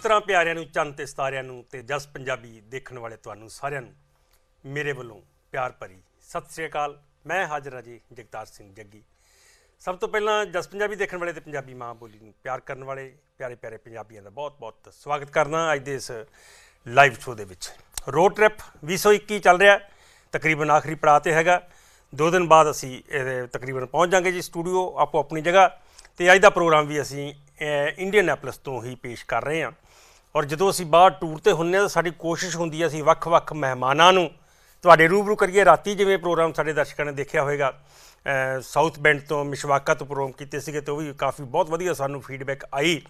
ਨਕਸ਼ਤਰਾਂ ਪਿਆਰਿਆਂ ਨੂੰ ਚੰਨ ਤੇ ਸਤਾਰਿਆਂ ਨੂੰ ਤੇ ਜਸ ਪੰਜਾਬੀ ਦੇਖਣ ਵਾਲੇ ਤੁਹਾਨੂੰ ਸਾਰਿਆਂ ਨੂੰ ਮੇਰੇ ਵੱਲੋਂ ਪਿਆਰ ਭਰੀ ਸਤਿ ਸ੍ਰੀ ਅਕਾਲ ਮੈਂ ਹਾਜ਼ਰ ਹਾਂ ਜੀ ਜਗਤਾਰ ਸਿੰਘ ਜੱਗੀ ਸਭ ਤੋਂ ਪਹਿਲਾਂ ਜਸ ਪੰਜਾਬੀ ਦੇਖਣ ਵਾਲੇ ਤੇ ਪੰਜਾਬੀ ਮਾਂ ਬੋਲੀ ਨੂੰ ਪਿਆਰ ਕਰਨ ਵਾਲੇ ਪਿਆਰੇ ਪਿਆਰੇ ਪੰਜਾਬੀਆਂ ਦਾ ਬਹੁਤ-ਬਹੁਤ ਸਵਾਗਤ ਕਰਨਾ ਅੱਜ ਦੇ ਇਸ ਲਾਈਵ ਸ਼ੋਅ ਦੇ ਵਿੱਚ ਰੋਡ ਟ੍ਰਿਪ 2021 ਚੱਲ ਰਿਹਾ ਤਕਰੀਬਨ ਆਖਰੀ ਪੜਾਅ ਤੇ ਹੈਗਾ ਦੋ ਦਿਨ ਬਾਅਦ ਅਸੀਂ ਤਕਰੀਬਨ ਪਹੁੰਚ ਜਾਾਂਗੇ ਜੀ ਸਟੂਡੀਓ ਆਪੋ ਆਪਣੀ ਜਗ੍ਹਾ ਤੇ ਅੱਜ ਦਾ ਪ੍ਰੋਗਰਾਮ ਵੀ ਅਸੀਂ ਇੰਡੀਅਨ ਐਪਲਸ ਤੋਂ ਹੀ ਪੇਸ਼ ਕਰ ਰਹੇ ਹਾਂ ਔਰ ਜਦੋਂ ਅਸੀਂ ਬਾਹਰ ਟੂਰ ਤੇ ਹੁੰਨੇ ਆ ਤਾਂ ਸਾਡੀ ਕੋਸ਼ਿਸ਼ ਹੁੰਦੀ ਹੈ ਅਸੀਂ ਵੱਖ-ਵੱਖ ਮਹਿਮਾਨਾਂ ਨੂੰ ਤੁਹਾਡੇ ਰੂਬਰੂ ਕਰੀਏ ਰਾਤੀ ਜਿਵੇਂ ਪ੍ਰੋਗਰਾਮ ਸਾਡੇ ਦਰਸ਼ਕਾਂ ਨੇ ਦੇਖਿਆ ਹੋਵੇਗਾ ਸਾਊਥ ਬੈਂਡ ਤੋਂ ਮਿਸ਼ਵਾਕਾ ਤੋਂ ਪ੍ਰੋਗਰਾਮ ਕੀਤੇ ਸੀਗੇ ਤੇ ਉਹ ਵੀ ਕਾਫੀ ਬਹੁਤ ਵਧੀਆ ਸਾਨੂੰ ਫੀਡਬੈਕ ਆਈ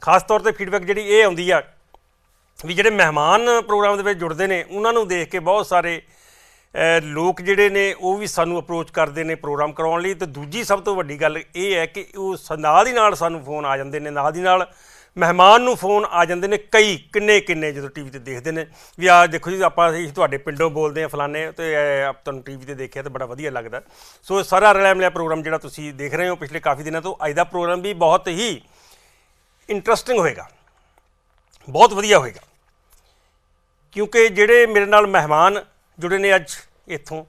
ਖਾਸ ਤੌਰ ਤੇ ਫੀਡਬੈਕ ਜਿਹੜੀ ਇਹ ਆਉਂਦੀ ਆ ਵੀ ਜਿਹੜੇ ਮਹਿਮਾਨ ਪ੍ਰੋਗਰਾਮ ਦੇ ਵਿੱਚ ਜੁੜਦੇ ਨੇ ਉਹਨਾਂ ਨੂੰ ਦੇਖ ਕੇ ਬਹੁਤ ਸਾਰੇ ਲੋਕ ਜਿਹੜੇ ਨੇ ਉਹ ਵੀ ਸਾਨੂੰ ਅਪਰੋਚ ਕਰਦੇ ਨੇ ਪ੍ਰੋਗਰਾਮ ਕਰਾਉਣ ਲਈ ਤੇ ਦੂਜੀ ਸਭ ਤੋਂ ਵੱਡੀ ਗੱਲ ਇਹ ਹੈ ਕਿ ਉਹ ਨਾਲ ਦੀ ਨਾਲ ਸਾਨੂੰ ਫੋਨ ਆ ਜਾਂਦੇ ਨੇ ਨਾਲ ਦੀ ਨਾਲ ਮਹਿਮਾਨ ਨੂੰ ਫੋਨ ਆ ਜਾਂਦੇ ਨੇ ਕਈ ਕਿੰਨੇ ਕਿੰਨੇ ਜਦੋਂ ਟੀਵੀ ਤੇ ਦੇਖਦੇ ਨੇ ਵੀ ਆ ਦੇਖੋ ਜੀ ਆਪਾਂ ਤੁਹਾਡੇ ਪਿੰਡੋਂ ਬੋਲਦੇ ਆ ਫਲਾਣੇ ਤੇ ਆਪ ਤੁਹਾਨੂੰ ਟੀਵੀ ਤੇ ਦੇਖਿਆ ਤੇ ਬੜਾ ਵਧੀਆ ਲੱਗਦਾ ਸੋ ਸਾਰਾ ਰਲੇ ਮਿਲਿਆ ਪ੍ਰੋਗਰਾਮ ਜਿਹੜਾ ਤੁਸੀਂ ਦੇਖ ਰਹੇ ਹੋ ਪਿਛਲੇ ਕਾਫੀ ਦਿਨਾਂ ਤੋਂ ਅੱਜ ਦਾ ਪ੍ਰੋਗਰਾਮ ਵੀ ਬਹੁਤ ਹੀ ਇੰਟਰਸਟਿੰਗ ਹੋਏਗਾ ਬਹੁਤ ਵਧੀਆ ਹੋਏਗਾ ਕਿਉਂਕਿ ਜਿਹੜੇ ਮੇਰੇ ਨਾਲ ਮਹਿਮਾਨ ਜੁੜੇ ਨੇ ਅੱਜ ਇੱਥੋਂ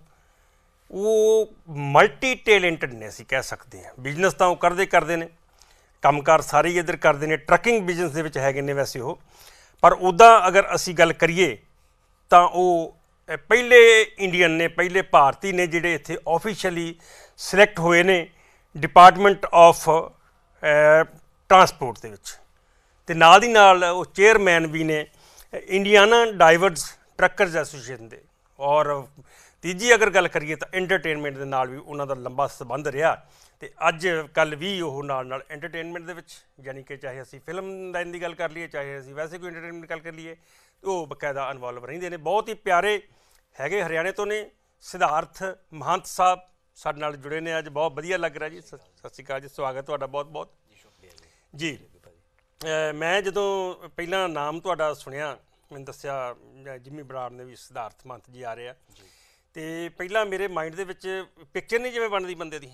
ਉਹ ਮਲਟੀ ਟੈਲੈਂਟਡ ਨੇ ਅਸੀਂ ਕਹਿ ਸਕਦੇ ਹਾਂ ਬਿਜ਼ਨਸ ਤਾਂ ਉਹ ਕਰਦੇ ਕਰਦੇ ਨੇ ਕੰਮਕਾਰ ਸਾਰੇ ਹੀ ਇਧਰ ਕਰਦੇ ਨੇ ਟਰਕਿੰਗ ਬਿਜ਼ਨਸ ਦੇ ਵਿੱਚ ਹੈਗੇ ਨੇ ਵੈਸੇ ਉਹ ਪਰ ਉਦਾਂ ਅਗਰ ਅਸੀਂ ਗੱਲ ਕਰੀਏ ਤਾਂ ਉਹ ਪਹਿਲੇ ਇੰਡੀਅਨ ਨੇ ਪਹਿਲੇ ਭਾਰਤੀ ਨੇ ਜਿਹੜੇ ਇੱਥੇ ਆਫੀਸ਼ੀਅਲੀ ਸਿਲੈਕਟ ਹੋਏ ਨੇ ਡਿਪਾਰਟਮੈਂਟ ਆਫ ਟਰਾਂਸਪੋਰਟ ਦੇ ਵਿੱਚ ਤੇ ਨਾਲ ਦੀ ਨਾਲ ਉਹ ਚੇਅਰਮੈਨ ਵੀ ਨੇ ਇੰਡੀਆਨਾ ਡਾਈਵਰਸ ਟਰੱਕਰਸ ਐਸੋਸੀਏਸ਼ਨ ਦੇ ਔਰ ਤੀਜੀ ਅਗਰ ਗੱਲ ਕਰੀਏ ਤਾਂ ਐਂਟਰਟੇਨਮੈਂਟ ਦੇ ਨਾਲ ਵੀ ਉਹਨਾਂ ਦਾ ਲੰਬਾ ਸਬੰਧ ਰਿਹਾ ਤੇ ਅੱਜ ਕੱਲ ਵੀ ਉਹ ਨਾਲ ਨਾਲ ਐਂਟਰਟੇਨਮੈਂਟ ਦੇ ਵਿੱਚ ਯਾਨੀ ਕਿ ਚਾਹੇ ਅਸੀਂ ਫਿਲਮ ਲਾਈਨ ਦੀ ਗੱਲ ਕਰ ਲਈਏ ਚਾਹੇ ਅਸੀਂ ਵੈਸੇ ਕੋਈ ਐਂਟਰਟੇਨਮੈਂਟ ਗੱਲ ਕਰ ਲਈਏ ਉਹ ਬਕਾਇਦਾ ਇਨਵੋਲਵ ਰਹਿੰਦੇ ਨੇ ਬਹੁਤ ਹੀ ਪਿਆਰੇ ਹੈਗੇ ਹਰਿਆਣੇ ਤੋਂ ਨੇ ਸਿਧਾਰਥ ਮਹੰਤ ਸਾਹਿਬ ਸਾਡੇ ਨਾਲ ਜੁੜੇ ਨੇ ਅੱਜ ਬਹੁਤ ਵਧੀਆ ਲੱਗ ਰਿਹਾ ਜੀ ਸਤਿ ਸ਼੍ਰੀ ਅਕਾਲ ਜੀ ਸਵਾਗਤ ਤੁਹਾਡਾ ਬਹੁਤ ਬਹੁਤ ਜੀ ਸ਼ੁਕਰੀਆ ਜੀ ਮੈਂ ਜਦੋਂ ਪਹਿਲਾਂ ਨਾਮ ਤੁਹਾਡਾ ਸੁਣਿਆ ਮੈਨੂੰ ਦੱਸਿਆ ਜਿਮੀ ਬਰਾੜ ਨੇ ਵੀ ਸਿਧਾਰਥ ਮਹੰਤ ਜੀ ਆ ਰਹੇ ਆ ਤੇ ਪਹਿਲਾਂ ਮੇਰੇ ਮਾਈਂਡ ਦੇ ਵਿੱਚ ਪਿਕਚਰ ਨਹੀਂ ਜਿਵੇਂ ਬਣਦੀ ਬੰਦੇ ਦੀ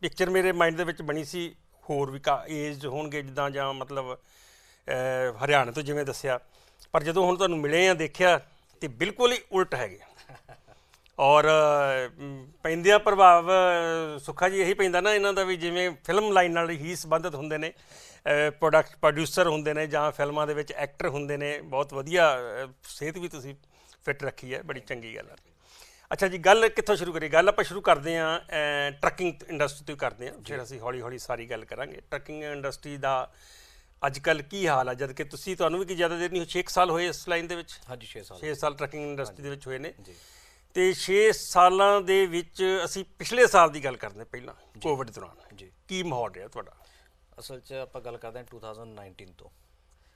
ਪਿਕਚਰ ਮੇਰੇ ਮਾਈਂਡ ਦੇ ਵਿੱਚ ਬਣੀ ਸੀ ਹੋਰ ਵੀ ਏਜ ਹੋਣਗੇ ਜਿੱਦਾਂ ਜਾਂ ਮਤਲਬ ਹਰਿਆਣਾ ਤੋਂ ਜਿਵੇਂ ਦੱਸਿਆ ਪਰ ਜਦੋਂ ਹੁਣ ਤੁਹਾਨੂੰ ਮਿਲੇ ਆ ਦੇਖਿਆ ਤੇ ਬਿਲਕੁਲ ਹੀ ਉਲਟ ਹੈਗੇ ਔਰ ਪੈਂਦਿਆ ਪ੍ਰਭਾਵ ਸੁੱਖਾ ਜੀ ਇਹੀ ਪੈਂਦਾ ਨਾ ਇਹਨਾਂ ਦਾ ਵੀ ਜਿਵੇਂ ਫਿਲਮ ਲਾਈਨ ਨਾਲ ਹੀ ਸੰਬੰਧਿਤ ਹੁੰਦੇ ਨੇ ਪ੍ਰੋਡਕਟ ਪ੍ਰੋਡਿਊਸਰ ਹੁੰਦੇ ਨੇ ਜਾਂ ਫਿਲਮਾਂ ਦੇ ਵਿੱਚ ਐਕਟਰ ਹੁੰਦੇ ਨੇ ਬਹੁਤ ਵਧੀਆ ਸਿਹਤ ਵੀ ਤੁਸੀਂ ਫਿੱਟ ਰੱਖੀ ਹੈ ਬੜੀ ਚੰਗੀ ਗੱਲ ਹੈ ਅੱਛਾ ਜੀ ਗੱਲ ਕਿੱਥੋਂ ਸ਼ੁਰੂ ਕਰੀਏ ਗੱਲ ਆਪਾਂ ਸ਼ੁਰੂ ਕਰਦੇ ਆ ਟਰਕਿੰਗ ਇੰਡਸਟਰੀ ਤੋਂ ਕਰਦੇ ਆ ਫਿਰ ਅਸੀਂ ਹੌਲੀ ਹੌਲੀ ਸਾਰੀ ਗੱਲ ਕਰਾਂਗੇ ਟਰਕਿੰਗ ਇੰਡਸਟਰੀ ਦਾ ਅੱਜ ਕੱਲ ਕੀ ਹਾਲ ਆ ਜਦ ਕਿ ਤੁਸੀਂ ਤੁਹਾਨੂੰ ਵੀ ਕਿ ਜ਼ਿਆਦਾ ਦੇਰ ਨਹੀਂ ਹੋ 6 ਸਾਲ ਹੋਏ ਇਸ ਲਾਈਨ ਦੇ ਵਿੱਚ ਹਾਂਜੀ 6 ਸਾਲ 6 ਸਾਲ ਟਰਕਿੰਗ ਇੰਡਸਟਰੀ ਦੇ ਵਿੱਚ ਹੋਏ ਨੇ ਜੀ ਤੇ 6 ਸਾਲਾਂ ਦੇ ਵਿੱਚ ਅਸੀਂ ਪਿਛਲੇ ਸਾਲ ਦੀ ਗੱਲ ਕਰਦੇ ਪਹਿਲਾਂ ਕੋਵਿਡ ਦੌਰਾਨ ਜੀ ਕੀ ਮਾਹੌਲ ਰਿਹਾ ਤੁਹਾਡਾ ਅਸਲ 'ਚ ਆਪਾਂ ਗੱਲ ਕਰਦੇ ਹਾਂ 2019 ਤੋਂ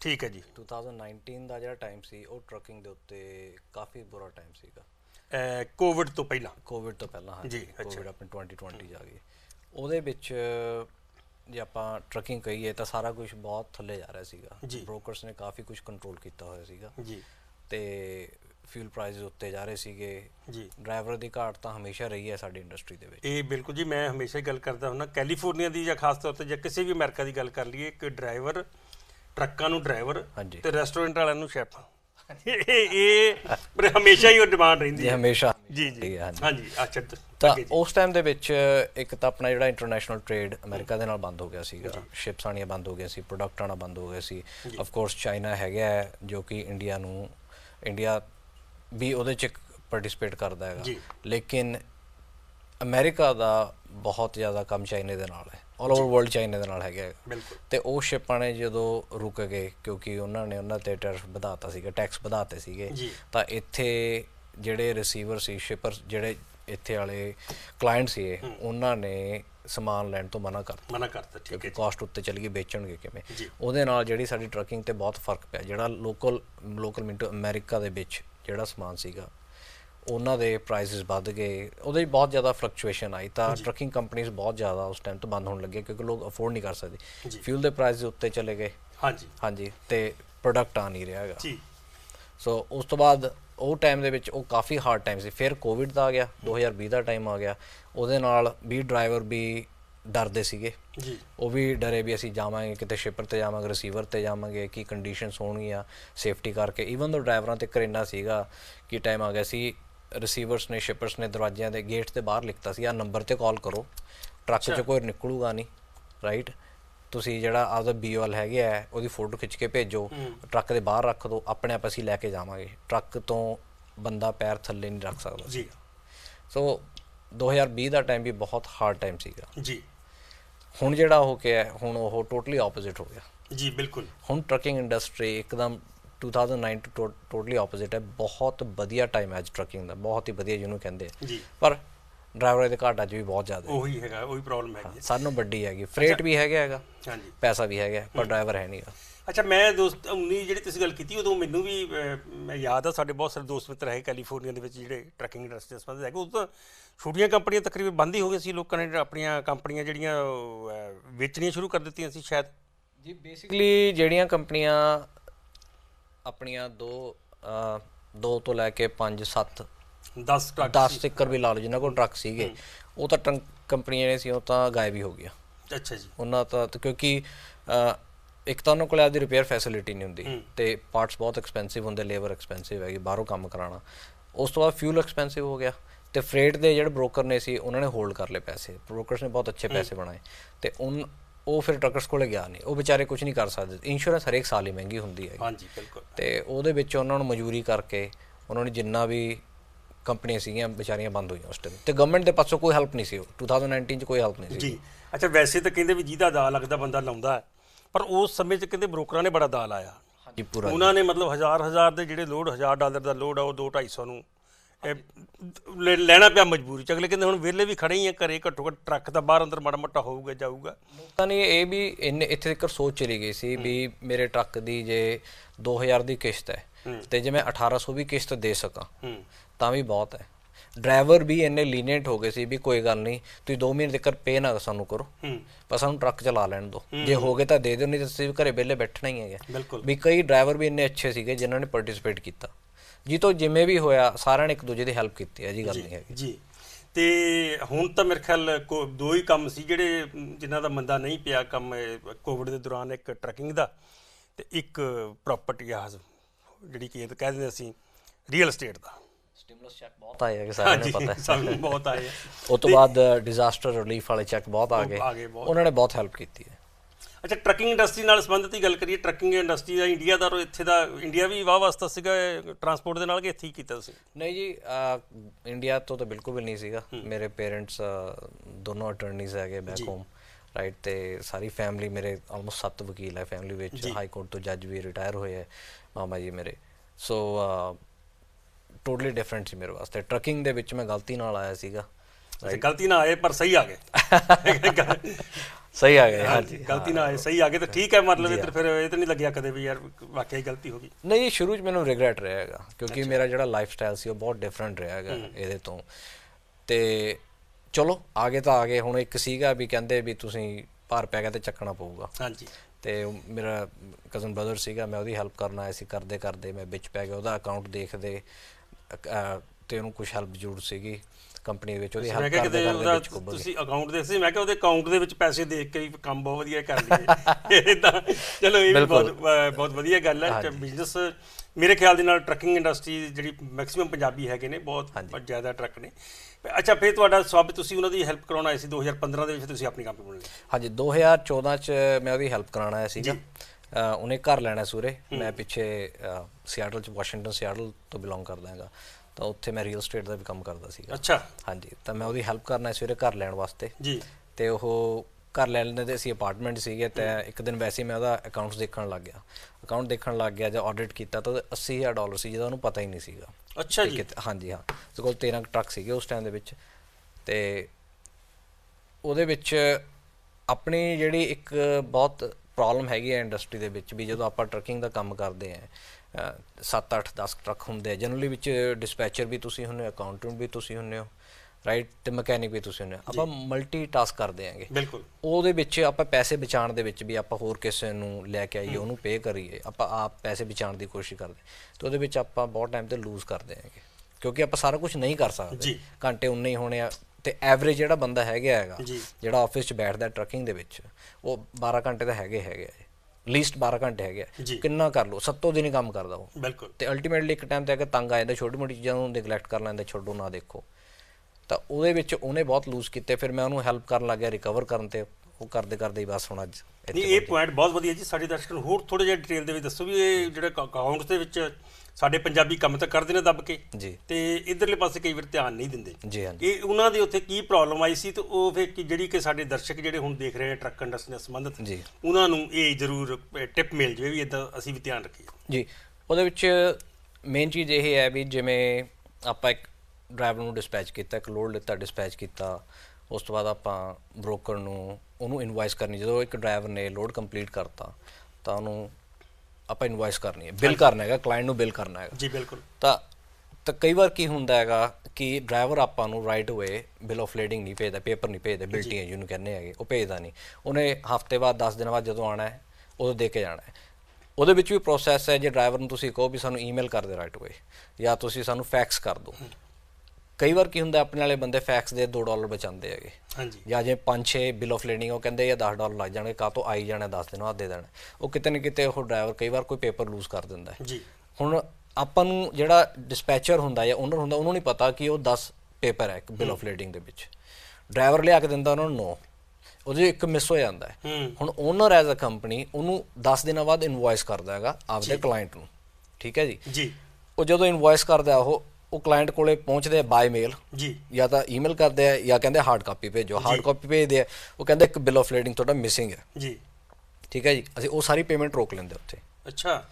ਠੀਕ ਹੈ ਜੀ 2019 ਦਾ ਜਿਹੜਾ ਟਾਈਮ ਸੀ ਉਹ ਟਰਕਿੰਗ ਦੇ ਉੱਤੇ ਕਾਫੀ ਬੁਰਾ ਟਾਈਮ ਸੀਗਾ ਕੋਵਿਡ ਤੋਂ ਪਹਿਲਾਂ ਕੋਵਿਡ ਤੋਂ ਪਹਿਲਾਂ ਹਾਂ ਜੀ ਕੋਵਿਡ ਆਪਣੇ 2020 ਜਾ ਗਈ ਉਹਦੇ ਵਿੱਚ ਜੇ ਆਪਾਂ ਟਰਕਿੰਗ ਕਹੀਏ ਤਾਂ ਸਾਰਾ ਕੁਝ ਬਹੁਤ ਥੱਲੇ ਜਾ ਰਿਹਾ ਸੀਗਾ ਬ੍ਰੋਕਰਸ ਨੇ ਕਾਫੀ ਕੁਝ ਕੰਟਰੋਲ ਕੀਤਾ ਹੋਇਆ ਸੀਗਾ ਜੀ ਤੇ ਫਿਊਲ ਪ੍ਰਾਈਸ ਉੱਤੇ ਜਾ ਰਹੇ ਸੀਗੇ ਜੀ ਡਰਾਈਵਰ ਦੀ ਘਾਟ ਤਾਂ ਹਮੇਸ਼ਾ ਰਹੀ ਹੈ ਸਾਡੀ ਇੰਡਸਟਰੀ ਦੇ ਵਿੱਚ ਇਹ ਬਿਲਕੁਲ ਜੀ ਮੈਂ ਹਮੇਸ਼ਾ ਗੱਲ ਕਰਦਾ ਹੁੰਦਾ ਕੈਲੀਫੋਰਨੀਆ ਦੀ ਜਾਂ ਖਾਸ ਤੌਰ ਤੇ ਜਾਂ ਕਿਸੇ ਵੀ ਅਮਰੀਕਾ ਦੀ ਗੱਲ ਕਰ ਲਈਏ ਕਿ ਡਰਾਈਵਰ ਟਰੱਕਾਂ ਨੂੰ ਡਰਾਈਵਰ ਤੇ ਰੈਸਟੋਰੈਂਟ ਵਾਲਿਆਂ ਨੂੰ ਸ਼ੈਫ ਇਹ ਪਰ ਹਮੇਸ਼ਾ ਹੀ ਉਹ ਡਿਮਾਂਡ ਰਹਿੰਦੀ ਹੈ ਹਮੇਸ਼ਾ ਜੀ ਜੀ ਹਾਂਜੀ ਅੱਛਾ ਤਾਂ ਉਸ ਟਾਈਮ ਦੇ ਵਿੱਚ ਇੱਕ ਤਾਂ ਆਪਣਾ ਜਿਹੜਾ ਇੰਟਰਨੈਸ਼ਨਲ ਟ੍ਰੇਡ ਅਮਰੀਕਾ ਦੇ ਨਾਲ ਬੰਦ ਹੋ ਗਿਆ ਸੀਗਾ ਸ਼ਿਪਸ ਆਣੀਆਂ ਬੰਦ ਹੋ ਗਈਆਂ ਸੀ ਪ੍ਰੋਡਕਟ ਆਣਾ ਬੰਦ ਹੋ ਗਏ ਸੀ ਆਫ ਕੋਰਸ ਚਾਈਨਾ ਹੈਗਾ ਜੋ ਕਿ ਇੰਡੀਆ ਨੂੰ ਇੰਡੀਆ ਵੀ ਉਹਦੇ ਚ ਪਾਰਟਿਸਿਪੇਟ ਕਰਦਾ ਹੈਗਾ ਲੇਕਿਨ ਅਮਰੀਕਾ ਦਾ ਬਹੁਤ ਜ਼ਿਆਦਾ ਕੰਮ ਚਾਈਨੇ ਦੇ ਨਾਲ ਹੈ ਆਲ ਓਵਰ ਵਰਲਡ ਚਾਈਨਾ ਦੇ ਨਾਲ ਹੈਗਾ ਤੇ ਉਹ ਸ਼ਿਪਾਂ ਨੇ ਜਦੋਂ ਰੁਕ ਗਏ ਕਿਉਂਕਿ ਉਹਨਾਂ ਨੇ ਉਹਨਾਂ ਤੇ ਟੈਰਿਫ ਵਧਾਤਾ ਸੀਗਾ ਟੈਕਸ ਵਧਾਤੇ ਸੀਗੇ ਤਾਂ ਇੱਥੇ ਜਿਹੜੇ ਰਿਸੀਵਰ ਸੀ ਸ਼ਿਪਰ ਜਿਹੜੇ ਇੱਥੇ ਵਾਲੇ ਕਲਾਇੰਟ ਸੀ ਉਹਨਾਂ ਨੇ ਸਮਾਨ ਲੈਣ ਤੋਂ ਮਨਾ ਕਰਤਾ ਮਨਾ ਕਰਤਾ ਠੀਕ ਹੈ ਕਾਸਟ ਉੱਤੇ ਚੱਲ ਗਈ ਵੇਚਣਗੇ ਕਿਵੇਂ ਉਹਦੇ ਨਾਲ ਜਿਹੜੀ ਸਾਡੀ ਟਰਕਿੰਗ ਤੇ ਬਹੁਤ ਫਰਕ ਪਿਆ ਜਿਹੜਾ ਲੋਕਲ ਲੋਕਲ ਮਿੰਟ ਅਮਰੀਕਾ ਦੇ ਵਿੱਚ ਜਿਹੜਾ ਸਮਾਨ ਸੀਗਾ ਉਹਨਾਂ ਦੇ ਪ੍ਰਾਈਸਸ ਵੱਧ ਗਏ ਉਹਦੇ ਵਿੱਚ ਬਹੁਤ ਜ਼ਿਆਦਾ ਫਲਕਚੁਏਸ਼ਨ ਆਈ ਤਾਂ ਟਰਕਿੰਗ ਕੰਪਨੀਆਂ ਬਹੁਤ ਜ਼ਿਆਦਾ ਉਸ ਟਾਈਮ ਤੋਂ ਬੰਦ ਹੋਣ ਲੱਗੇ ਕਿਉਂਕਿ ਲੋਕ ਅਫੋਰਡ ਨਹੀਂ ਕਰ ਸਕਦੇ ਫਿਊਲ ਦੇ ਪ੍ਰਾਈਸ ਉੱਤੇ ਚਲੇ ਗਏ ਹਾਂਜੀ ਹਾਂਜੀ ਤੇ ਪ੍ਰੋਡਕਟ ਆ ਨਹੀਂ ਰਿਹਾ ਹੈਗਾ ਜੀ ਸੋ ਉਸ ਤੋਂ ਬਾਅਦ ਉਹ ਟਾਈਮ ਦੇ ਵਿੱਚ ਉਹ ਕਾਫੀ ਹਾਰਡ ਟਾਈਮ ਸੀ ਫਿਰ ਕੋਵਿਡ ਦਾ ਆ ਗਿਆ 2020 ਦਾ ਟਾਈਮ ਆ ਗਿਆ ਉਹਦੇ ਨਾਲ ਵੀ ਡਰਾਈਵਰ ਵੀ ਡਰਦੇ ਸੀਗੇ ਜੀ ਉਹ ਵੀ ਡਰੇ ਵੀ ਅਸੀਂ ਜਾਵਾਂਗੇ ਕਿਤੇ ਸ਼ਿਪਰ ਤੇ ਜਾਵਾਂਗੇ ਰਿਸੀਵਰ ਤੇ ਜਾਵਾਂਗੇ ਕੀ ਕੰਡੀਸ਼ਨਸ ਹੋਣਗੀਆਂ ਸੇਫਟੀ ਕਰਕੇ ਈਵਨ ਦੋ ਡਰਾਈਵਰਾਂ ਤੇ ਕਰੇਨਾ ਸੀਗਾ ਕਿ ਟਾਈਮ ਆ ਗਿਆ ਸੀ ਰਿਸੀਵਰਸ ਨੇ ਸ਼ਿਪਰਸ ਨੇ ਦਰਵਾਜ਼ਿਆਂ ਦੇ ਗੇਟ ਤੇ ਬਾਹਰ ਲਿਖਤਾ ਸੀ ਆ ਨੰਬਰ ਤੇ ਕਾਲ ਕਰੋ ਟਰੱਕ 'ਚ ਕੋਈ ਨਿਕਲੂਗਾ ਨਹੀਂ ਰਾਈਟ ਤੁਸੀਂ ਜਿਹੜਾ ਆਪਦਾ ਬੀਓਐਲ ਆ ਉਹਦੀ ਫੋਟੋ ਖਿੱਚ ਕੇ ਭੇਜੋ ਟਰੱਕ ਦੇ ਬਾਹਰ ਰੱਖ ਦਿਓ ਆਪਣੇ ਆਪ ਅਸੀਂ ਲੈ ਕੇ ਜਾਵਾਂਗੇ ਟਰੱਕ ਤੋਂ ਬੰਦਾ ਪੈਰ ਥੱਲੇ ਨਹੀਂ ਰੱਖ ਸਕਦਾ ਜੀ ਸੋ 2020 ਦਾ ਟਾਈਮ ਵੀ ਬਹੁਤ ਹਾਰਡ ਟਾਈਮ ਸੀਗਾ ਜੀ ਹੁਣ ਜਿਹੜਾ ਉਹ ਕਿਹਾ ਹੁਣ ਉਹ ਟੋਟਲੀ ਆਪੋਜ਼ਿਟ ਹੋ ਗਿਆ ਜੀ ਬਿਲਕੁਲ ਹੁਣ ਟਰਕਿੰਗ ਇੰਡਸਟਰੀ ਇੱਕਦਮ 2009 ਤੋਂ ਟੋਟਲੀ ਆਪੋਜ਼ਿਟ ਹੈ ਬਹੁਤ ਵਧੀਆ ਟਾਈਮ ਹੈ ਅੱਜ ਟਰੱਕਿੰਗ ਦਾ ਬਹੁਤ ਹੀ ਵਧੀਆ ਜਿਹਨੂੰ ਕਹਿੰਦੇ ਜੀ ਪਰ ਡਰਾਈਵਰਾਂ ਦੇ ਘਾਟ ਜ ਵੀ ਬਹੁਤ ਜ਼ਿਆਦਾ ਹੈ ਉਹੀ ਹੈਗਾ ਉਹੀ ਪ੍ਰੋਬਲਮ ਹੈਗੀ ਸਾਨੂੰ ਵੱਡੀ ਹੈਗੀ ਫਰੇਟ ਵੀ ਹੈਗਾ ਹੈਗਾ ਹਾਂਜੀ ਪੈਸਾ ਵੀ ਹੈਗਾ ਪਰ ਡਰਾਈਵਰ ਹੈ ਨਹੀਂਗਾ ਅੱਛਾ ਮੈਂ ਦੋਸਤ 19 ਜਿਹੜੀ ਤੁਸੀਂ ਗੱਲ ਕੀਤੀ ਉਦੋਂ ਮੈਨੂੰ ਵੀ ਮੈਂ ਯਾਦ ਆ ਸਾਡੇ ਬਹੁਤ ਸਾਰੇ ਦੋਸਤ ਮਿੱਤਰ ਹੈ ਕੈਲੀਫੋਰਨੀਆ ਦੇ ਵਿੱਚ ਜਿਹੜੇ ਟਰੱਕਿੰਗ ਇੰਡਸਟਰੀ ਦੇ ਸੰਬੰਧ ਹੈਗੇ ਉਦੋਂ ਛੋਟੀਆਂ ਕੰਪਨੀਆਂ ਤਕਰੀਬਨ ਬੰਦ ਹੀ ਹੋ ਗਈ ਸੀ ਲੋਕਾਂ ਨੇ ਆਪਣੀਆਂ ਕੰਪਨੀਆਂ ਜਿਹੜੀਆਂ ਵੇਚਣੀਆਂ ਸ਼ੁਰੂ ਕਰ ਦਿੱਤੀਆਂ ਸੀ ਸ਼ਾਇਦ ਜੀ ਬੇਸਿਕਲੀ ਜਿਹੜੀਆਂ ਕੰਪਨੀਆਂ ਆਪਣੀਆਂ ਦੋ ਦੋ ਤੋਂ ਲੈ ਕੇ 5 7 10 ਟਰੱਕ 10 ਟਿੱਕਰ ਵੀ ਲਾ ਲਓ ਜਿਨ੍ਹਾਂ ਕੋਲ ਟਰੱਕ ਸੀਗੇ ਉਹ ਤਾਂ ਕੰਪਨੀਆਂ ਨੇ ਸੀ ਉਹ ਤਾਂ ਗਾਇਬ ਹੀ ਹੋ ਗਿਆ ਅੱਛਾ ਜੀ ਉਹਨਾਂ ਤਾਂ ਕਿਉਂਕਿ ਇੱਕ ਤਾਂ ਉਹਨਾਂ ਕੋਲ ਆਪਦੀ ਰਿਪੇਅਰ ਫੈਸਿਲਿਟੀ ਨਹੀਂ ਹੁੰਦੀ ਤੇ ਪਾਰਟਸ ਬਹੁਤ ਐਕਸਪੈਂਸਿਵ ਹੁੰਦੇ ਲੇਬਰ ਐਕਸਪੈਂਸਿਵ ਹੈਗੀ ਬਾਹਰੋਂ ਕੰਮ ਕਰਾਣਾ ਉਸ ਤੋਂ ਬਾਅਦ ਫਿਊਲ ਐਕਸਪੈਂਸਿਵ ਹੋ ਗਿਆ ਤੇ ਫਰੇਟ ਦੇ ਜਿਹੜੇ ਬ੍ਰੋਕਰ ਨੇ ਸੀ ਉਹਨਾਂ ਨੇ ਹੋਲਡ ਕਰ ਲਏ ਪੈਸੇ ਬ੍ਰੋਕਰਸ ਨੇ ਬਹੁਤ ਅੱਛੇ ਪੈਸੇ ਬਣਾਏ ਤੇ ਉਹਨਾਂ ਉਹ ਫਿਰ ਟਰੱਕਰਸ ਕੋਲੇ ਗਿਆ ਨਹੀਂ ਉਹ ਵਿਚਾਰੇ ਕੁਝ ਨਹੀਂ ਕਰ ਸਕਦੇ ਇੰਸ਼ੋਰੈਂਸ ਹਰੇਕ ਸਾਲ ਹੀ ਮਹਿੰਗੀ ਹੁੰਦੀ ਹੈ ਹਾਂਜੀ ਬਿਲਕੁਲ ਤੇ ਉਹਦੇ ਵਿੱਚ ਉਹਨਾਂ ਨੂੰ ਮਜਬੂਰੀ ਕਰਕੇ ਉਹਨਾਂ ਨੇ ਜਿੰਨਾ ਵੀ ਕੰਪਨੀਆਂ ਸੀਗੀਆਂ ਵਿਚਾਰੀਆਂ ਬੰਦ ਹੋਈਆਂ ਉਸ ਟਾਈਮ ਤੇ ਗਵਰਨਮੈਂਟ ਦੇ ਪਾਸੋਂ ਕੋਈ ਹੈਲਪ ਨਹੀਂ ਸੀ 2019 ਚ ਕੋਈ ਹੈਲਪ ਨਹੀਂ ਸੀ ਜੀ ਅੱਛਾ ਵੈਸੇ ਤਾਂ ਕਹਿੰਦੇ ਵੀ ਜਿਹਦਾ ਦਾ ਲੱਗਦਾ ਬੰਦਾ ਲਾਉਂਦਾ ਪਰ ਉਸ ਸਮੇਂ 'ਚ ਕਹਿੰਦੇ ਬ੍ਰੋਕਰਾਂ ਨੇ ਬੜਾ ਦਾ ਲਾਇਆ ਹਾਂਜੀ ਪੂਰਾ ਉਹਨਾਂ ਨੇ ਮਤਲਬ ਹਜ਼ਾਰ ਹਜ਼ਾਰ ਦੇ ਜਿਹੜੇ ਲੋਡ 1000 ਡਾਲਰ ਦਾ ਲੋਡ ਆ ਉਹ 2 250 ਨੂੰ ਲੈਣਾ ਪਿਆ ਮਜਬੂਰੀ ਚ ਅਗਲੇ ਕਹਿੰਦੇ ਹੁਣ ਵਿਰਲੇ ਵੀ ਖੜੇ ਹੀ ਆ ਘਰੇ ਘੱਟੋ ਘੱਟ ਟਰੱਕ ਤਾਂ ਬਾਹਰ ਅੰਦਰ ਮੜਾ ਮਟਾ ਹੋਊਗਾ ਜਾਊਗਾ ਲੋਕਾਂ ਨੇ ਇਹ ਵੀ ਇੰਨੇ ਇੱਥੇ ਤੱਕ ਸੋਚ ਚਲੀ ਗਈ ਸੀ ਵੀ ਮੇਰੇ ਟਰੱਕ ਦੀ ਜੇ 2000 ਦੀ ਕਿਸ਼ਤ ਹੈ ਤੇ ਜੇ ਮੈਂ 1800 ਵੀ ਕਿਸ਼ਤ ਦੇ ਸਕਾਂ ਤਾਂ ਵੀ ਬਹੁਤ ਹੈ ਡਰਾਈਵਰ ਵੀ ਇੰਨੇ ਲੀਨੀਅੰਟ ਹੋ ਗਏ ਸੀ ਵੀ ਕੋਈ ਗੱਲ ਨਹੀਂ ਤੁਸੀਂ 2 ਮਹੀਨੇ ਤੱਕ ਪੇ ਨਾ ਸਾਨੂੰ ਕਰੋ ਬਸ ਸਾਨੂੰ ਟਰੱਕ ਚਲਾ ਲੈਣ ਦਿਓ ਜੇ ਹੋਗੇ ਤਾਂ ਦੇ ਦਿਓ ਨਹੀਂ ਤਾਂ ਸਿਰਫ ਘਰੇ ਵਿਹਲੇ ਬੈਠਣਾ ਹੀ ਹੈਗਾ ਵੀ ਕਈ ਡਰਾਈਵਰ ਵੀ ਇੰਨੇ ਅੱਛੇ ਸੀਗੇ ਜਿਨ੍ਹਾਂ ਨੇ ਪਾਰਟਿਸਿਪੇਟ ਕੀਤਾ ਜੀ ਤੋਂ ਜਿੰਮੇ ਵੀ ਹੋਇਆ ਸਾਰਿਆਂ ਨੇ ਇੱਕ ਦੂਜੇ ਦੀ ਹੈਲਪ ਕੀਤੀ ਹੈ ਜੀ ਗੱਲ ਨਹੀਂ ਹੈਗੀ ਜੀ ਤੇ ਹੁਣ ਤਾਂ ਮੇਰੇ ਖਿਆਲ ਦੋ ਹੀ ਕੰਮ ਸੀ ਜਿਹੜੇ ਜਿਨ੍ਹਾਂ ਦਾ ਮੰਦਾ ਨਹੀਂ ਪਿਆ ਕੰਮ ਕੋਵਿਡ ਦੇ ਦੌਰਾਨ ਇੱਕ ਟਰਕਿੰਗ ਦਾ ਤੇ ਇੱਕ ਪ੍ਰਾਪਰਟੀ ਆ ਜਿਹੜੀ ਕੀ ਕਹਿ ਦਿੰਦੇ ਅਸੀਂ ਰੀਅਲ ਏਸਟੇਟ ਦਾ ਸਟਿਮੂਲਸ ਚੈੱਕ ਬਹੁਤ ਆਇਆ ਕਿ ਸਾਰਿਆਂ ਨੂੰ ਪਤਾ ਹੈ ਨੂੰ ਬਹੁਤ ਆਇਆ ਉਹ ਤੋਂ ਬਾਅਦ ਡਿਜ਼ਾਸਟਰ ਰਿਲੀਫ ਵਾਲੇ ਚੈੱਕ ਬਹੁਤ ਆ ਗਏ ਉਹਨਾਂ ਨੇ ਬਹੁਤ ਹੈਲਪ ਕੀਤੀ ਹੈ ਅੱਛਾ ਟਰੱਕਿੰਗ ਇੰਡਸਟਰੀ ਨਾਲ ਸੰਬੰਧਿਤ ਹੀ ਗੱਲ ਕਰੀਏ ਟਰੱਕਿੰਗ ਇੰਡਸਟਰੀ ਦਾ ਇੰਡੀਆ ਦਾ ਇੱਥੇ ਦਾ ਇੰਡੀਆ ਵੀ ਵਾਹ ਵਾਸਤਾ ਸੀਗਾ ਟਰਾਂਸਪੋਰਟ ਦੇ ਨਾਲ ਕਿ ਇੱਥੇ ਹੀ ਕੀਤਾ ਸੀ ਨਹੀਂ ਜੀ ਇੰਡੀਆ ਤੋਂ ਤਾਂ ਬਿਲਕੁਲ ਵੀ ਨਹੀਂ ਸੀਗਾ ਮੇਰੇ ਪੇਰੈਂਟਸ ਦੋਨੋਂ ਅਟਰਨੀਜ਼ ਹੈਗੇ ਬੈਕ ਹੋਮ ਰਾਈਟ ਤੇ ਸਾਰੀ ਫੈਮਿਲੀ ਮੇਰੇ ਆਲਮੋਸਟ ਸੱਤ ਵਕੀਲ ਹੈ ਫੈਮਿਲੀ ਵਿੱਚ ਹਾਈ ਕੋਰਟ ਤੋਂ ਜੱਜ ਵੀ ਰਿਟਾਇਰ ਹੋਏ ਹੈ ਮਾਮਾ ਜੀ ਮੇਰੇ ਸੋ ਟੋਟਲੀ ਡਿਫਰੈਂਟ ਸੀ ਮੇਰੇ ਵਾਸਤੇ ਟਰੱਕਿੰਗ ਦੇ ਵਿੱਚ ਮੈਂ ਗਲਤੀ ਨਾਲ ਆਇਆ ਸੀਗਾ ਗਲਤੀ ਨਾਲ ਆਏ ਪਰ ਸਹੀ ਆ ਗਏ ਸਹੀ ਆ ਗਏ ਹਾਂਜੀ ਗਲਤੀ ਨਾਲ ਸਹੀ ਆ ਗਏ ਤਾਂ ਠੀਕ ਹੈ ਮਤਲਬ ਇਹ ਫਿਰ ਇਹ ਤਾਂ ਨਹੀਂ ਲੱਗਿਆ ਕਦੇ ਵੀ ਯਾਰ ਵਾਕਿਆ ਹੀ ਗਲਤੀ ਹੋ ਗਈ ਨਹੀਂ ਸ਼ੁਰੂ 'ਚ ਮੈਨੂੰ ਰਿਗਰੈਟ ਰਹੇਗਾ ਕਿਉਂਕਿ ਮੇਰਾ ਜਿਹੜਾ ਲਾਈਫ ਸਟਾਈਲ ਸੀ ਉਹ ਬਹੁਤ ਡਿਫਰੈਂਟ ਰਹੇਗਾ ਇਹਦੇ ਤੋਂ ਤੇ ਚਲੋ ਆਗੇ ਤਾਂ ਆਗੇ ਹੁਣ ਇੱਕ ਸੀਗਾ ਵੀ ਕਹਿੰਦੇ ਵੀ ਤੁਸੀਂ ਭਾਰ ਪੈ ਗਿਆ ਤੇ ਚੱਕਣਾ ਪਊਗਾ ਹਾਂਜੀ ਤੇ ਮੇਰਾ ਕਜ਼ਨ ਬ੍ਰਦਰ ਸੀਗਾ ਮੈਂ ਉਹਦੀ ਹੈਲਪ ਕਰਨ ਆਇਆ ਸੀ ਕਰਦੇ ਕਰਦੇ ਮੈਂ ਵਿੱਚ ਪੈ ਗਿਆ ਉਹਦਾ ਅਕਾਊਂਟ ਦੇਖਦੇ ਤੇ ਉਹਨੂੰ ਕੁਝ ਹੈਲਪ ਜ਼ਰੂਰ ਸੀਗੀ ਕੰਪਨੀ ਦੇ ਵਿੱਚ ਉਹਦੇ ਹੱਥ ਮੈਂ ਕਿਹਾ ਵਿੱਚ ਤੁਸੀਂ ਅਕਾਊਂਟ ਦੇਖ ਸੀ ਮੈਂ ਕਿਹਾ ਉਹਦੇ ਅਕਾਊਂਟ ਦੇ ਵਿੱਚ ਪੈਸੇ ਦੇਖ ਕੇ ਹੀ ਕੰਮ ਬਹੁਤ ਵਧੀਆ ਕਰ ਲਈਏ ਇਦਾਂ ਚਲੋ ਇਹ ਵੀ ਬਹੁਤ ਬਹੁਤ ਵਧੀਆ ਗੱਲ ਹੈ ਬਿਜ਼ਨਸ ਮੇਰੇ ਖਿਆਲ ਦੇ ਨਾਲ ਟਰੱਕਿੰਗ ਇੰਡਸਟਰੀ ਜਿਹੜੀ ਮੈਕਸਿਮਮ ਪੰਜਾਬੀ ਹੈਗੇ ਨੇ ਬਹੁਤ ਜ਼ਿਆਦਾ ਟਰੱਕ ਨੇ ਅੱਛਾ ਫਿਰ ਤੁਹਾਡਾ ਸਵਾਬ ਤੁਸੀਂ ਉਹਨਾਂ ਦੀ ਹੈਲਪ ਕਰਾਉਣ ਆਏ ਸੀ 2015 ਦੇ ਵਿੱਚ ਤੁਸੀਂ ਆਪਣੀ ਕੰਪਨੀ ਬਣਾਈ ਹਾਂਜੀ 2014 ਚ ਮੈਂ ਉਹਦੀ ਹੈਲਪ ਕਰਾਉਣ ਆਇਆ ਸੀਗਾ ਉਹਨੇ ਘਰ ਲੈਣਾ ਸੂਰੇ ਮੈਂ ਪਿੱਛੇ ਸਿਆਟਲ ਚ ਵਾਸ਼ਿੰਗਟਨ ਸਿਆਟਲ ਤੋਂ ਬਿਲੋਂਗ ਕਰਦਾ ਹਾਂਗਾ ਤਾਂ ਉੱਥੇ ਮੈਂ ਰੀਅਲ ਸਟੇਟ ਦਾ ਵੀ ਕੰਮ ਕਰਦਾ ਸੀਗਾ ਅੱਛਾ ਹਾਂਜੀ ਤਾਂ ਮੈਂ ਉਹਦੀ ਹੈਲਪ ਕਰਨਾ ਉਹਦੇ ਘਰ ਲੈਣ ਵਾਸਤੇ ਜੀ ਤੇ ਉਹ ਘਰ ਲੈ ਲੈਂਦੇ ਸੀ ਅਪਾਰਟਮੈਂਟ ਸੀਗੇ ਤੇ ਇੱਕ ਦਿਨ ਵੈਸੇ ਮੈਂ ਉਹਦਾ ਅਕਾਊਂਟਸ ਦੇਖਣ ਲੱਗ ਗਿਆ ਅਕਾਊਂਟ ਦੇਖਣ ਲੱਗ ਗਿਆ ਜਾਂ ਆਡਿਟ ਕੀਤਾ ਤਾਂ 80000 ਡਾਲਰ ਸੀ ਜਿਹਦਾ ਉਹਨੂੰ ਪਤਾ ਹੀ ਨਹੀਂ ਸੀਗਾ ਅੱਛਾ ਜੀ ਹਾਂਜੀ ਹਾਂ ਤੇ ਕੋਲ 13 ਟਰੱਕ ਸੀਗੇ ਉਸ ਟਾਈਮ ਦੇ ਵਿੱਚ ਤੇ ਉਹਦੇ ਵਿੱਚ ਆਪਣੀ ਜਿਹੜੀ ਇੱਕ ਬਹੁਤ ਪ੍ਰੋਬਲਮ ਹੈਗੀ ਹੈ ਇੰਡਸਟਰੀ ਦੇ ਵਿੱਚ ਵੀ ਜਦੋਂ ਆਪਾਂ ਟਰਕਿੰਗ ਦਾ ਕੰਮ ਕਰਦੇ ਆਂ 7 8 10 ਟਰੱਕ ਹੁੰਦੇ ਆ ਜਨਰਲੀ ਵਿੱਚ ਡਿਸਪੈਚਰ ਵੀ ਤੁਸੀਂ ਹੁੰਦੇ ਹੋ ਅਕਾਊਂਟੈਂਟ ਵੀ ਤੁਸੀਂ ਹੁੰਦੇ ਹੋ ਰਾਈਟ ਤੇ ਮਕੈਨਿਕ ਵੀ ਤੁਸੀਂ ਹੁੰਦੇ ਹੋ ਆਪਾਂ ਮਲਟੀ ਟਾਸਕ ਕਰਦੇ ਆਂਗੇ ਬਿਲਕੁਲ ਉਹਦੇ ਵਿੱਚ ਆਪਾਂ ਪੈਸੇ ਬਚਾਉਣ ਦੇ ਵਿੱਚ ਵੀ ਆਪਾਂ ਹੋਰ ਕਿਸੇ ਨੂੰ ਲੈ ਕੇ ਆਈਏ ਉਹਨੂੰ ਪੇ ਕਰੀਏ ਆਪਾਂ ਆਪ ਪੈਸੇ ਬਚਾਉਣ ਦੀ ਕੋਸ਼ਿਸ਼ ਕਰਦੇ ਤੇ ਉਹਦੇ ਵਿੱਚ ਆਪਾਂ ਬਹੁਤ ਟਾਈਮ ਤੇ ਲੂਜ਼ ਕਰਦੇ ਆਂਗੇ ਕਿਉਂਕਿ ਆਪਾਂ ਸਾਰਾ ਕੁਝ ਨਹੀਂ ਕਰ ਸਕਦੇ ਘੰਟੇ ਉਨੇ ਹੀ ਹੋਣੇ ਆ ਤੇ ਐਵਰੇਜ ਜਿਹੜਾ ਬੰਦਾ ਹੈਗਾ ਹੈਗਾ ਜਿਹੜਾ ਆਫਿਸ 'ਚ ਬੈਠਦਾ ਟਰਕਿੰਗ ਦੇ ਵਿੱਚ ਉਹ 12 ਘੰਟੇ ਤਾਂ ਹੈਗੇ ਹੈਗੇ ਲੀਸਟ 12 ਘੰਟੇ ਹੈਗੇ ਕਿੰਨਾ ਕਰ ਲੋ ਸੱਤੋ ਦਿਨ ਹੀ ਕੰਮ ਕਰਦਾ ਉਹ ਬਿਲਕੁਲ ਤੇ ਅਲਟੀਮੇਟਲੀ ਇੱਕ ਟਾਈਮ ਤੇ ਆ ਕੇ ਤੰਗ ਆ ਜਾਂਦਾ ਛੋਟੀ ਮੋਟੀ ਚੀਜ਼ਾਂ ਨੂੰ ਨੈਗਲੈਕਟ ਕਰ ਲੈਂਦਾ ਛੱਡੋ ਨਾ ਦੇਖੋ ਤਾਂ ਉਹਦੇ ਵਿੱਚ ਉਹਨੇ ਬਹੁਤ ਲੂਜ਼ ਕੀਤੇ ਫਿਰ ਮੈਂ ਉਹਨੂੰ ਹੈਲਪ ਕਰਨ ਲੱਗਿਆ ਰਿਕਵਰ ਕਰਨ ਤੇ ਉਹ ਕਰਦੇ ਕਰਦੇ ਹੀ ਬਸ ਹੁਣ ਅੱਜ ਨਹੀਂ ਇਹ ਪੁਆਇੰਟ ਬਹੁਤ ਵਧੀਆ ਜੀ ਸਾਡੇ ਦਰਸ਼ਕਾਂ ਨੂੰ ਹੋਰ ਥੋੜੇ ਜਿਹਾ ਡਿਟੇਲ ਦੇ ਵਿੱਚ ਦੱਸੋ ਵੀ ਇਹ ਜਿਹੜਾ ਅਕਾਊਂਟਸ ਦੇ ਵਿੱਚ ਸਾਡੇ ਪੰਜਾਬੀ ਕੰਮ ਤਾਂ ਕਰਦੇ ਨੇ ਦੱਬ ਕੇ ਜੀ ਤੇ ਇਧਰਲੇ ਪਾਸੇ ਕਈ ਵਾਰ ਧਿਆਨ ਨਹੀਂ ਦਿੰਦੇ ਜੀ ਹਾਂਜੀ ਇਹ ਉਹਨਾਂ ਦੇ ਉੱਥੇ ਕੀ ਪ੍ਰੋਬਲਮ ਆਈ ਸੀ ਤੇ ਉਹ ਫਿਰ ਕਿ ਜਿਹੜੀ ਕਿ ਸਾਡੇ ਦਰਸ਼ਕ ਜਿਹੜੇ ਹੁਣ ਦੇਖ ਰਹੇ ਨੇ ਟਰੱਕ ਇੰਡਸਟਰੀ ਨਾਲ ਸੰਬੰਧਿਤ ਉਹਨਾਂ ਨੂੰ ਇਹ ਜ਼ਰੂਰ ਟਿਪ ਮਿਲ ਜਵੇ ਵੀ ਇਦਾਂ ਅਸੀਂ ਵੀ ਧਿਆਨ ਰੱਖੀਏ ਜੀ ਉਹਦੇ ਵਿੱਚ ਮੇਨ ਚੀਜ਼ ਇਹ ਹੈ ਵੀ ਜਿਵੇਂ ਆਪਾਂ ਇੱਕ ਡਰਾਈਵਰ ਨੂੰ ਡਿਸਪੈਚ ਕੀਤਾ ਇੱਕ ਲੋਡ ਲਿੱਤਾ ਡਿਸਪੈਚ ਕੀਤਾ ਉਸ ਤੋਂ ਬਾਅਦ ਆਪਾਂ ਬ੍ਰੋਕਰ ਨੂੰ ਉਹਨੂੰ ਇਨਵੌਇਸ ਕਰਨੀ ਜਦੋਂ ਇੱਕ ਡਰਾਈਵਰ ਨੇ ਲੋਡ ਕੰਪਲੀਟ ਕਰਤਾ ਤਾਂ ਉਹਨੂੰ ਆਪਾਂ ਇਨਵੋਇਸ ਕਰਨੀ ਹੈ ਬਿੱਲ ਕਰਨਾ ਹੈਗਾ ਕਲਾਇੰਟ ਨੂੰ ਬਿੱਲ ਕਰਨਾ ਹੈਗਾ ਜੀ ਬਿਲਕੁਲ ਤਾਂ ਤਾਂ ਕਈ ਵਾਰ ਕੀ ਹੁੰਦਾ ਹੈਗਾ ਕਿ ਡਰਾਈਵਰ ਆਪਾਂ ਨੂੰ ਰਾਈਟ ਅਵੇ ਬਿਲ ਆਫ ਲੇਡਿੰਗ ਨਹੀਂ ਭੇਜਦਾ ਪੇਪਰ ਨਹੀਂ ਭੇਜਦਾ ਬਿਲਟੀ ਹੈ ਜਿਹਨੂੰ ਕਹਿੰਦੇ ਹੈਗੇ ਉਹ ਭੇਜਦਾ ਨਹੀਂ ਉਹਨੇ ਹਫਤੇ ਬਾਅਦ 10 ਦਿਨ ਬਾਅਦ ਜਦੋਂ ਆਣਾ ਹੈ ਉਦੋਂ ਦੇ ਕੇ ਜਾਣਾ ਹੈ ਉਹਦੇ ਵਿੱਚ ਵੀ ਪ੍ਰੋਸੈਸ ਹੈ ਜੇ ਡਰਾਈਵਰ ਨੂੰ ਤੁਸੀਂ ਕਹੋ ਵੀ ਸਾਨੂੰ ਈਮੇਲ ਕਰ ਦੇ ਰਾਈਟ ਅਵੇ ਜਾਂ ਤੁਸੀਂ ਸਾਨੂੰ ਫੈਕਸ ਕਰ ਦਿਓ ਕਈ ਵਾਰ ਕੀ ਹੁੰਦਾ ਆਪਣੇ ਵਾਲੇ ਬੰਦੇ ਫੈਕਸ ਦੇ 2 ਡਾਲਰ ਬਚਾਉਂਦੇ ਹੈਗੇ ਹਾਂਜੀ ਜਾਂ ਜੇ 5-6 ਬਿਲ ਆਫ ਲੈਂਡਿੰਗ ਉਹ ਕਹਿੰਦੇ ਆ 10 ਡਾਲਰ ਲੱਗ ਜਾਣਗੇ ਕਾ ਤੋਂ ਆਈ ਜਾਣਾ 10 ਦੇਣਾ ਆ ਦੇ ਦੇਣਾ ਉਹ ਕਿਤੇ ਨਾ ਕਿਤੇ ਉਹ ਡਰਾਈਵਰ ਕਈ ਵਾਰ ਕੋਈ ਪੇਪਰ ਲੂਜ਼ ਕਰ ਦਿੰਦਾ ਹੈ ਜੀ ਹੁਣ ਆਪਾਂ ਨੂੰ ਜਿਹੜਾ ਡਿਸਪੈਚਰ ਹੁੰਦਾ ਜਾਂ ਓਨਰ ਹੁੰਦਾ ਉਹਨੂੰ ਨਹੀਂ ਪਤਾ ਕਿ ਉਹ 10 ਪੇਪਰ ਹੈ ਇੱਕ ਬਿਲ ਆਫ ਲੈਂਡਿੰਗ ਦੇ ਵਿੱਚ ਡਰਾਈਵਰ ਲਿਆ ਕੇ ਦਿੰਦਾ ਉਹਨਾਂ ਨੂੰ ਨੋ ਉਹਦੇ ਇੱਕ ਮਿਸ ਹੋ ਜਾਂਦਾ ਹੈ ਹੁਣ ਓਨਰ ਐਜ਼ ਅ ਕੰਪਨੀ ਉਹਨੂੰ 10 ਦਿਨਾਂ ਬਾਅਦ ਇਨਵੌਇਸ ਕਰਦਾ ਹੈਗਾ ਆਪਦੇ ਕਲਾਇੰਟ ਨੂੰ ਠੀਕ ਹੈ ਜੀ ਜੀ ਉਹ ਜਦੋਂ ਇਨਵੌਇਸ ਕਰਦਾ ਉਹ ਉਹ ਕਲਾਇੰਟ ਕੋਲੇ ਪਹੁੰਚਦੇ ਬਾਈ ਮੇਲ ਜੀ ਜਾਂ ਤਾਂ ਈਮੇਲ ਕਰਦੇ ਆ ਜਾਂ ਕਹਿੰਦੇ ਹਾਰਡ ਕਾਪੀ ਭੇਜੋ ਹਾਰਡ ਕਾਪੀ ਭੇਜਦੇ ਆ ਉਹ ਕਹਿੰਦੇ ਇੱਕ ਬਿਲ ਆਫ ਲੇਡਿੰਗ ਤੁਹਾਡਾ ਮਿਸਿੰਗ ਹੈ ਜੀ ਠੀਕ ਹੈ ਜੀ ਅਸੀਂ ਉਹ ਸਾਰੀ ਪੇਮੈਂਟ ਰੋਕ ਲੈਂਦੇ ਉੱਥੇ ਅੱਛਾ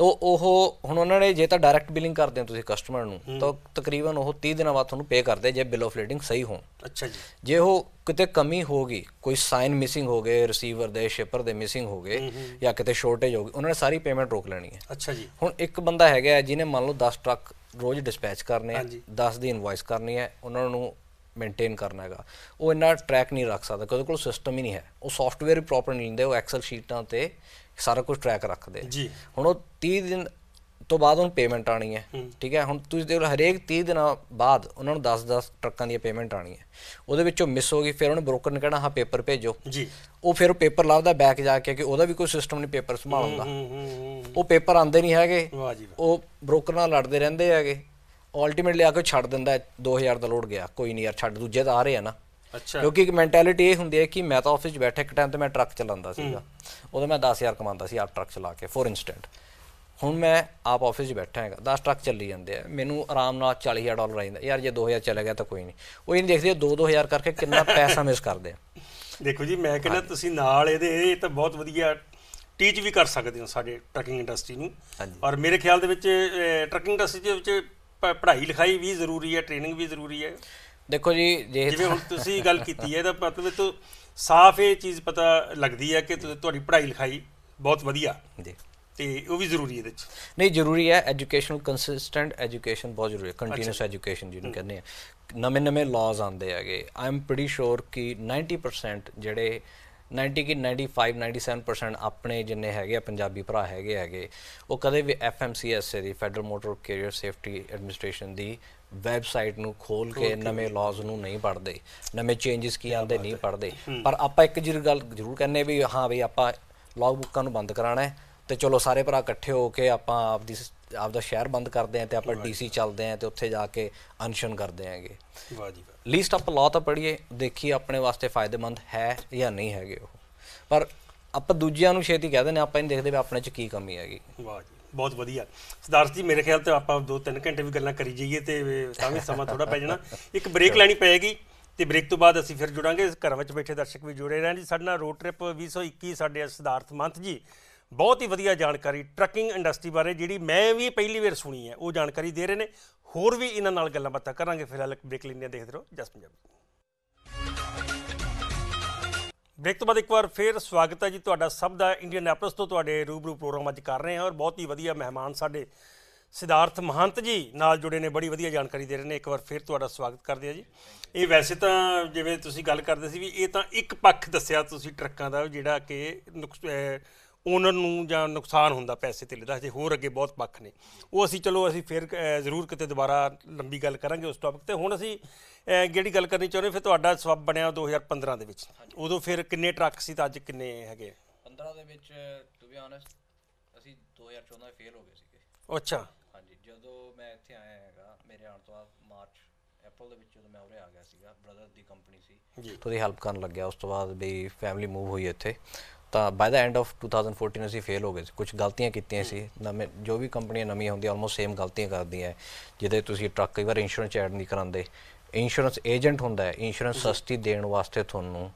ਤੋ ਉਹ ਹੁਣ ਉਹਨਾਂ ਨੇ ਜੇ ਤਾਂ ਡਾਇਰੈਕਟ ਬਿਲਿੰਗ ਕਰਦੇ ਹੋ ਤੁਸੀਂ ਕਸਟਮਰ ਨੂੰ ਤਾਂ ਤਕਰੀਬਨ ਉਹ 30 ਦਿਨਾਂ ਬਾਅਦ ਤੁਹਾਨੂੰ ਪੇ ਕਰਦੇ ਜੇ ਬਿਲ ਆਫ ਲੇਡਿੰਗ ਸਹੀ ਹੋ ਅੱਛਾ ਜੀ ਜੇ ਉਹ ਕਿਤੇ ਕਮੀ ਹੋ ਗਈ ਕੋਈ ਸਾਈਨ ਮਿਸਿੰਗ ਹੋ ਗਏ ਰਿਸੀਵਰ ਦੇ ਸ਼ਿਪਰ ਦੇ ਮਿਸਿੰਗ ਹੋ ਗਏ ਜਾਂ ਕਿਤੇ ਸ਼ਾਰਟੇਜ ਹੋ ਗਈ ਉਹਨਾਂ ਨੇ ਸਾਰੀ ਪੇਮੈਂਟ ਰੋਕ ਲੈਣੀ ਹੈ ਅੱਛਾ ਜੀ ਹੁਣ ਇੱਕ ਬੰਦਾ ਹੈਗਾ ਜਿਹਨੇ ਮੰਨ ਲਓ 10 ਟਰੱਕ ਰੋਜ਼ ਡਿਸਪੈਚ ਕਰਨੇ ਆ 10 ਦੀ ਇਨਵੌਇਸ ਕਰਨੀ ਹੈ ਉਹਨਾਂ ਨੂੰ ਮੇਨਟੇਨ ਕਰਨਾ ਹੈਗਾ ਉਹ ਇੰਨਾ ਟਰੈਕ ਨਹੀਂ ਰੱਖ ਸਕਦਾ ਕਿਉਂਕਿ ਕੋਲ ਸਿਸਟਮ ਹੀ ਨਹੀਂ ਹੈ ਉਹ ਸੌਫਟਵੇਅਰ ਹੀ ਪ੍ਰੋਪਰ ਨਹੀਂ ਲੈਂਦੇ ਉਹ ਐਕਸਲ ਸ਼ੀਟਾਂ ਤੇ ਸਾਰਾ ਕੁਝ ਟਰੈਕ ਰੱਖਦੇ ਜੀ ਹੁਣ ਉਹ 30 ਦਿਨ ਤੋਂ ਬਾਅਦ ਉਹਨੂੰ ਪੇਮੈਂਟ ਆਣੀ ਹੈ ਠੀਕ ਹੈ ਹੁਣ ਤੁਸੀਂ ਦੇਖੋ ਹਰੇਕ 30 ਦਿਨਾਂ ਬਾਅਦ ਉਹਨਾਂ ਨੂੰ 10-10 ਟਰੱਕਾਂ ਦੀ ਪੇਮੈਂਟ ਆਣੀ ਹੈ ਉਹਦੇ ਵਿੱਚੋਂ ਮਿਸ ਹੋ ਗਈ ਫਿਰ ਉਹਨੇ ਬ੍ਰੋਕਰ ਨੇ ਕਹਿਣਾ ਹਾਂ ਪੇਪਰ ਭੇਜੋ ਜੀ ਉਹ ਫਿਰ ਪੇਪਰ ਲੱਭਦਾ ਬੈਕ ਜਾ ਕੇ ਕਿ ਉਹਦਾ ਵੀ ਕੋਈ ਸਿਸਟਮ ਨਹੀਂ ਪੇਪਰ ਸੰਭਾਲਦਾ ਉਹ ਪੇਪਰ ਆਂਦੇ ਨਹੀਂ ਹੈਗੇ ਉਹ ਬ੍ਰੋਕਰ ਨਾਲ ਲੜਦੇ ਰਹਿੰਦੇ ਹੈਗੇ ਆਲਟੀਮੇਟਲੀ ਆ ਕੇ ਛੱਡ ਦਿੰਦਾ 2000 ਦਾ ਲੋਡ ਗਿਆ ਕੋਈ ਨਹੀਂ ਯਾਰ ਛੱਡ ਦੂਜੇ ਤਾਂ ਆ ਰਹੇ ਆ ਨਾ ਅੱਛਾ ਕਿਉਂਕਿ ਇੱਕ ਮੈਂਟੈਲਿਟੀ ਇਹ ਹੁੰਦੀ ਹੈ ਕਿ ਮੈਂ ਤਾਂ ਆਫਿਸ 'ਚ ਬੈਠਾ ਇੱਕ ਟਾਈਮ ਤੇ ਮੈਂ ਟਰੱਕ ਚਲਾਉਂਦਾ ਸੀਗਾ ਉਦੋਂ ਮੈਂ 10000 ਕਮਾਉਂਦਾ ਸੀ ਆਪ ਟਰੱਕ ਚਲਾ ਕੇ ਫੋਰ ਇਨਸਟੈਂਟ ਹੁਣ ਮੈਂ ਆਪ ਆਫਿਸ 'ਚ ਬੈਠਾ ਹੈਗਾ 10 ਟਰੱਕ ਚੱਲੀ ਜਾਂਦੇ ਆ ਮੈਨੂੰ ਆਰਾਮ ਨਾਲ 40000 ਡਾਲਰ ਆ ਜਾਂਦਾ ਯਾਰ ਜੇ 2000 ਚਲਾ ਗਿਆ ਤਾਂ ਕੋਈ ਨਹੀਂ ਉਹ ਇਹ ਨਹੀਂ ਦੇਖਦੇ 2-2000 ਕਰਕੇ ਕਿੰਨਾ ਪੈਸਾ ਮਿਸ ਕਰਦੇ ਆ ਦੇਖੋ ਜੀ ਮੈਂ ਕਹਿੰਦਾ ਤੁਸੀਂ ਨਾਲ ਇਹਦੇ ਇਹ ਤਾਂ ਬਹੁਤ ਵਧੀਆ ਟੀਚ ਵੀ ਕਰ ਸਕਦੇ ਹੋ ਸਾਡੇ ਟਰਕਿੰਗ ਇੰਡਸਟਰੀ ਨੂੰ ਔਰ ਮੇਰੇ ਖਿਆਲ ਦੇ ਵਿੱਚ ਟਰਕਿੰਗ ਇੰਡਸਟਰੀ ਦੇ ਵਿੱਚ ਪੜ੍ਹਾਈ ਲਿਖਾਈ ਵੀ ਜ਼ਰੂਰੀ ਹੈ ਟ੍ਰੇਨਿੰਗ ਵੀ ਜ਼ਰੂਰੀ ਹੈ ਦੇਖੋ ਜੀ ਜਿਵੇਂ ਹੁਣ ਤੁਸੀਂ ਗੱਲ ਕੀਤੀ ਹੈ ਤਾਂ ਮਤਲਬ ਇਹ ਤੋਂ ਸਾਫ਼ ਇਹ ਚੀਜ਼ ਪਤਾ ਲੱਗਦੀ ਹੈ ਕਿ ਤੁਹਾਡੀ ਪੜ੍ਹਾਈ ਲਿਖਾਈ ਬਹੁਤ ਵਧੀਆ ਜੀ ਤੇ ਉਹ ਵੀ ਜ਼ਰੂਰੀ ਹੈ ਇਹਦੇ ਚ ਨਹੀਂ ਜ਼ਰੂਰੀ ਹੈ ਐਜੂਕੇਸ਼ਨਲ ਕੰਸਿਸਟੈਂਟ ਐਜੂਕੇਸ਼ਨ ਬਹੁਤ ਜ਼ਰੂਰੀ ਹੈ ਕੰਟੀਨਿਊਸ ਐਜੂਕੇਸ਼ਨ ਜਿਹਨੂੰ ਕਹਿੰਦੇ ਆ ਨਵੇਂ ਨਵੇਂ ਲਾਜ਼ ਆਉਂਦੇ ਹੈਗੇ ਆਈ ਐਮ ਪ੍ਰੀਟੀ ਸ਼ੋਰ ਕਿ 90% ਜਿਹੜੇ 90 ਕਿ 95 97% ਆਪਣੇ ਜਿੰਨੇ ਹੈਗੇ ਆ ਪੰਜਾਬੀ ਭਰਾ ਹੈਗੇ ਹੈਗੇ ਉਹ ਕਦੇ ਵੀ ਐਫਐਮਸੀਐਸ ਦੀ Federal Motor Carrier Safety Administration ਦੀ ਵੈਬਸਾਈਟ ਨੂੰ ਖੋਲ ਕੇ ਨਵੇਂ ਲਾਜ਼ ਨੂੰ ਨਹੀਂ ਪੜਦੇ ਨਵੇਂ ਚੇਂਜਸ ਕੀ ਆਉਂਦੇ ਨਹੀਂ ਪੜਦੇ ਪਰ ਆਪਾਂ ਇੱਕ ਜਿਹੜੀ ਗੱਲ ਜ਼ਰੂਰ ਕਹਿੰਨੇ ਵੀ ਹਾਂ ਵੀ ਆਪਾਂ ਲੌਗ ਬੁੱਕਾਂ ਨੂੰ ਬੰਦ ਕਰਾਣਾ ਹੈ ਤੇ ਚਲੋ ਸਾਰੇ ਭਰਾ ਇਕੱਠੇ ਹੋ ਕੇ ਆਪਾਂ ਆਪਦੀ ਆਪਦਾ ਸ਼ਹਿਰ ਬੰਦ ਕਰਦੇ ਆਂ ਤੇ ਆਪਾਂ ਡੀਸੀ ਚੱਲਦੇ ਆਂ ਤੇ ਉੱਥੇ ਜਾ ਕੇ ਅਨਸ਼ਨ ਕਰਦੇ ਆਂਗੇ ਵਾਹ ਜੀ ਵਾਹ ਲੀਸਟ ਆਪਾਂ ਲਾਅ ਤਾਂ ਪੜੀਏ ਦੇਖੀ ਆਪਣੇ ਵਾਸਤੇ ਫਾਇਦੇਮੰਦ ਹੈ ਜਾਂ ਨਹੀਂ ਹੈਗੇ ਉਹ ਪਰ ਆਪਾਂ ਦੂਜਿਆਂ ਨੂੰ ਛੇਤੀ ਕਹਿ ਦਿੰਦੇ ਆਪਾਂ ਇਹ ਦੇਖਦੇ ਵੀ ਆਪਣੇ 'ਚ ਕੀ ਕਮੀ ਹੈਗੀ ਵਾਹ ਜੀ ਬਹੁਤ ਵਧੀਆ ਸਦਾਰਥ ਜੀ ਮੇਰੇ ਖਿਆਲ ਤੇ ਆਪਾਂ 2-3 ਘੰਟੇ ਵੀ ਗੱਲਾਂ ਕਰੀ ਜਾਈਏ ਤੇ ਤਾਂ ਵੀ ਸਮਾਂ ਥੋੜਾ ਪੈ ਜਾਣਾ ਇੱਕ ਬ੍ਰੇਕ ਲੈਣੀ ਪਏਗੀ ਤੇ ਬ੍ਰੇਕ ਤੋਂ ਬਾਅਦ ਅਸੀਂ ਫਿਰ ਜੁੜਾਂਗੇ ਘਰਾਂ ਵਿੱਚ ਬੈਠੇ ਦਰਸ਼ਕ ਵੀ ਜੁੜੇ ਰਹਿਣ ਜੀ ਸਾਡੇ ਨਾਲ ਰੋਡ ਟ੍ਰਿਪ 2021 ਸਾਡੇ ਸਦਾਰਥ ਮੰਤ ਜੀ ਬਹੁਤ ਹੀ ਵਧੀਆ ਜਾਣਕਾਰੀ ਟਰੱਕਿੰਗ ਇੰਡਸਟਰੀ ਬਾਰੇ ਜਿਹੜੀ ਮੈਂ ਵੀ ਪਹਿਲੀ ਵਾਰ ਸੁਣੀ ਹੈ ਉਹ ਜਾਣਕਾਰੀ ਦੇ ਰਹੇ ਨੇ ਹੋਰ ਵੀ ਇਹਨਾਂ ਨਾਲ ਗੱਲਾਂ ਬਾਤਾਂ ਕਰਾਂਗੇ ਫਿਲਹਾਲ ਇੱਕ ਬ੍ਰੇਕ ਲੈਂਦੇ ਦੇਖਦੇ ਰਹੋ ਜਸ ਪੰਜਾਬੀ ਬ੍ਰੇਕ ਤੋਂ ਬਾਅਦ ਇੱਕ ਵਾਰ ਫੇਰ ਸਵਾਗਤ ਹੈ ਜੀ ਤੁਹਾਡਾ ਸਭ ਦਾ ਇੰਡੀਅਨ ਐਪਲਸ ਤੋਂ ਤੁਹਾਡੇ ਰੂਬਰੂ ਪ੍ਰੋਗਰਾਮ ਅੱਜ ਕਰ ਰਹੇ ਹਾਂ ਔਰ ਬਹੁਤ ਹੀ ਵਧੀਆ ਮਹਿਮਾਨ ਸਾਡੇ ਸਿਧਾਰਥ ਮਹੰਤ ਜੀ ਨਾਲ ਜੁੜੇ ਨੇ ਬੜੀ ਵਧੀਆ ਜਾਣਕਾਰੀ ਦੇ ਰਹੇ ਨੇ ਇੱਕ ਵਾਰ ਫੇਰ ਤੁਹਾਡਾ ਸਵਾਗਤ ਕਰਦੇ ਆ ਜੀ ਇਹ ਵੈਸੇ ਤਾਂ ਜਿਵੇਂ ਤੁਸੀਂ ਗੱਲ ਕਰਦੇ ਸੀ ਵੀ ਇਹ ਤਾਂ ਇੱਕ ਪੱਖ ਦੱਸਿਆ ਤੁਸੀਂ ਟਰੱਕਾਂ ਦਾ ਜਿਹੜਾ ਕਿ ਓਨਰ ਨੂੰ ਜਾਂ ਨੁਕਸਾਨ ਹੁੰਦਾ ਪੈਸੇ ਤੇ ਲੈਦਾ ਜੇ ਹੋਰ ਅੱਗੇ ਬਹੁਤ ਪੱਖ ਨੇ ਉਹ ਅਸੀਂ ਚਲੋ ਅਸੀਂ ਫਿਰ ਜ਼ਰੂਰ ਕਿਤੇ ਦੁਬਾਰਾ ਲੰਬੀ ਗੱਲ ਕਰਾਂਗੇ ਉਸ ਟੌਪਿਕ ਤੇ ਹੁਣ ਅਸੀਂ ਜਿਹੜੀ ਗੱਲ ਕਰਨੀ ਚਾਹੁੰਦੇ ਫਿਰ ਤੁਹਾਡਾ ਸਵਾਬ ਬਣਿਆ 2015 ਦੇ ਵਿੱਚ ਉਦੋਂ ਫਿਰ ਕਿੰਨੇ ਟਰੱਕ ਸੀ ਤਾਂ ਅੱਜ ਕਿੰਨੇ ਹੈਗੇ 15 ਦੇ ਵਿੱਚ ਟੂ ਬੀ ਆਨੈਸਟ ਅਸੀਂ 2014 ਦੇ ਫੇਲ ਹੋ ਗਏ ਸੀਗੇ ਅੱਛਾ ਹਾਂਜੀ ਜਦੋਂ ਮੈਂ ਇੱਥੇ ਆਇਆ ਹੈਗਾ ਮੇਰੇ ਆਉਣ ਤੋਂ ਬਾਅਦ ਮਾਰਚ ਐਪਲ ਦੇ ਵਿੱਚ ਜਦੋਂ ਮੈਂ ਉਰੇ ਆ ਗਿਆ ਸੀਗਾ ਬ੍ਰਦਰ ਦੀ ਕੰਪਨੀ ਸੀ ਜੀ ਉਹਦੀ ਹੈਲਪ ਕਰਨ ਲੱਗਿਆ ਉਸ ਤੋਂ ਬਾਅਦ ਵੀ ਫੈਮਿਲੀ ਮੂਵ ਹੋਈ ਇੱਥੇ ਤਾਂ ਬਾਈ ਦਾ ਐਂਡ ਆਫ 2014 ਅਸੀਂ ਫੇਲ ਹੋ ਗਏ ਸੀ ਕੁਝ ਗਲਤੀਆਂ ਕੀਤੀਆਂ ਸੀ ਨਵੇਂ ਜੋ ਵੀ ਕੰਪਨੀਆਂ ਨਵੀਆਂ ਹੁੰਦੀਆਂ ਆਲਮੋਸਟ ਸੇਮ ਗਲਤੀਆਂ ਕਰਦੀਆਂ ਜਿਹਦੇ ਤੁਸੀਂ ਟਰੱਕ ਕਈ ਵਾਰ ਇੰਸ਼ੋਰੈਂਸ ਐਡ ਨਹੀਂ ਕਰਾਉਂਦੇ ਇੰਸ਼ੋਰੈਂਸ ਏਜੰਟ ਹੁੰਦਾ ਹੈ ਇੰਸ਼ੋਰੈਂਸ ਸਸਤੀ ਦੇਣ ਵਾਸਤੇ ਤੁਹਾਨੂੰ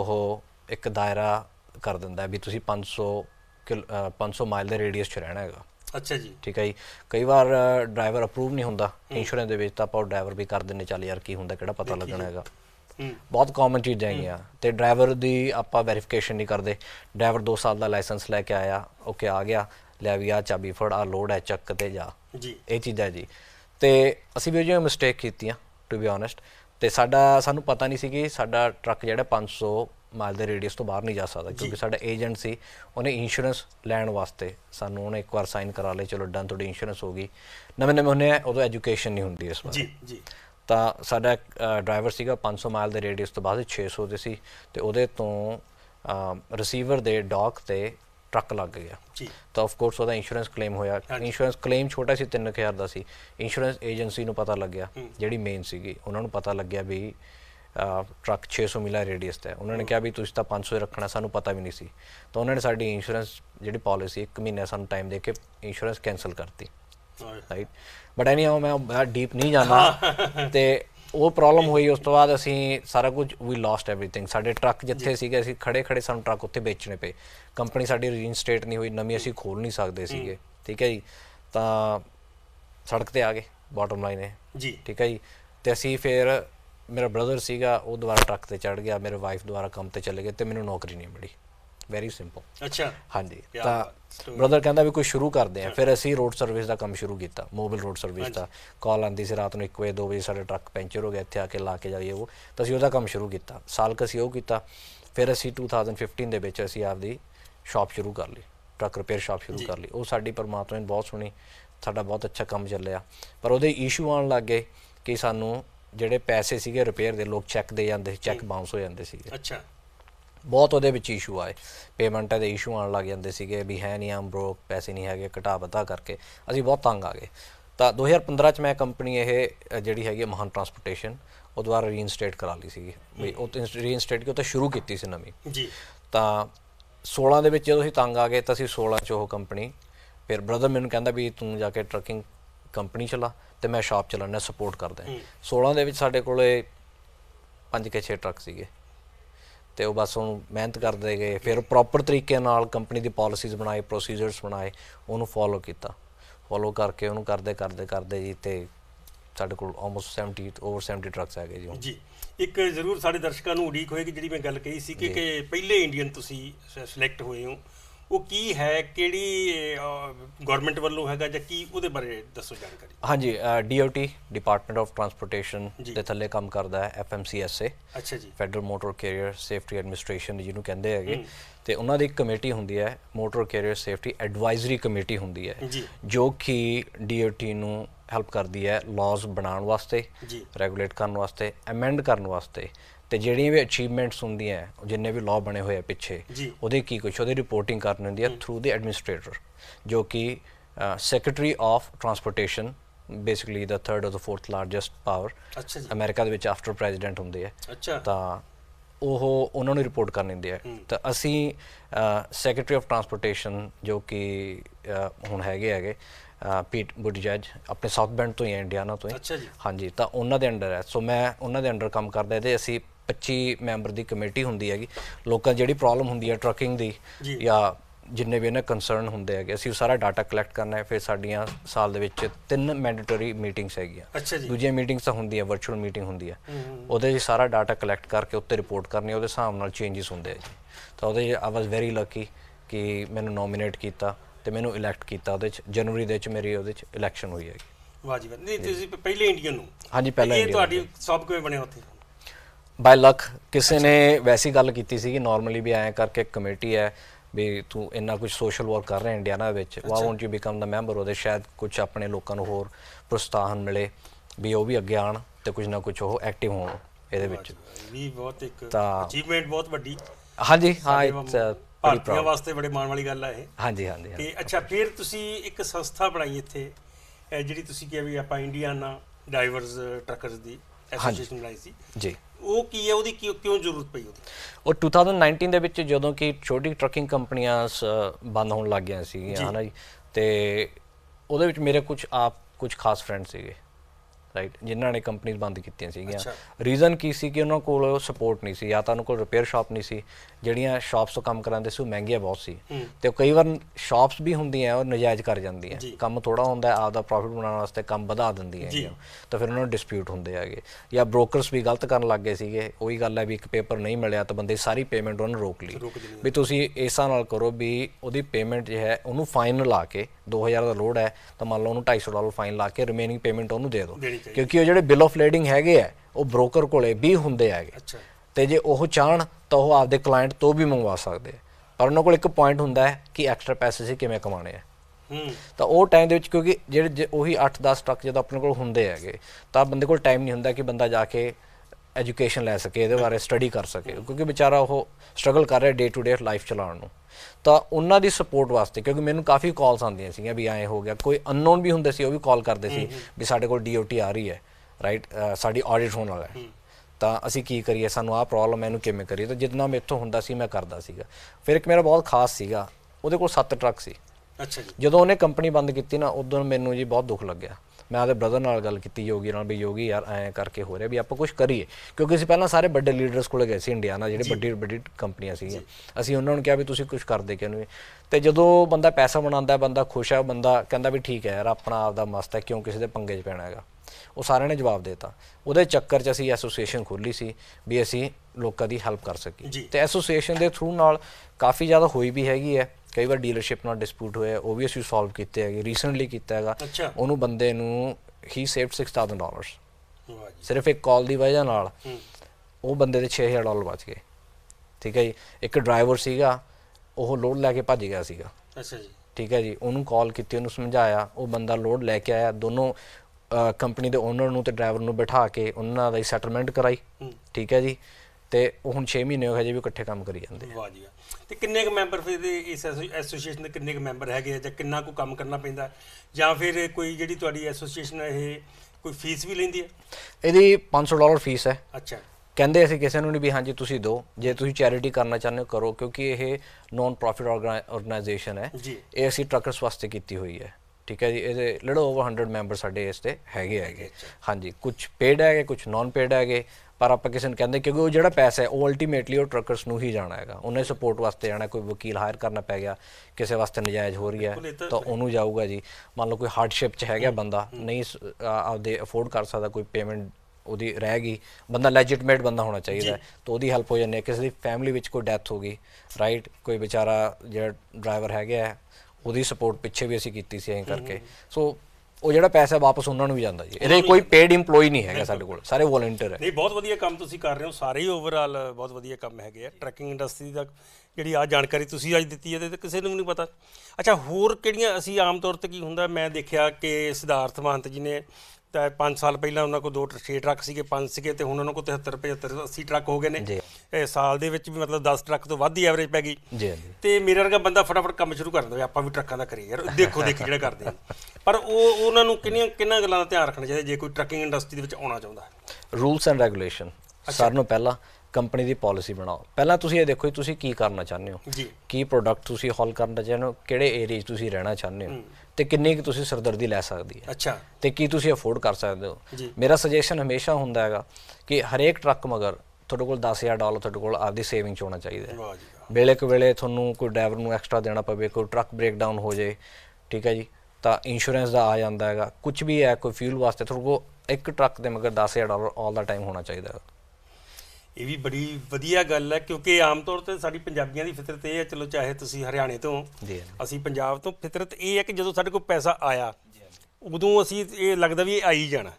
ਉਹ ਇੱਕ ਦਾਇਰਾ ਕਰ ਦਿੰਦਾ ਹੈ ਵੀ ਤੁਸੀਂ 500 500 ਮਾਈਲ ਦੇ ਰੇਡੀਅਸ 'ਚ ਰਹਿਣਾ ਹੈਗਾ ਅੱਛਾ ਜੀ ਠੀਕ ਹੈ ਜੀ ਕਈ ਵਾਰ ਡਰਾਈਵਰ ਅਪਰੂਵ ਨਹੀਂ ਹੁੰਦਾ ਇੰਸ਼ੋਰੈਂਸ ਦੇ ਵਿੱਚ ਤਾਂ ਆਪਾਂ ਉਹ ਡਰਾਈਵਰ ਵੀ ਕਰ ਦਿੰਨੇ ਚੱਲ ਯਾਰ ਕੀ ਹੁੰਦਾ ਕਿਹੜਾ ਪਤਾ ਲੱਗਣਾ ਹੈਗਾ ਬਹੁਤ ਕਾਮਨ ਚੀਜ਼ਾਂ ਹੈਗੀਆਂ ਤੇ ਡਰਾਈਵਰ ਦੀ ਆਪਾਂ ਵੈਰੀਫਿਕੇਸ਼ਨ ਨਹੀਂ ਕਰਦੇ ਡਰਾਈਵਰ 2 ਸਾਲ ਦਾ ਲਾਇਸੈਂਸ ਲੈ ਕੇ ਆਇਆ ਓਕੇ ਆ ਗਿਆ ਲੈ ਵੀ ਆ ਚਾਬੀ ਫੜ ਆ ਲੋਡ ਹੈ ਚੱਕ ਤੇ ਜਾ ਜੀ ਇਹ ਚੀਜ਼ਾਂ ਜੀ ਤੇ ਅਸੀਂ ਵੀ ਜਿਵੇਂ ਮਿਸਟੇਕ ਕੀਤੀਆਂ ਟੂ ਬੀ ਓਨੈਸਟ ਤੇ ਸਾਡਾ ਸਾਨੂੰ ਪਤਾ ਨਹੀਂ ਸੀ ਕਿ ਸਾਡਾ ਟਰੱਕ ਜਿਹੜਾ 500 ਮਾਈਲ ਦੇ ਰੇਡੀਅਸ ਤੋਂ ਬਾਹਰ ਨਹੀਂ ਜਾ ਸਕਦਾ ਕਿਉਂਕਿ ਸਾਡਾ ਏਜੰਟ ਸੀ ਉਹਨੇ ਇੰਸ਼ੋਰੈਂਸ ਲੈਣ ਵਾਸਤੇ ਸਾਨੂੰ ਉਹਨੇ ਇੱਕ ਵਾਰ ਸਾਈਨ ਕਰਾ ਲਏ ਚਲੋ ਡਨ ਤੁਹਾਡੀ ਇੰਸ਼ੋਰੈਂਸ ਹੋ ਗਈ ਨਵੇਂ ਨਵੇਂ ਹੁੰਨੇ ਆ ਉਦੋਂ ਐਜੂਕੇਸ਼ਨ ਨਹੀਂ ਹੁੰਦੀ ਇਸ ਵਾਰ ਜੀ ਜੀ ਤਾਂ ਸਾਡਾ ਡਰਾਈਵਰ ਸੀਗਾ 500 ਮਾਈਲ ਦੇ ਰੇਡੀਅਸ ਤੋਂ ਬਾਅਦ 600 ਦੇ ਸੀ ਤੇ ਉਹਦੇ ਤੋਂ ਰਿਸੀਵਰ ਦੇ ਡੌਕ ਤੇ ਟਰੱਕ ਲੱਗ ਗਿਆ ਜੀ ਤਾਂ ਆਫ ਕੋਰਸ ਉਹਦਾ ਇੰਸ਼ੋਰੈਂਸ ਕਲੇਮ ਹੋਇਆ ਇੰਸ਼ੋਰੈਂਸ ਕਲੇਮ ਛੋਟਾ ਸੀ 3000 ਦਾ ਸੀ ਇੰਸ਼ੋਰੈਂਸ ਏਜੰਸੀ ਨੂੰ ਪਤਾ ਲੱਗਿਆ ਜਿਹੜੀ ਮੇਨ ਸੀਗੀ ਉਹਨਾਂ ਨੂੰ ਪਤਾ ਲੱਗਿਆ ਵੀ ਟਰੱਕ 600 ਮਿਲਾ ਰੇਡੀਅਸ ਤੇ ਉਹਨਾਂ ਨੇ ਕਿਹਾ ਵੀ ਤੁਸੀਂ ਤਾਂ 500 ਰੱਖਣਾ ਸਾਨੂੰ ਪਤਾ ਵੀ ਨਹੀਂ ਸੀ ਤਾਂ ਉਹਨਾਂ ਨੇ ਸਾਡੀ ਇੰਸ਼ੋਰੈਂਸ ਜਿਹੜੀ ਪਾਲਿਸੀ 1 ਮਹੀਨਾ ਸਾਨੂੰ ਟਾਈਮ ਦੇ ਕੇ ਇੰਸ਼ੋਰੈਂਸ ਕੈਨਸਲ ਕਰਤੀ ਰਾਈਟ ਬਟ ਐਨੀ ਹਾਉ ਮੈਂ ਬਹੁਤ ਡੀਪ ਨਹੀਂ ਜਾਣਾ ਤੇ ਉਹ ਪ੍ਰੋਬਲਮ ਹੋਈ ਉਸ ਤੋਂ ਬਾਅਦ ਅਸੀਂ ਸਾਰਾ ਕੁਝ ਵੀ ਲਾਸਟ एवरीथिंग ਸਾਡੇ ਟਰੱਕ ਜਿੱਥੇ ਸੀਗੇ ਅਸੀਂ ਖੜੇ ਖੜੇ ਸਾਨੂੰ ਟਰੱਕ ਉੱਥੇ ਵੇਚਣੇ ਪਏ ਕੰਪਨੀ ਸਾਡੀ ਰੀਇਨਸਟੇਟ ਨਹੀਂ ਹੋਈ ਨਵੀਂ ਅਸੀਂ ਖੋਲ ਨਹੀਂ ਸਕਦੇ ਸੀਗੇ ਠੀਕ ਹੈ ਜੀ ਤਾਂ ਸੜਕ ਤੇ ਆ ਗਏ ਬਾਟਮ ਲਾਈਨ ਹੈ ਜੀ ਠੀਕ ਹੈ ਜੀ ਤੇ ਅਸੀਂ ਫੇਰ ਮੇਰਾ ਬ੍ਰਦਰ ਸੀਗਾ ਉਹ ਦੁਬਾਰਾ ਟਰੱਕ ਤੇ ਚੜ ਗਿਆ ਮੇਰੇ ਵਾਈਫ ਦੁਬਾਰਾ ਕੰਮ ਤੇ ਚਲੇ ਗਏ ਤੇ ਮੈਨੂੰ ਨੌਕਰੀ ਨਹੀਂ ਮਿਲੀ ਵੈਰੀ ਸਿੰਪਲ ਅੱਛਾ ਹਾਂਜੀ ਤਾਂ ਬ੍ਰਦਰ ਕਹਿੰਦਾ ਵੀ ਕੋਈ ਸ਼ੁਰੂ ਕਰਦੇ ਆ ਫਿਰ ਅਸੀਂ ਰੋਡ ਸਰਵਿਸ ਦਾ ਕੰਮ ਸ਼ੁਰੂ ਕੀਤਾ ਮੋਬਾਈਲ ਰੋਡ ਸਰਵਿਸ ਦਾ ਕਾਲ ਆਂਦੀ ਸੀ ਰਾਤ ਨੂੰ 1 ਵਜੇ 2 ਵਜੇ ਸਾਡੇ ਟਰੱਕ ਪੈਂਚਰ ਹੋ ਗਿਆ ਇੱਥੇ ਆ ਕੇ ਲਾ ਕੇ ਜਾਈਏ ਉਹ ਤਾਂ ਅਸੀਂ ਉਹਦਾ ਕੰਮ ਸ਼ੁਰੂ ਕੀਤਾ ਸਾਲ ਕ ਅਸੀਂ ਉਹ ਕੀਤਾ ਫਿਰ ਅਸੀਂ 2015 ਦੇ ਵਿੱਚ ਅਸੀਂ ਆਪਦੀ ਸ਼ਾਪ ਸ਼ੁਰੂ ਕਰ ਲਈ ਟਰੱਕ ਰਿਪੇਅਰ ਸ਼ਾਪ ਸ਼ੁਰੂ ਕਰ ਲਈ ਉਹ ਸਾਡੀ ਪਰਮਾਤਮਾ ਨੇ ਬਹੁਤ ਸੁਣੀ ਸਾਡਾ ਬਹੁਤ ਅੱਛਾ ਕੰਮ ਚੱਲਿਆ ਪਰ ਉਹਦੇ ਇਸ਼ੂ ਆਉਣ ਲੱਗ ਗਏ ਕਿ ਸਾਨੂੰ ਜਿਹੜੇ ਪੈਸੇ ਸੀਗੇ ਰਿਪੇਅਰ ਦੇ ਲੋਕ ਚੈੱਕ ਦੇ ਜਾਂਦੇ ਚੈੱਕ ਬਾਉਂਸ ਹੋ ਜਾਂਦੇ ਸੀਗੇ ਅੱਛਾ ਬਹੁਤ ਉਹਦੇ ਵਿੱਚ ਇਸ਼ੂ ਆਏ ਪੇਮੈਂਟ ਦੇ ਇਸ਼ੂ ਆਉਣ ਲੱਗ ਜਾਂਦੇ ਸੀਗੇ ਵੀ ਹੈ ਨਹੀਂ ਆਮ ਬ੍ਰੋ ਪੈਸੇ ਨਹੀਂ ਹੈਗੇ ਘਟਾ ਵਧਾ ਕਰਕੇ ਅਸੀਂ ਬਹੁਤ ਤੰਗ ਆ ਗਏ ਤਾਂ 2015 ਚ ਮੈਂ ਕੰਪਨੀ ਇਹ ਜਿਹੜੀ ਹੈਗੀ ਮਹਾਨ ਟਰਾਂਸਪੋਰਟੇਸ਼ਨ ਉਹ ਦੁਆਰਾ ਰੀਇਨਸਟੇਟ ਕਰਾ ਲਈ ਸੀਗੀ ਵੀ ਉਹ ਰੀਇਨਸਟੇਟ ਕਿ ਉਹ ਤਾਂ ਸ਼ੁਰੂ ਕੀਤੀ ਸੀ ਨਵੀਂ ਜੀ ਤਾਂ 16 ਦੇ ਵਿੱਚ ਜਦੋਂ ਅਸੀਂ ਤੰਗ ਆ ਗਏ ਤਾਂ ਅਸੀਂ 16 ਚ ਉਹ ਕੰਪਨੀ ਫਿਰ ਬ੍ਰਦਰ ਮੈਨੂੰ ਕਹਿੰਦਾ ਵੀ ਤੂੰ ਜਾ ਕੇ ਟਰਕਿੰਗ ਕੰਪਨੀ ਚਲਾ ਤੇ ਮੈਂ ਸ਼ਾਪ ਚਲਾਉਣਾ ਸਪੋਰਟ ਕਰਦਾ 16 ਦੇ ਵਿੱਚ ਸਾਡੇ ਕੋਲੇ 5 ਕੇ 6 ਟਰੱਕ ਸੀਗੇ ਤੇ ਉਹ ਬਸ ਉਹਨੂੰ ਮਿਹਨਤ ਕਰਦੇ ਗਏ ਫਿਰ ਪ੍ਰੋਪਰ ਤਰੀਕੇ ਨਾਲ ਕੰਪਨੀ ਦੀ ਪਾਲਿਸੀਜ਼ ਬਣਾਏ ਪ੍ਰੋਸੀਜਰਸ ਬਣਾਏ ਉਹਨੂੰ ਫੋਲੋ ਕੀਤਾ ਫੋਲੋ ਕਰਕੇ ਉਹਨੂੰ ਕਰਦੇ ਕਰਦੇ ਕਰਦੇ ਜੀ ਤੇ ਸਾਡੇ ਕੋਲ ਆਲਮੋਸਟ 70 ਓਵਰ 70 ਟਰੱਕਸ ਆ ਗਏ ਜੀ ਜੀ ਇੱਕ ਜ਼ਰੂਰ ਸਾਡੇ ਦਰਸ਼ਕਾਂ ਨੂੰ ਉਡੀਕ ਹੋਏਗੀ ਜਿਹੜੀ ਮੈਂ ਗੱਲ ਕਹੀ ਸੀ ਕਿ ਕਿ ਪਹਿਲੇ ਇੰਡੀਅਨ ਤੁਸੀਂ ਸਿਲੈਕਟ ਹੋਏ ਹੋ ਉਹ ਕੀ ਹੈ ਕਿਹੜੀ ਗਵਰਨਮੈਂਟ ਵੱਲੋਂ ਹੈਗਾ ਜਾਂ ਕੀ ਉਹਦੇ ਬਾਰੇ ਦੱਸੋ ਜਾਣਕਾਰੀ ਹਾਂਜੀ ਡੀਓਟੀ ਡਿਪਾਰਟਮੈਂਟ ਆਫ ਟਰਾਂਸਪੋਰਟੇਸ਼ਨ ਦੇ ਥੱਲੇ ਕੰਮ ਕਰਦਾ ਹੈ ਐਫਐਮਸੀਐਸਏ ਅੱਛਾ ਜੀ Federal Motor Carrier Safety Administration ਜਿਹਨੂੰ ਕਹਿੰਦੇ ਹੈਗੇ ਤੇ ਉਹਨਾਂ ਦੀ ਇੱਕ ਕਮੇਟੀ ਹੁੰਦੀ ਹੈ Motor Carrier Safety Advisory Committee ਹੁੰਦੀ ਹੈ ਜੋ ਕਿ ਡੀਓਟੀ ਨੂੰ ਹੈਲਪ ਕਰਦੀ ਹੈ ਲਾਜ਼ ਬਣਾਉਣ ਵਾਸਤੇ ਰੈਗੂਲੇਟ ਕਰਨ ਵਾਸਤੇ ਐਮੈਂਡ ਕਰਨ ਵਾਸਤੇ ਤੇ ਜਿਹੜੀਆਂ ਵੀ ਅਚੀਵਮੈਂਟਸ ਹੁੰਦੀਆਂ ਜਿੰਨੇ ਵੀ ਲਾਅ ਬਣੇ ਹੋਏ ਆ ਪਿੱਛੇ ਉਹਦੇ ਕੀ ਕੁਝ ਉਹਦੀ ਰਿਪੋਰਟਿੰਗ ਕਰਨੀ ਹੁੰਦੀ ਹੈ ਥਰੂ ਦੇ ਐਡਮਿਨਿਸਟ੍ਰੇਟਰ ਜੋ ਕਿ secretary of transportation basically the 3rd of the fourth largest power America ਦੇ ਵਿੱਚ ਆਫਟਰ ਪ੍ਰੈਜ਼ੀਡੈਂਟ ਹੁੰਦੇ ਆ ਤਾਂ ਉਹ ਉਹਨਾਂ ਨੂੰ ਰਿਪੋਰਟ ਕਰਨੀ ਹੁੰਦੀ ਹੈ ਤਾਂ ਅਸੀਂ ਸੈਕਟਰੀ ਆਫ ਟਰਾਂਸਪੋਰਟੇਸ਼ਨ ਜੋ ਕਿ ਹੁਣ ਹੈਗੇ ਹੈਗੇ ਪੀਟ ਜੱਜ ਆਪਣੇ ਸਾਊਥ ਬੈਂਡ ਤੋਂ ਹੀ ਹੈ ਇੰਡੀਆਨਾ ਤੋਂ ਹੀ ਹਾਂਜੀ ਤਾਂ ਉਹਨਾਂ ਦੇ ਅੰਡਰ ਹੈ ਸੋ ਮੈਂ ਉਹਨਾਂ ਦੇ ਅੰਡਰ ਕੰਮ ਕਰਦਾ ਤੇ ਅਸੀਂ 25 ਮੈਂਬਰ ਦੀ ਕਮੇਟੀ ਹੁੰਦੀ ਹੈਗੀ ਲੋਕਾਂ ਜਿਹੜੀ ਪ੍ਰੋਬਲਮ ਹੁੰਦੀ ਹੈ ਟਰਕਿੰਗ ਦੀ ਜਾਂ ਜਿੰਨੇ ਵੀ ਇਹਨਾਂ ਕੰਸਰਨ ਹੁੰਦੇ ਹੈਗੇ ਅਸੀਂ ਉਹ ਸਾਰਾ ਡਾਟਾ ਕਲੈਕਟ ਕਰਨਾ ਹੈ ਫਿਰ ਸਾਡੀਆਂ ਸਾਲ ਦੇ ਵਿੱਚ ਤਿੰਨ ਮੈਂਡੇਟਰੀ ਮੀਟਿੰਗਸ ਹੈਗੀਆਂ ਦੂਜੀਆਂ ਮੀਟਿੰਗਸ ਤਾਂ ਹੁੰਦੀਆਂ ਵਰਚੁਅਲ ਮੀਟਿੰਗ ਹੁੰਦੀ ਹੈ ਉਹਦੇ ਵਿੱਚ ਸਾਰਾ ਡਾਟਾ ਕਲੈਕਟ ਕਰਕੇ ਉੱਤੇ ਰਿਪੋਰਟ ਕਰਨੀ ਉਹਦੇ ਹਿਸਾਬ ਨਾਲ ਚੇਂਜਸ ਹੁੰਦੇ ਆ ਜੀ ਤਾਂ ਉਹਦੇ ਆਈ ਵਾਸ ਵੈਰੀ ਲੱਕੀ ਕਿ ਮੈਨੂੰ ਨੋਮੀਨੇਟ ਕੀਤਾ ਤੇ ਮੈਨੂੰ ਇਲੈਕਟ ਕੀਤਾ ਉਹਦੇ ਵਿੱਚ ਜਨਵਰੀ ਦੇ ਵਿੱਚ ਮੇਰੀ ਉਹਦੇ ਵਿੱਚ ਇਲੈਕਸ਼ਨ ਹੋਈ ਹੈਗੀ ਵਾਹ ਜੀ ਵਾਹ ਨਹੀਂ ਤੁਸੀਂ ਪਹਿਲੇ ਇੰਡੀਅਨ ਨੂੰ ਹਾਂਜੀ ਪਹਿਲੇ ਇਹ ਤੁਹਾਡੀ ਸਭ ਕਿਵੇਂ ਬਣਿਆ ਉੱਥੇ ਬਾਈ ਲੱਕ ਕਿਸੇ ਨੇ ਵੈਸੀ ਗੱਲ ਕੀਤੀ ਸੀ ਕਿ ਨਾਰਮਲੀ ਵੀ ਐਂ ਕਰਕੇ ਕਮੇਟੀ ਹੈ ਵੀ ਤੂੰ ਇੰਨਾ ਕੁਝ ਸੋਸ਼ਲ ਵਰਕ ਕਰ ਰਿਹਾ ਇੰਡੀਆਨਾ ਵਿੱਚ ਵਾਹ won't you become the member ਉਹਦੇ ਸ਼ਾਇਦ ਕੁਝ ਆਪਣੇ ਲੋਕਾਂ ਨੂੰ ਹੋਰ ਪ੍ਰਸਤਾਹਨ ਮਿਲੇ ਵੀ ਉਹ ਵੀ ਅੱਗੇ ਆਣ ਤੇ ਕੁਝ ਨਾ ਕੁਝ ਉਹ ਐਕਟਿਵ ਹੋਣ ਇਹਦੇ ਵਿੱਚ ਵੀ ਬਹੁਤ ਇੱਕ ਅਚੀਵਮੈਂਟ ਬਹੁਤ ਵੱਡੀ ਹਾਂਜੀ ਹਾਂ ਇਟਸ uh, ਭਾਰਤੀਆਂ ਵਾਸਤੇ ਬੜੇ ਮਾਣ ਵਾਲੀ ਗੱਲ ਆ ਇਹ ਹਾਂਜੀ ਹਾਂਜੀ ਤੇ ਅੱਛਾ ਫਿਰ ਤੁਸੀਂ ਇੱਕ ਸੰਸਥਾ ਬਣਾਈ ਇੱਥੇ ਜਿਹੜੀ ਤੁਸੀਂ ਕਿਹਾ ਵੀ ਆਪਾਂ ਇੰਡੀਆਨਾ ਡਰਾਈਵਰਸ ਟਰੱਕਰਸ ਦੀ ਐਸੋਸੀਏਸ਼ਨ ਬਣਾਈ ਸੀ ਜੀ ਉਹ ਕੀ ਹੈ ਉਹਦੀ ਕਿਉਂ ਜ਼ਰੂਰਤ ਪਈ ਉਹਦੀ ਉਹ 2019 ਦੇ ਵਿੱਚ ਜਦੋਂ ਕਿ ਛੋਟੀ ਟਰਕਿੰਗ ਕੰਪਨੀਆਂ ਬੰਦ ਹੋਣ ਲੱਗ ਗਈਆਂ ਸੀ ਹਨਾ ਜੀ ਤੇ ਉਹਦੇ ਵਿੱਚ ਮੇਰੇ ਕੁਝ ਆਪ ਕੁਝ ਖਾਸ ਫਰੈਂਡ ਸੀਗੇ ਰਾਈਟ ਜਿਨ੍ਹਾਂ ਨੇ ਕੰਪਨੀਆਂ ਬੰਦ ਕੀਤੀਆਂ ਸੀਗੀਆਂ ਰੀਜ਼ਨ ਕੀ ਸੀ ਕਿ ਉਹਨਾਂ ਕੋਲ ਸਪੋਰਟ ਨਹੀਂ ਸੀ ਜਾਂ ਤਾਂ ਉਹਨਾਂ ਕੋਲ ਰਿਪੇਅਰ ਸ਼ਾਪ ਨਹੀਂ ਸੀ ਜਿਹੜੀਆਂ ਸ਼ਾਪਸ ਤੋਂ ਕੰਮ ਕਰਾਉਂਦੇ ਸੀ ਉਹ ਮਹਿੰਗੀਆਂ ਬਹੁਤ ਸੀ ਤੇ ਕਈ ਵਾਰ ਸ਼ਾਪਸ ਵੀ ਹੁੰਦੀਆਂ ਉਹ ਨਜਾਇਜ਼ ਕਰ ਜਾਂਦੀਆਂ ਕੰਮ ਥੋੜਾ ਹੁੰਦਾ ਆਪ ਦਾ ਪ੍ਰੋਫਿਟ ਬਣਾਉਣ ਵਾਸਤੇ ਕੰਮ ਵਧਾ ਦਿੰਦੀਆਂ ਹੈ ਤਾਂ ਫਿਰ ਉਹਨਾਂ ਨੂੰ ਡਿਸਪਿਊਟ ਹੁੰਦੇ ਹੈਗੇ ਜਾਂ ਬ੍ਰੋਕਰਸ ਵੀ ਗਲਤ ਕਰਨ ਲੱਗ ਗਏ ਸੀਗੇ ਉਹੀ ਗੱਲ ਹੈ ਵੀ ਇੱਕ ਪੇਪਰ ਨਹੀਂ ਮਿਲਿਆ ਤਾਂ ਬੰਦੇ ਸਾਰੀ ਪੇਮੈਂਟ ਉਹਨਾਂ ਰੋਕ ਲਈ ਵੀ ਤੁਸੀਂ ਇਸਾਂ ਨਾਲ ਕਰੋ ਵੀ ਉਹਦੀ ਪੇਮੈਂਟ ਜੇ ਹੈ ਉਹਨੂੰ ਫਾਈਨ ਲਾ ਕੇ 2000 ਦਾ ਲੋਡ ਹੈ ਤਾਂ ਮੰਨ ਲਓ ਉਹਨੂੰ 250 ਡਾਲਰ ਫਾਈਨ ਲਾ ਕੇ ਰਿਮੇਨਿੰਗ ਪੇਮੈਂਟ ਉਹਨੂੰ ਦੇ ਦਿਓ ਕਿਉਂਕਿ ਉਹ ਜਿਹੜੇ ਬਿਲ ਆਫ ਲੇਡਿੰਗ ਹੈਗੇ ਆ ਉਹ ਬ੍ਰੋਕਰ ਕੋਲੇ ਵੀ ਹੁੰਦੇ ਹੈਗੇ ਤੇ ਜੇ ਉਹ ਚਾਹਣ ਤਾਂ ਉਹ ਆਪਦੇ ਕਲਾਇੰਟ ਤੋਂ ਵੀ ਮੰਗਵਾ ਸਕਦੇ ਆ ਪਰ ਉਹਨਾਂ ਕੋਲ ਇੱਕ ਪੁਆਇੰਟ ਹੁੰਦਾ ਹੈ ਕਿ ਐਕਸਟਰਾ ਪੈਸੇ ਸੀ ਕਿਵੇਂ ਕਮਾਣੇ ਆ ਹੂੰ ਤਾਂ ਉਹ ਟਾਈਮ ਦੇ ਵਿੱਚ ਕਿਉਂਕਿ ਜਿਹੜੇ ਉਹੀ 8-10 ਟਰੱਕ ਜਦੋਂ ਆਪਣੇ ਕੋਲ ਹੁੰਦੇ ਹੈਗੇ ਤਾਂ ਬੰਦੇ ਕੋਲ ਟਾਈਮ ਨਹੀਂ ਹੁੰਦਾ ਕਿ ਬੰਦਾ ਜਾ ਕੇ ਐਜੂਕੇਸ਼ਨ ਲੈ ਸਕੇ ਇਹਦੇ ਬਾਰੇ ਸਟੱਡੀ ਕਰ ਸਕੇ ਕਿਉਂਕਿ ਵਿਚਾਰਾ ਉਹ ਸਟਰਗਲ ਕਰ ਰਿਹਾ ਡੇ ਟੂ ਡੇ ਲਾਈਫ ਚਲਾਉਣ ਨੂੰ ਤਾਂ ਉਹਨਾਂ ਦੀ ਸਪੋਰਟ ਵਾਸਤੇ ਕਿਉਂਕਿ ਮੈਨੂੰ ਕਾਫੀ ਕਾਲਸ ਆਉਂਦੀਆਂ ਸੀਗੀਆਂ ਵੀ ਐਂ ਹੋ ਗਿਆ ਕੋਈ ਅਨਨੋਨ ਵੀ ਹੁੰਦੇ ਸੀ ਉਹ ਵੀ ਕਾਲ ਕਰਦੇ ਸੀ ਵੀ ਸਾਡੇ ਕੋਲ ਡੀਓਟੀ ਆ ਰਹੀ ਹੈ ਰਾਈਟ ਸਾਡੀ ਆਡਿਟ ਹੋਣ ਵਾਲਾ ਹੈ ਤਾਂ ਅਸੀਂ ਕੀ ਕਰੀਏ ਸਾਨੂੰ ਆਹ ਪ੍ਰੋਬਲਮ ਹੈ ਇਹਨੂੰ ਕਿਵੇਂ ਕਰੀਏ ਤਾਂ ਜਿੰਨਾ ਮੇਥੋਂ ਹੁੰਦਾ ਸੀ ਮੈਂ ਕਰਦਾ ਸੀਗਾ ਫਿਰ ਇੱਕ ਮੇਰਾ ਬਹੁਤ ਖਾਸ ਸੀਗਾ ਉਹਦੇ ਕੋਲ 7 ਟਰੱਕ ਸੀ ਅੱਛਾ ਜੀ ਜਦੋਂ ਉਹਨੇ ਕੰਪਨੀ ਬੰਦ ਕੀਤੀ ਨਾ ਉਦੋਂ ਮੈਨੂੰ ਜੀ ਬਹੁਤ ਦੁੱਖ ਲੱਗਿਆ ਮੈਂ ਆਪਦੇ ਬ੍ਰਦਰ ਨਾਲ ਗੱਲ ਕੀਤੀ ਯੋਗੀ ਨਾਲ ਵੀ ਯੋਗੀ ਯਾਰ ਐਂ ਕਰਕੇ ਹੋ ਰਿਹਾ ਵੀ ਆਪਾਂ ਕੁਝ ਕਰੀਏ ਕਿਉਂਕਿ ਅਸੀਂ ਪਹਿਲਾਂ ਸਾਰੇ ਵੱਡੇ ਲੀਡਰਸ ਕੋਲ ਗਏ ਸੀ ਇੰਡੀਆ ਨਾਲ ਜਿਹੜੇ ਵੱਡੀ ਵੱਡੀ ਕੰਪਨੀਆਂ ਸੀ ਅਸੀਂ ਉਹਨਾਂ ਨੂੰ ਕਿਹਾ ਵੀ ਤੁਸੀਂ ਕੁਝ ਕਰਦੇ ਕਿਉਂ ਨਹੀਂ ਤੇ ਜਦੋਂ ਬੰਦਾ ਪੈਸਾ ਬਣਾਉਂਦਾ ਬੰਦਾ ਖੁਸ਼ ਆ ਬੰਦਾ ਕਹਿੰਦਾ ਵੀ ਠੀਕ ਹੈ ਯਾਰ ਆਪਣਾ ਆਪ ਦਾ ਮਸਤ ਹੈ ਕਿਉਂ ਕਿਸੇ ਦੇ ਪੰਗੇ 'ਚ ਪੈਣਾ ਹੈਗਾ ਉਹ ਸਾਰਿਆਂ ਨੇ ਜਵਾਬ ਦਿੱਤਾ ਉਹਦੇ ਚੱਕਰ 'ਚ ਅਸੀਂ ਐਸੋਸੀਏਸ਼ਨ ਖੋਲੀ ਸੀ ਵੀ ਅਸੀਂ ਲੋਕਾਂ ਦੀ ਹੈਲਪ ਕਰ ਸਕੀਏ ਤੇ ਐਸੋਸੀਏਸ਼ਨ ਦੇ ਥਰੂ ਨਾਲ ਕਾਫੀ ਜ਼ਿਆਦਾ ਹੋਈ ਵੀ ਹੈਗੀ ਹੈ ਕਈ ਵਾਰ ਡੀਲਰਸ਼ਿਪ ਨਾਲ ਡਿਸਪਿਊਟ ਹੋਇਆ ਉਹ ਵੀ ਅਸੀਂ ਸੋਲਵ ਕੀਤੇ ਹੈਗੇ ਰੀਸੈਂਟਲੀ ਕੀਤਾ ਹੈਗਾ ਉਹਨੂੰ ਬੰਦੇ ਨੂੰ ਹੀ ਸੇਵਡ 6000 ਡਾਲਰਸ ਸਿਰਫ ਇੱਕ ਕਾਲ ਦੀ ਵਜ੍ਹਾ ਨਾਲ ਉਹ ਬੰਦੇ ਦੇ 6000 ਡਾਲਰ ਬਚ ਗਏ ਠੀਕ ਹੈ ਜੀ ਇੱਕ ਡਰਾਈਵਰ ਸੀਗਾ ਉਹ ਲੋਡ ਲੈ ਕੇ ਭੱਜ ਗਿਆ ਸੀਗਾ ਅੱਛਾ ਜੀ ਠੀਕ ਹੈ ਜੀ ਉਹਨੂੰ ਕਾਲ ਕੀਤੀ ਉਹਨੂੰ ਸਮਝਾਇਆ ਉਹ ਬੰਦਾ ਲੋਡ ਲੈ ਕੇ ਆਇਆ ਦੋਨੋਂ ਕੰਪਨੀ ਦੇ ਓਨਰ ਨੂੰ ਤੇ ਡਰਾਈਵਰ ਨੂੰ ਬਿਠਾ ਕੇ ਉਹਨਾਂ ਦਾ ਹੀ ਸੈਟਲਮੈਂਟ ਕਰਾਈ ਠੀਕ ਹੈ ਜੀ ਤੇ ਉਹ ਹੁਣ 6 ਮਹੀਨੇ ਹੋ ਹਜੇ ਵੀ ਇਕੱਠੇ ਕੰਮ ਕਰੀ ਜਾਂਦੇ ਆ ਵਾਹ ਜੀ ਤੇ ਕਿੰਨੇ ਕੁ ਮੈਂਬਰ ਫਿਰ ਇਸ ਐਸੋਸੀਏਸ਼ਨ ਦੇ ਕਿੰਨੇ ਕੁ ਮੈਂਬਰ ਹੈਗੇ ਆ ਜਾਂ ਕਿੰਨਾ ਕੁ ਕੰਮ ਕਰਨਾ ਪੈਂਦਾ ਜਾਂ ਫਿਰ ਕੋਈ ਜਿਹੜੀ ਤੁਹਾਡੀ ਐਸੋਸੀਏਸ਼ਨ ਇਹ ਕੋਈ ਫੀਸ ਵੀ ਲੈਂਦੀ ਹੈ ਇਹਦੀ 500 ਡਾਲਰ ਫੀਸ ਹੈ ਅੱਛਾ ਕਹਿੰਦੇ ਅਸੀਂ ਕਿਸੇ ਨੂੰ ਨਹੀਂ ਵੀ ਹਾਂਜੀ ਤੁਸੀਂ ਦਿਓ ਜੇ ਤੁਸੀਂ ਚੈਰਿਟੀ ਕਰਨਾ ਚਾਹੁੰਦੇ ਹੋ ਕਰੋ ਕਿਉਂਕਿ ਇਹ ਨਾਨ ਪ੍ਰੋਫਿਟ ਆਰਗੇਨਾਈਜੇਸ਼ਨ ਹੈ ਜੀ। ਇਹ ਅਸੀਂ ਟਰੱਕਰਸ ਵਾਸਤੇ ਕੀਤੀ ਹੋਈ ਹੈ ਠੀਕ ਹੈ ਜੀ ਇਹਦੇ ਲੜੋ ਓਵਰ 100 ਮੈਂਬਰ ਸਾਡੇ ਇਸ ਤੇ ਹੈਗੇ ਹੈਗੇ ਹਾਂਜੀ ਕੁਝ ਪੇਡ ਹੈਗੇ ਕੁਝ ਨਾਨ ਪੇਡ ਹੈਗੇ ਪਰ ਆਪਾਂ ਕਿਸੇ ਨੂੰ ਕਹਿੰਦੇ ਕਿਉਂਕਿ ਉਹ ਜਿਹੜਾ ਪੈਸਾ ਹੈ ਉਹ ਅਲਟੀਮੇਟਲੀ ਉਹ ਟਰੱਕਰਸ ਨੂੰ ਹੀ ਜਾਣਾ ਹੈਗਾ ਉਹਨੇ ਸਪੋਰਟ ਵਾਸਤੇ ਜਾਣਾ ਕੋਈ ਵਕੀਲ ਹਾਇਰ ਕਰਨਾ ਪੈ ਗਿਆ ਕਿਸੇ ਵਾਸਤੇ ਨਜਾਇਜ਼ ਹੋ ਰਹੀ ਹੈ ਤਾਂ ਉਹਨੂੰ ਜਾਊਗਾ ਜੀ ਮੰਨ ਲਓ ਕੋਈ ਹਾਰਡਸ਼ਿਪ 'ਚ ਹੈਗਾ ਬੰਦਾ ਨਹੀਂ ਆਪਦੇ ਅਫੋਰਡ ਕਰ ਸਕਦਾ ਕੋਈ ਪੇਮੈਂਟ ਉਹਦੀ ਰਹਿ ਗਈ ਬੰਦਾ ਲੈਜਿਟਮੇਟ ਬੰਦਾ ਹੋਣਾ ਚਾਹੀਦਾ ਤਾਂ ਉਹਦੀ ਹੈਲਪ ਹੋ ਜਾਂਦੀ ਹੈ ਕਿਸੇ ਦੀ ਫੈਮਿਲੀ ਵਿੱਚ ਕੋਈ ਡੈਥ ਹੋ ਗਈ ਰਾਈਟ ਕੋਈ ਵਿਚਾਰਾ ਜਿਹੜਾ ਡਰਾਈਵਰ ਹੈਗਾ ਉਹਦੀ ਸਪੋਰਟ ਪਿੱਛੇ ਵੀ ਅਸੀਂ ਕੀਤੀ ਸੀ ਐਂ ਕਰਕੇ ਸੋ ਉਹ ਜਿਹੜਾ ਪੈਸਾ ਵਾਪਸ ਉਹਨਾਂ ਨੂੰ ਵੀ ਜਾਂਦਾ ਜੀ ਇਹਦੇ ਕੋਈ ਪੇਡ ਏਮਪਲੋਈ ਨਹੀਂ ਹੈਗਾ ਸਾਡੇ ਕੋਲ ਸਾਰੇ ਵੋਲੰਟੀਅਰ ਹੈ ਨਹੀਂ ਬਹੁਤ ਵਧੀਆ ਕੰਮ ਤੁਸੀਂ ਕਰ ਰਹੇ ਹੋ ਸਾਰੇ ਹੀ ਓਵਰਆਲ ਬਹੁਤ ਵਧੀਆ ਕੰਮ ਹੈਗੇ ਆ ਟਰੈਕਿੰਗ ਇੰਡਸਟਰੀ ਦਾ ਜਿਹੜੀ ਆ ਜਾਣਕਾਰੀ ਤੁਸੀਂ ਅੱਜ ਦਿੱਤੀ ਹੈ ਤੇ ਕਿਸੇ ਨੂੰ ਵੀ ਨਹੀਂ ਪਤਾ ਅੱਛਾ ਹੋਰ ਕਿਹੜੀਆਂ ਅਸੀਂ ਆਮ ਤੌਰ ਤੇ ਕੀ ਹੁੰਦਾ ਮੈਂ ਦੇਖਿਆ ਕਿ ਸਿਧਾਰਥ ਮਹੰਤ ਜੀ ਨੇ ਤੇ 5 ਸਾਲ ਪਹਿਲਾਂ ਉਹਨਾਂ ਕੋਲ 2 6 ਟਰੱਕ ਸੀਗੇ 5 ਸੀਗੇ ਤੇ ਹੁਣ ਉਹਨਾਂ ਕੋਲ 73 75 80 ਟਰੱਕ ਹੋ ਗਏ ਨੇ ਇਹ ਸਾਲ ਦੇ ਵਿੱਚ ਵੀ ਮਤਲਬ 10 ਟਰੱਕ ਤੋਂ ਵੱਧ ਦੀ ਐਵਰੇਜ ਪੈ ਗਈ ਤੇ ਮੇਰੇ ਵਰਗਾ ਬੰਦਾ ਫਟਾਫਟ ਕੰਮ ਸ਼ੁਰੂ ਕਰ ਦਿੰਦਾ ਆਪਾਂ ਵੀ ਟਰੱਕਾਂ ਦਾ ਕਰੀਏ ਯਾਰ ਦੇਖੋ ਦੇਖੀ ਜਿਹੜਾ ਕਰਦੇ ਆ ਪਰ ਉਹ ਉਹਨਾਂ ਨੂੰ ਕਿੰਨੀਆਂ ਕਿੰਨਾ ਗੱਲਾਂ ਦਾ ਧਿਆਨ ਰੱਖਣਾ ਚਾਹੀਦਾ ਜੇ ਕੋਈ ਟਰੱਕਿੰਗ ਇੰਡਸਟਰੀ ਦੇ ਵਿੱਚ ਆਉਣਾ ਚਾਹੁੰਦਾ ਰੂਲਸ ਐਂਡ ਰੈਗੂਲੇਸ਼ਨ ਸਾਰਿਆਂ ਨੂੰ ਪਹਿਲਾਂ ਕੰਪਨੀ ਦੀ ਪਾਲਿਸੀ ਬਣਾਓ ਪਹਿਲਾਂ ਤੁਸੀਂ ਇਹ ਦੇਖੋ ਤੁਸੀਂ ਕੀ ਕਰਨਾ ਚਾਹੁੰਦੇ ਹੋ ਜੀ ਕੀ ਪ੍ਰੋਡਕਟ ਤੁਸੀਂ ਹੌਲ ਕਰਨਾ ਚਾਹੁੰਦੇ ਹੋ ਕਿਹੜੇ ਏਰੀਆ 'ਚ ਤੁਸੀਂ ਰਹਿਣਾ ਚਾਹੁੰਦੇ ਹੋ ਤੇ ਕਿੰਨੀ ਕਿ ਤੁਸੀਂ ਸਰਦਰਦੀ ਲੈ ਸਕਦੀ ਹੈ ਅੱਛਾ ਤੇ ਕੀ ਤੁਸੀਂ ਅਫੋਰਡ ਕਰ ਸਕਦੇ ਹੋ ਮੇਰਾ ਸੁਜੈਸ਼ਨ ਹਮੇਸ਼ਾ ਹੁੰਦਾ ਹੈਗਾ ਕਿ ਹਰੇਕ ਟਰੱਕ ਮਗਰ ਤੁਹਾਡੇ ਕੋਲ 10000 ਡਾਲਰ ਤੁਹਾਡੇ ਕੋਲ ਆਪਦੀ ਸੇਵਿੰਗ ਚ ਹੋਣਾ ਚਾਹੀਦਾ ਹੈ ਵੇਲੇ ਕੁ ਵੇਲੇ ਤੁਹਾਨੂੰ ਕੋਈ ਡਰਾਈਵਰ ਨੂੰ ਐਕਸਟਰਾ ਦੇਣਾ ਪਵੇ ਕੋਈ ਟਰੱਕ ਬ੍ਰੇਕਡਾਊਨ ਹੋ ਜਾਏ ਠੀਕ ਹੈ ਜੀ ਤਾਂ ਇੰਸ਼ੋਰੈਂਸ ਦਾ ਆ ਜਾਂਦਾ ਹੈਗਾ ਕੁਝ ਵੀ ਹੈ ਕੋਈ ਫਿਊਲ ਵਾਸਤੇ ਤੁਹਾਡੇ ਕੋਲ ਇੱਕ ਟਰੱਕ ਦੇ ਮਗਰ 10000 ਡਾਲਰ ਆਲ ਦਾ ਟਾਈਮ ਹੋਣਾ ਚਾਹੀਦਾ ਹੈ ਇਹ ਵੀ ਬੜੀ ਵਧੀਆ ਗੱਲ ਹੈ ਕਿਉਂਕਿ ਆਮ ਤੌਰ ਤੇ ਸਾਡੀ ਪੰਜਾਬੀਆਂ ਦੀ ਫਿਤਰਤ ਇਹ ਹੈ ਚਲੋ ਚਾਹੇ ਤੁਸੀਂ ਹਰਿਆਣੇ ਤੋਂ ਅਸੀਂ ਪੰਜਾਬ ਤੋਂ ਫਿਤਰਤ ਇਹ ਹੈ ਕਿ ਜਦੋਂ ਸਾਡੇ ਕੋਲ ਪੈਸਾ ਆਇਆ ਉਦੋਂ ਅਸੀਂ ਇਹ ਲੱਗਦਾ ਵੀ ਇਹ ਆਈ ਜਾਣਾ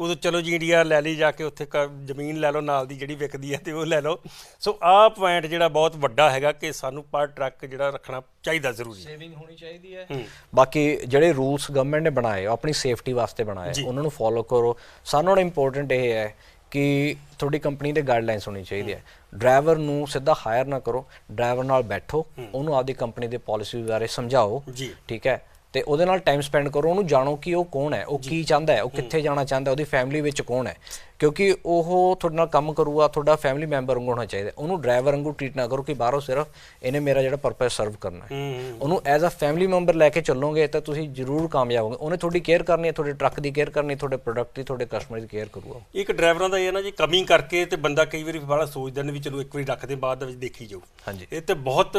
ਉਦੋਂ ਚਲੋ ਜੀ ਇੰਡੀਆ ਲੈ ਲਈ ਜਾ ਕੇ ਉੱਥੇ ਜ਼ਮੀਨ ਲੈ ਲਓ ਨਾਲ ਦੀ ਜਿਹੜੀ ਵਿਕਦੀ ਹੈ ਤੇ ਉਹ ਲੈ ਲਓ ਸੋ ਆਹ ਪੁਆਇੰਟ ਜਿਹੜਾ ਬਹੁਤ ਵੱਡਾ ਹੈਗਾ ਕਿ ਸਾਨੂੰ ਪਰ ਟਰੱਕ ਜਿਹੜਾ ਰੱਖਣਾ ਚਾਹੀਦਾ ਜ਼ਰੂਰੀ ਹੈ ਸੇਵਿੰਗ ਹੋਣੀ ਚਾਹੀਦੀ ਹੈ ਬਾਕੀ ਜਿਹੜੇ ਰੂਲਸ ਗਵਰਨਮੈਂਟ ਨੇ ਬਣਾਏ ਆਪਣੀ ਸੇਫਟੀ ਵਾਸਤੇ ਬਣਾਏ ਉਹਨਾਂ ਨੂੰ ਫੋਲੋ ਕਰੋ ਸਾਨੂੰ ਇੰਪੋਰਟੈਂਟ ਇਹ ਹੈ ਕਿ ਤੁਹਾਡੀ ਕੰਪਨੀ ਦੇ ਗਾਈਡਲਾਈਨਸ ਹੋਣੀ ਚਾਹੀਦੀ ਹੈ ਡਰਾਈਵਰ ਨੂੰ ਸਿੱਧਾ ਹਾਇਰ ਨਾ ਕਰੋ ਡਰਾਈਵਰ ਨਾਲ ਬੈਠੋ ਉਹਨੂੰ ਆਪਦੀ ਕੰਪਨੀ ਦੇ ਪਾਲਿਸੀ ਬਾਰੇ ਸਮਝਾਓ ਠੀਕ ਹੈ ਤੇ ਉਹਦੇ ਨਾਲ ਟਾਈਮ ਸਪੈਂਡ ਕਰੋ ਉਹਨੂੰ ਜਾਣੋ ਕਿ ਉਹ ਕੌਣ ਹੈ ਉਹ ਕੀ ਚਾਹੁੰਦਾ ਹੈ ਉਹ ਕਿੱਥੇ ਜਾਣਾ ਚਾਹੁੰਦਾ ਉਹਦੀ ਫੈਮਿਲੀ ਵਿੱਚ ਕੌਣ ਹੈ ਕਿਉਂਕਿ ਉਹ ਤੁਹਾਡੇ ਨਾਲ ਕੰਮ ਕਰੂਗਾ ਤੁਹਾਡਾ ਫੈਮਿਲੀ ਮੈਂਬਰ ਵਾਂਗ ਹੋਣਾ ਚਾਹੀਦਾ ਉਹਨੂੰ ਡਰਾਈਵਰ ਵਾਂਗੂ ਟ੍ਰੀਟ ਨਾ ਕਰੋ ਕਿ ਬਾਹਰੋਂ ਸਿਰਫ ਇਹਨੇ ਮੇਰਾ ਜਿਹੜਾ ਪਰਪਸ ਸਰਵ ਕਰਨਾ ਹੈ ਉਹਨੂੰ ਐਜ਼ ਅ ਫੈਮਿਲੀ ਮੈਂਬਰ ਲੈ ਕੇ ਚੱਲੋਗੇ ਤਾਂ ਤੁਸੀਂ ਜ਼ਰੂਰ ਕਾਮਯਾਬ ਹੋਗੇ ਉਹਨੇ ਤੁਹਾਡੀ ਕੇਅਰ ਕਰਨੀ ਹੈ ਤੁਹਾਡੇ ਟਰੱਕ ਦੀ ਕੇਅਰ ਕਰਨੀ ਹੈ ਤੁਹਾਡੇ ਪ੍ਰੋਡਕਟ ਦੀ ਤੁਹਾਡੇ ਕਸਟਮਰ ਦੀ ਕੇਅਰ ਕਰੂਗਾ ਇੱਕ ਡਰਾਈਵਰਾਂ ਦਾ ਇਹ ਨਾ ਜੀ ਕਮੀ ਕਰਕੇ ਤੇ ਬੰਦਾ ਕਈ ਵਾਰੀ ਬੜਾ ਸੋਚਦਾ ਨੇ ਵੀ ਚਲੋ ਇੱਕ ਵਾਰੀ ਰੱਖਦੇ ਬਾਅਦ ਵਿੱਚ ਦੇਖੀ ਜਾਊ ਹਾਂਜੀ ਇਹ ਤੇ ਬਹੁਤ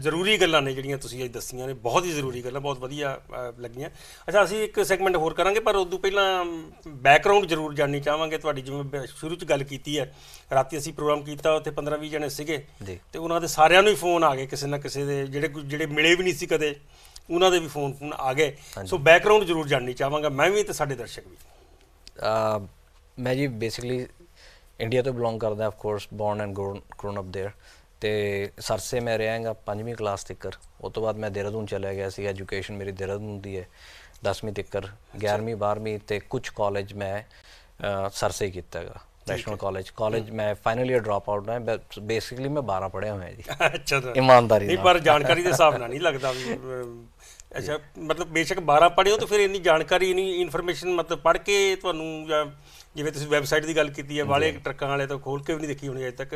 ਜ਼ਰੂਰੀ ਗੱਲਾਂ ਨੇ ਜਿਹੜੀਆਂ ਤੁਸੀਂ ਅੱਜ ਦੱਸੀਆਂ ਨੇ ਬਹੁਤ ਹੀ ਜ਼ਰੂਰੀ ਗੱਲਾਂ ਬਹੁਤ ਵਧੀਆ ਲੱਗੀਆਂ ਅੱਛਾ ਅਸੀਂ ਇੱਕ ਸੈਗਮੈਂਟ ਹੋਰ ਕਰਾਂਗੇ ਪਰ ਉਦੋਂ ਪਹਿਲਾਂ ਬੈਕਗ੍ਰਾਉਂਡ ਜ਼ਰੂਰ ਜਾਣਨੀ ਚਾਹਾਂਗੇ ਤੁਹਾਡੀ ਜਿਵੇਂ ਸ਼ੁਰੂ ਚ ਗੱਲ ਕੀਤੀ ਹੈ ਰਾਤੀ ਅਸੀਂ ਪ੍ਰੋਗਰਾਮ ਕੀਤਾ ਉੱਥੇ 15-20 ਜਣੇ ਸੀਗੇ ਤੇ ਉਹਨਾਂ ਦੇ ਸਾਰਿਆਂ ਨੂੰ ਹੀ ਫੋਨ ਆ ਗਏ ਕਿਸੇ ਨਾ ਕਿਸੇ ਦੇ ਜਿਹੜੇ ਜਿਹੜੇ ਮਿਲੇ ਵੀ ਨਹੀਂ ਸੀ ਕਦੇ ਉਹਨਾਂ ਦੇ ਵੀ ਫੋਨ ਫੋਨ ਆ ਗਏ ਸੋ ਬੈਕਗ੍ਰਾਉਂਡ ਜ਼ਰੂਰ ਜਾਣਨੀ ਚਾਹਾਂਗਾ ਮੈਂ ਵੀ ਤੇ ਸਾਡੇ ਦਰਸ਼ਕ ਵੀ ਮੈਂ ਜੀ ਬੇਸਿਕਲੀ ਇੰਡੀਆ ਤੋਂ ਬਿਲੋਂਗ ਕਰਦਾ of course born and grown up there ਤੇ ਸਰਸੇ ਮੈਂ ਰਿਹਾਂਗਾ 5ਵੀਂ ਕਲਾਸ ਤੱਕਰ ਉਸ ਤੋਂ ਬਾਅਦ ਮੈਂ ਦੇਹਰਾਦੂਨ ਚਲਾ ਗਿਆ ਸੀ ਐਜੂਕੇਸ਼ਨ ਮੇਰੀ ਦੇਹਰਾਦੂਨ ਦੀ ਹੈ 10ਵੀਂ ਤੱਕਰ 11ਵੀਂ 12ਵੀਂ ਤੇ ਕੁਝ ਕਾਲਜ ਮੈਂ ਸਰਸੇ ਕੀਤਾ ਹੈਗਾ ਨੈਸ਼ਨਲ ਕਾਲਜ ਕਾਲਜ ਮੈਂ ਫਾਈਨਲ ਇਅਰ ਡ੍ਰੌਪ ਆਊਟ ਹਾਂ ਬੇਸਿਕਲੀ ਮੈਂ 12 ਪੜਿਆ ਹੋਇਆ ਜੀ ਅੱਛਾ ਤਾਂ ਇਮਾਨਦਾਰੀ ਨਹੀਂ ਪਰ ਜਾਣਕਾਰੀ ਦੇ ਹਿਸਾਬ ਨਾਲ ਨਹੀਂ ਲੱਗਦਾ ਵੀ ਅੱਛਾ ਮਤਲਬ ਬੇਸ਼ੱਕ 12 ਪੜਿਓ ਹੋ ਤਾਂ ਫਿਰ ਇੰਨੀ ਜਾਣਕਾਰੀ ਨਹੀਂ ਇਨਫੋਰਮੇਸ਼ਨ ਮਤਲਬ ਪੜ੍ਹ ਕੇ ਤੁਹਾਨੂੰ ਜਾਂ ਜਿਵੇਂ ਤੁਸੀਂ ਵੈਬਸਾਈਟ ਦੀ ਗੱਲ ਕੀਤੀ ਹੈ ਵਾਲੇ ਟਰੱਕਾਂ ਵਾਲੇ ਤਾਂ ਖੋਲ ਕੇ ਵੀ ਨਹੀਂ ਦੇਖੀ ਹੋਣੀ ਅਜੇ ਤੱਕ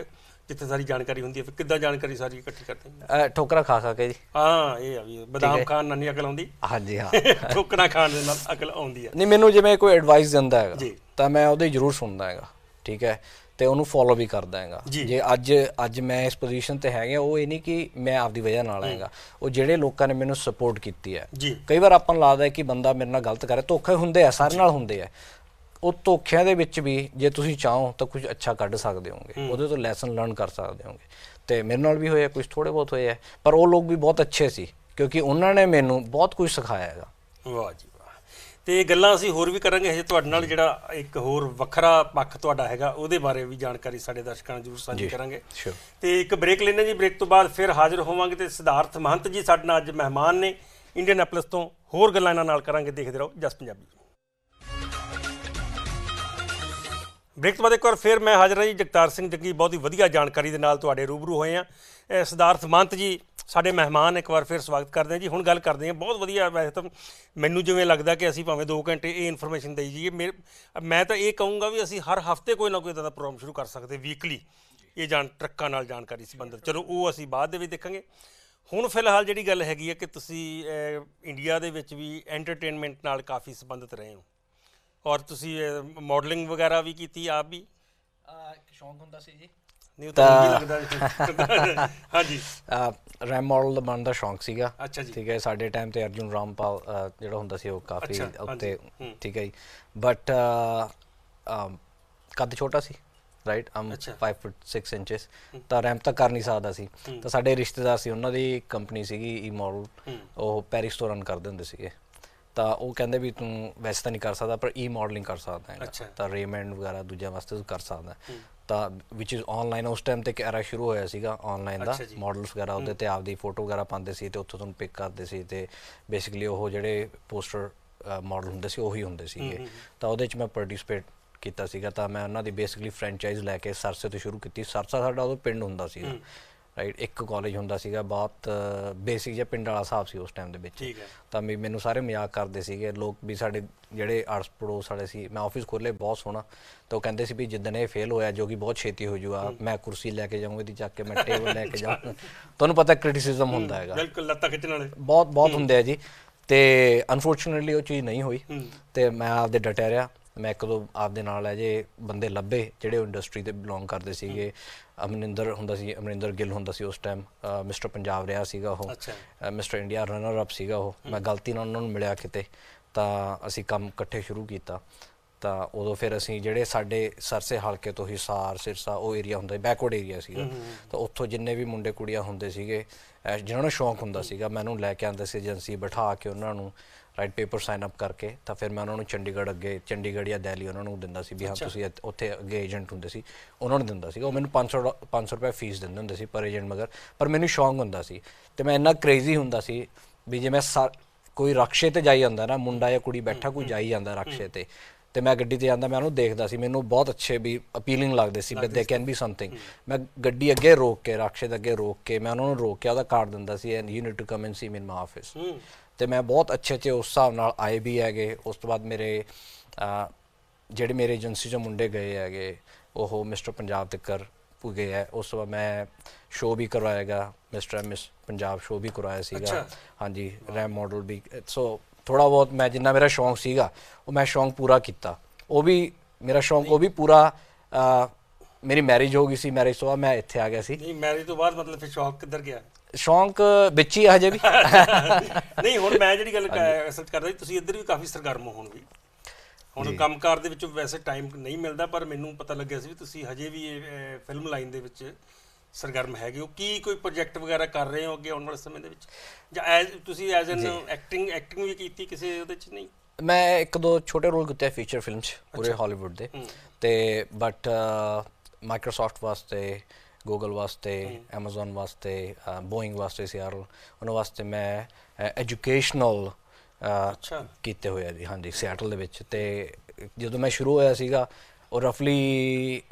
ਜਿੱਥੇ ਸਾਰੀ ਜਾਣਕਾਰੀ ਹੁੰਦੀ ਹੈ ਫਿਰ ਕਿੱਦਾਂ ਜਾਣਕਾਰੀ ਸਾਰੀ ਇਕੱਠੀ ਕਰਦੇ ਹੋ ਠੋਕਰਾ ਖਾ ਖਾ ਕੇ ਜੀ ਹਾਂ ਇਹ ਆ ਵੀ ਬਦਾਮ ਖਾਣ ਨਾਲ ਨਹੀਂ ਅਕਲ ਆਉਂਦੀ ਹਾਂਜੀ ਹਾਂ ਠੋਕਰਾ ਖਾਣ ਦੇ ਨਾਲ ਅਕਲ ਆਉਂਦੀ ਹੈ ਨਹੀਂ ਮੈਨੂੰ ਜਿਵੇਂ ਕੋਈ ਐਡਵਾਈਸ ਦਿੰਦਾ ਹੈਗਾ ਤਾਂ ਮੈਂ ਉਹਦੇ ਜ਼ਰੂਰ ਸੁਣਦਾ ਹੈਗਾ ਠੀਕ ਹੈ ਤੇ ਉਹਨੂੰ ਫੋਲੋ ਵੀ ਕਰਦਾ ਹੈਗਾ ਜੇ ਅੱਜ ਅੱਜ ਮੈਂ ਇਸ ਪੋਜੀਸ਼ਨ ਤੇ ਹੈਗਾ ਉਹ ਇਹ ਨਹੀਂ ਕਿ ਮੈਂ ਆਪਦੀ ਵਜ੍ਹਾ ਨਾਲ ਆਏਗਾ ਉਹ ਜਿਹੜੇ ਲੋਕਾਂ ਨੇ ਮੈਨੂੰ ਸਪੋਰਟ ਕੀਤੀ ਹੈ ਕਈ ਵਾਰ ਆਪਾਂ ਨੂੰ ਲੱਗਦਾ ਕਿ ਬੰਦਾ ਮੇਰੇ ਨਾਲ ਗਲਤ ਕਰੇ ਧੋਖੇ ਹੁੰਦੇ ਆ ਸਾਰੇ ਨਾਲ ਹੁੰਦੇ ਆ ਉਹ ਧੋਖਿਆਂ ਦੇ ਵਿੱਚ ਵੀ ਜੇ ਤੁਸੀਂ ਚਾਹੋ ਤਾਂ ਕੁਝ ਅੱਛਾ ਕੱਢ ਸਕਦੇ ਹੋਗੇ ਉਹਦੇ ਤੋਂ ਲੈਸਨ ਲਰਨ ਕਰ ਸਕਦੇ ਹੋਗੇ ਤੇ ਮੇਰੇ ਨਾਲ ਵੀ ਹੋਇਆ ਕੁਝ ਥੋੜੇ ਬਹੁਤ ਹੋਇਆ ਪਰ ਉਹ ਲੋਕ ਵੀ ਬਹੁਤ ਅੱਛੇ ਸੀ ਕਿਉਂਕਿ ਉਹਨਾਂ ਨੇ ਮੈਨੂੰ ਬਹੁਤ ਕੁਝ ਸਿਖਾਇਆ ਹੈਗਾ ਵਾਹ ਜੀ ਵਾਹ ਤੇ ਗੱਲਾਂ ਅਸੀਂ ਹੋਰ ਵੀ ਕਰਾਂਗੇ ਹਜੇ ਤੁਹਾਡੇ ਨਾਲ ਜਿਹੜਾ ਇੱਕ ਹੋਰ ਵੱਖਰਾ ਪੱਖ ਤੁਹਾਡਾ ਹੈਗਾ ਉਹਦੇ ਬਾਰੇ ਵੀ ਜਾਣਕਾਰੀ ਸਾਡੇ ਦਰਸ਼ਕਾਂ ਨਾਲ ਜ਼ਰੂਰ ਸਾਂਝੀ ਕਰਾਂਗੇ ਤੇ ਇੱਕ ਬ੍ਰੇਕ ਲੈਣਾ ਜੀ ਬ੍ਰੇਕ ਤੋਂ ਬਾਅਦ ਫਿਰ ਹਾਜ਼ਰ ਹੋਵਾਂਗੇ ਤੇ ਸਿਧਾਰਥ ਮਹੰਤ ਜੀ ਸਾਡੇ ਨਾਲ ਅੱਜ ਮਹਿਮਾਨ ਨੇ ਇੰਡੀਅਨ ਐਪਲਸ ਤੋਂ ਹੋਰ ਗੱਲਾਂ ਇਹਨਾਂ ਨਾਲ ਕਰਾਂਗੇ ਦੇਖਦੇ ਰਹੋ ਜਸ ਪੰਜਾਬੀ ਬ੍ਰੇਕ ਤੋਂ ਬਾਅਦ ਇੱਕ ਵਾਰ ਫੇਰ ਮੈਂ ਹਾਜ਼ਰ ਹਾਂ ਜੀ ਜਗਤਾਰ ਸਿੰਘ ਜੱਗੀ ਬਹੁਤ ਹੀ ਵਧੀਆ ਜਾਣਕਾਰੀ ਦੇ ਨਾਲ ਤੁਹਾਡੇ ਰੂਬਰੂ ਹੋਏ ਆ ਸਿਦਾਰਥ ਮੰਤ ਜੀ ਸਾਡੇ ਮਹਿਮਾਨ ਇੱਕ ਵਾਰ ਫੇਰ ਸਵਾਗਤ ਕਰਦੇ ਆ ਜੀ ਹੁਣ ਗੱਲ ਕਰਦੇ ਆ ਬਹੁਤ ਵਧੀਆ ਵੈਸੇ ਤਾਂ ਮੈਨੂੰ ਜਿਵੇਂ ਲੱਗਦਾ ਕਿ ਅਸੀਂ ਭਾਵੇਂ 2 ਘੰਟੇ ਇਹ ਇਨਫੋਰਮੇਸ਼ਨ ਦੇਈ ਜੀ ਮੈਂ ਤਾਂ ਇਹ ਕਹੂੰਗਾ ਵੀ ਅਸੀਂ ਹਰ ਹਫਤੇ ਕੋਈ ਨਾ ਕੋਈ ਇਦਾਂ ਦਾ ਪ੍ਰੋਗਰਾਮ ਸ਼ੁਰੂ ਕਰ ਸਕਦੇ ਵੀਕਲੀ ਇਹ ਜਾਣ ਟਰੱਕਾਂ ਨਾਲ ਜਾਣਕਾਰੀ ਸੰਬੰਧਿਤ ਚਲੋ ਉਹ ਅਸੀਂ ਬਾਅਦ ਦੇ ਵਿੱਚ ਦੇਖਾਂਗੇ ਹੁਣ ਫਿਲਹਾਲ ਜਿਹੜੀ ਗੱਲ ਹੈਗੀ ਹੈ ਕਿ ਤੁਸੀਂ ਇੰਡੀਆ ਦੇ ਵਿੱਚ ਵੀ ਐਂਟਰਟੇਨਮੈਂਟ ਨਾਲ ਕਾਫੀ ਸੰਬੰਧਿਤ ਰਹੇ ਹੋ ਔਰ ਤੁਸੀਂ ਮਾਡਲਿੰਗ ਵਗੈਰਾ ਵੀ ਕੀਤੀ ਆਪ ਵੀ ਇੱਕ ਸ਼ੌਂਕ ਹੁੰਦਾ ਸੀ ਜੀ ਨਹੀਂ ਤਾਂ ਹਾਂਜੀ ਆ ਹਾਂਜੀ ਰੈਮ ਮਾਡਲ ਬਣ ਦਾ ਸ਼ੌਂਕ ਸੀਗਾ ਠੀਕ ਹੈ ਸਾਡੇ ਟਾਈਮ ਤੇ ਅਰਜੁਨ ਰਾਮਪਾਲ ਜਿਹੜਾ ਹੁੰਦਾ ਸੀ ਉਹ ਕਾਫੀ ਉੱਤੇ ਠੀਕ ਹੈ ਜੀ ਬਟ ਕੱਦ ਛੋਟਾ ਸੀ ਰਾਈਟ ਆਮ 5 ਫੁੱਟ 6 ਇੰਚਸ ਤਾਂ ਰੈਂਪ ਤਾਂ ਕਰ ਨਹੀਂ ਸਕਦਾ ਸੀ ਤਾਂ ਸਾਡੇ ਰਿਸ਼ਤੇਦਾਰ ਸੀ ਉਹਨਾਂ ਦੀ ਕੰਪਨੀ ਸੀਗੀ ਈ ਮਾਡਲ ਉਹ ਪੈਰਿਸ ਤੋਂ ਰਨ ਕਰਦੇ ਹੁੰਦੇ ਸੀਗੇ ਤਾਂ ਉਹ ਕਹਿੰਦੇ ਵੀ ਤੂੰ ਵੈਸੇ ਤਾਂ ਨਹੀਂ ਕਰ ਸਕਦਾ ਪਰ ਈ ਮਾਡਲਿੰਗ ਕਰ ਸਕਦਾ ਹੈ ਤਾਂ ਰੇਮੈਂਡ ਵਗੈਰਾ ਦੂਜਿਆਂ ਵਾਸਤੇ ਕਰ ਸਕਦਾ ਤਾਂ ਵਿਚ ਇਜ਼ ਆਨਲਾਈਨ ਉਸ ਟਾਈਮ ਤੇ ਕੈਰਾ ਸ਼ੁਰੂ ਹੋਇਆ ਸੀਗਾ ਆਨਲਾਈਨ ਦਾ ਮਾਡਲਸ ਵਗੈਰਾ ਉਹਦੇ ਤੇ ਆਪਦੀ ਫੋਟੋ ਵਗੈਰਾ ਪਾਉਂਦੇ ਸੀ ਤੇ ਉੱਥੋਂ ਤੁਹਾਨੂੰ ਪਿਕ ਕਰਦੇ ਸੀ ਤੇ ਬੇਸਿਕਲੀ ਉਹ ਜਿਹੜੇ ਪੋਸਟਰ ਮਾਡਲ ਹੁੰਦੇ ਸੀ ਉਹੀ ਹੁੰਦੇ ਸੀਗੇ ਤਾਂ ਉਹਦੇ ਵਿੱਚ ਮੈਂ ਪਾਰਟਿਸਿਪੇਟ ਕੀਤਾ ਸੀਗਾ ਤਾਂ ਮੈਂ ਉਹਨਾਂ ਦੀ ਬੇਸਿਕਲੀ ਫਰੈਂਚਾਈਜ਼ ਲੈ ਕੇ ਸਰਸੇ ਤੋਂ ਸ਼ੁਰੂ ਕੀਤੀ ਸਰਸਾ ਸਾਡਾ ਉਹ ਪਿੰਡ ਹੁੰਦਾ ਸੀਗਾ ਰਾਈਟ ਇੱਕ ਕਾਲਜ ਹੁੰਦਾ ਸੀਗਾ ਬਹੁਤ ਬੇਸਿਕ ਜਿਹਾ ਪਿੰਡ ਵਾਲਾ ਸਾਫ ਸੀ ਉਸ ਟਾਈਮ ਦੇ ਵਿੱਚ ਤਾਂ ਵੀ ਮੈਨੂੰ ਸਾਰੇ ਮਜ਼ਾਕ ਕਰਦੇ ਸੀਗੇ ਲੋਕ ਵੀ ਸਾਡੇ ਜਿਹੜੇ ਆਰਟਸ ਪੜੋਸ ਵਾਲੇ ਸੀ ਮੈਂ ਆਫਿਸ ਖੋਲੇ ਬਹੁਤ ਸੋਹਣਾ ਤਾਂ ਉਹ ਕਹਿੰਦੇ ਸੀ ਵੀ ਜਿੱਦਣ ਇਹ ਫੇਲ ਹੋਇਆ ਜੋ ਕਿ ਬਹੁਤ ਛੇਤੀ ਹੋ ਜੂਗਾ ਮੈਂ ਕੁਰਸੀ ਲੈ ਕੇ ਜਾਊਂਗਾ ਇਹਦੀ ਚੱਕ ਕੇ ਮੈਂ ਟੇਬਲ ਲੈ ਕੇ ਜਾਊਂ ਤੁਹਾਨੂੰ ਪਤਾ ਕ੍ਰਿਟਿਸਿਜ਼ਮ ਹੁੰਦਾ ਹੈਗਾ ਬਿਲਕੁਲ ਲੱਤਾਂ ਖਿੱਚਣ ਵਾਲੇ ਬਹੁਤ ਬਹੁਤ ਹੁੰਦੇ ਆ ਜੀ ਤੇ ਅਨਫੋਰਚੂਨੇਟਲੀ ਉਹ ਚੀਜ਼ ਨਹੀਂ ਹੋਈ ਤੇ ਮੈਂ ਆਪਦੇ ਡਟਿਆ ਰਿਹਾ ਮੈਂ ਇੱਕ ਦੋ ਆਪਦੇ ਨਾਲ ਹੈ ਜੇ ਬੰਦੇ ਲੱਭੇ ਜਿਹੜੇ ਇੰਡਸਟਰੀ ਦੇ ਬਿਲੋਂਗ ਕਰਦੇ ਸੀਗੇ ਅਮਰਿੰਦਰ ਹੁੰਦਾ ਸੀ ਅਮਰਿੰਦਰ ਗਿੱਲ ਹੁੰਦਾ ਸੀ ਉਸ ਟਾਈਮ ਮਿਸਟਰ ਪੰਜਾਬ ਰਿਹਾ ਸੀਗਾ ਉਹ ਮਿਸਟਰ ਇੰਡੀਆ ਰਨਰ ਅਪ ਸੀਗਾ ਉਹ ਮੈਂ ਗਲਤੀ ਨਾਲ ਉਹਨਾਂ ਨੂੰ ਮਿਲਿਆ ਕਿਤੇ ਤਾਂ ਅਸੀਂ ਕੰਮ ਇਕੱਠੇ ਸ਼ੁਰੂ ਕੀਤਾ ਤਾਂ ਉਦੋਂ ਫਿਰ ਅਸੀਂ ਜਿਹੜੇ ਸਾਡੇ ਸਰਸੇ ਹਲਕੇ ਤੋਂ ਹਿਸਾਰ ਸਿਰਸਾ ਉਹ ਏਰੀਆ ਹੁੰਦਾ ਬੈਕਵਰਡ ਏਰੀਆ ਸੀਗਾ ਤਾਂ ਉੱਥੋਂ ਜਿੰਨੇ ਵੀ ਮੁੰਡੇ ਕੁੜੀਆਂ ਹੁੰਦੇ ਸੀਗੇ ਜਿਨ੍ਹਾਂ ਨੂੰ ਸ਼ੌਂਕ ਹੁੰਦਾ ਸੀਗਾ ਮੈਨੂੰ ਲੈ ਕੇ ਆਂਦੇ ਸੀ ਏਜੰਸੀ ਬਿਠਾ ਕੇ ਉਹਨਾਂ ਨੂੰ ਰਾਈਟ ਪੇਪਰ ਸਾਈਨ ਅਪ ਕਰਕੇ ਤਾਂ ਫਿਰ ਮੈਂ ਉਹਨਾਂ ਨੂੰ ਚੰਡੀਗੜ੍ਹ ਅੱਗੇ ਚੰਡੀਗੜ੍ਹ ਜਾਂ ਦਿੱਲੀ ਉਹਨਾਂ ਨੂੰ ਦਿੰਦਾ ਸੀ ਵੀ ਹਾਂ ਤੁਸੀਂ ਉੱਥੇ ਅੱਗੇ ਏਜੰਟ ਹੁੰਦੇ ਸੀ ਉਹਨਾਂ ਨੂੰ ਦਿੰਦਾ ਸੀ ਉਹ ਮੈਨੂੰ 500 500 ਰੁਪਏ ਫੀਸ ਦਿੰਦੇ ਹੁੰਦੇ ਸੀ ਪਰ ਏਜੰਟ ਮਗਰ ਪਰ ਮੈਨੂੰ ਸ਼ੌਂਕ ਹੁੰਦਾ ਸੀ ਤੇ ਮੈਂ ਇੰਨਾ ਕ੍ਰੇਜ਼ੀ ਹੁੰਦਾ ਸੀ ਵੀ ਜੇ ਮੈਂ ਕੋਈ ਰਕਸ਼ੇ ਤੇ ਜਾਈ ਜਾਂਦਾ ਨਾ ਮੁੰਡਾ ਜਾਂ ਕੁੜੀ ਬੈਠਾ ਕੋਈ ਜਾਈ ਜਾਂਦਾ ਰਕਸ਼ੇ ਤੇ ਤੇ ਮੈਂ ਗੱਡੀ ਤੇ ਜਾਂਦਾ ਮੈਂ ਉਹਨੂੰ ਦੇਖਦਾ ਸੀ ਮੈਨੂੰ ਬਹੁਤ ਅੱਛੇ ਵੀ ਅਪੀਲਿੰਗ ਲੱਗਦੇ ਸੀ but they can be something ਮੈਂ ਗੱਡੀ ਅੱਗੇ ਰੋਕ ਕੇ ਰਾਖਸ਼ੇ ਦੇ ਅੱਗੇ ਰੋਕ ਕੇ ਮੈਂ ਉਹਨਾਂ ਨੂੰ ਰੋਕ ਕੇ ਉਹਦਾ ਕਾਰਡ ਦਿੰਦਾ ਸੀ and you need to come and see me in my office ਤੇ ਮੈਂ ਬਹੁਤ ਅੱਛੇ ਤੇ ਉਸ ਹਿਸਾਬ ਨਾਲ ਆਏ ਵੀ ਹੈਗੇ ਉਸ ਤੋਂ ਬਾਅਦ ਮੇਰੇ ਜਿਹੜੇ ਮੇਰੇ ਏਜੰਸੀ ਚੋਂ ਮੁੰਡੇ ਗਏ ਹੈਗੇ ਉਹ ਮਿਸਟਰ ਪੰਜਾਬ ਤਿੱਕਰ ਗਏ ਹੈ ਉਸ ਤੋਂ ਬਾਅਦ ਮੈਂ ਸ਼ੋਅ ਵੀ ਕਰਵਾਇਆਗਾ mister and miss Punjab show ਵੀ ਕਰਵਾਇਆ ਸੀਗਾ ਹਾਂਜੀ ਰੈਮ ਮਾਡਲ ਵੀ ਸੋ ਥੋੜਾ ਬਹੁਤ ਮੈਂ ਜਿੰਨਾ ਮੇਰਾ ਸ਼ੌਂਕ ਸੀਗਾ ਉਹ ਮੈਂ ਸ਼ੌਂਕ ਪੂਰਾ ਕੀਤਾ ਉਹ ਵੀ ਮੇਰਾ ਸ਼ੌਂਕ ਉਹ ਵੀ ਪੂਰਾ ਮੇਰੀ ਮੈਰਿਜ ਹੋ ਗਈ ਸੀ ਮੈਰਿਜ ਤੋਂ ਬਾਅਦ ਮੈਂ ਇੱਥੇ ਆ ਗਿਆ ਸੀ ਨਹੀਂ ਮੈਰਿਜ ਤੋਂ ਬਾਅਦ ਮਤਲਬ ਫਿਰ ਸ਼ੌਂਕ ਕਿੱਧਰ ਗਿਆ ਸ਼ੌਂਕ ਵਿੱਚ ਹੀ ਹਜੇ ਵੀ ਨਹੀਂ ਹੁਣ ਮੈਂ ਜਿਹੜੀ ਗੱਲ ਸੱਚ ਕਰਦਾ ਜੀ ਤੁਸੀਂ ਇੱਧਰ ਵੀ ਕਾਫੀ ਸਰਗਰਮ ਹੋਣ ਵੀ ਹੁਣ ਕੰਮਕਾਰ ਦੇ ਵਿੱਚ ਵੈਸੇ ਟਾਈਮ ਨਹੀਂ ਮਿਲਦਾ ਪਰ ਮੈਨੂੰ ਪਤਾ ਲੱਗਿਆ ਸੀ ਵੀ ਤੁਸੀਂ ਹਜੇ ਵੀ ਫਿਲਮ ਲਾਈਨ ਦੇ ਵਿੱਚ ਸਰਗਰਮ ਹੈਗੇ ਹੋ ਕੀ ਕੋਈ ਪ੍ਰੋਜੈਕਟ ਵਗੈਰਾ ਕਰ ਰਹੇ ਹੋ ਅੱਗੇ ਆਉਣ ਵਾਲੇ ਸਮੇਂ ਦੇ ਵਿੱਚ ਜਾਂ ਐਜ਼ ਤੁਸੀਂ ਐਜ਼ ਐਨ ਐਕਟਿੰਗ ਐਕਟਿੰਗ ਵੀ ਕੀਤੀ ਕਿਸੇ ਉਹਦੇ ਚ ਨਹੀਂ ਮੈਂ ਇੱਕ ਦੋ ਛੋਟੇ ਰੋਲ ਕੀਤੇ ਫੀਚਰ ਫਿਲਮ ਚ ਪੂਰੇ ਹਾਲੀਵੁੱਡ ਦੇ ਤੇ ਬਟ ਮਾਈਕਰੋਸਾਫਟ ਵਾਸਤੇ ਗੂਗਲ ਵਾਸਤੇ ਐਮਾਜ਼ਨ ਵਾਸਤੇ ਬੋਇੰਗ ਵਾਸਤੇ ਸੀਆਰਲ ਉਹਨਾਂ ਵਾਸਤੇ ਮੈਂ ਐਜੂਕੇਸ਼ਨਲ ਕੀਤੇ ਹੋਇਆ ਜੀ ਹਾਂਜੀ ਸੈਟਲ ਦੇ ਵਿੱਚ ਤੇ ਜਦੋਂ ਮੈਂ ਸ਼ੁਰੂ ਹੋਇਆ ਸੀਗਾ ਉਹ ਰਫਲੀ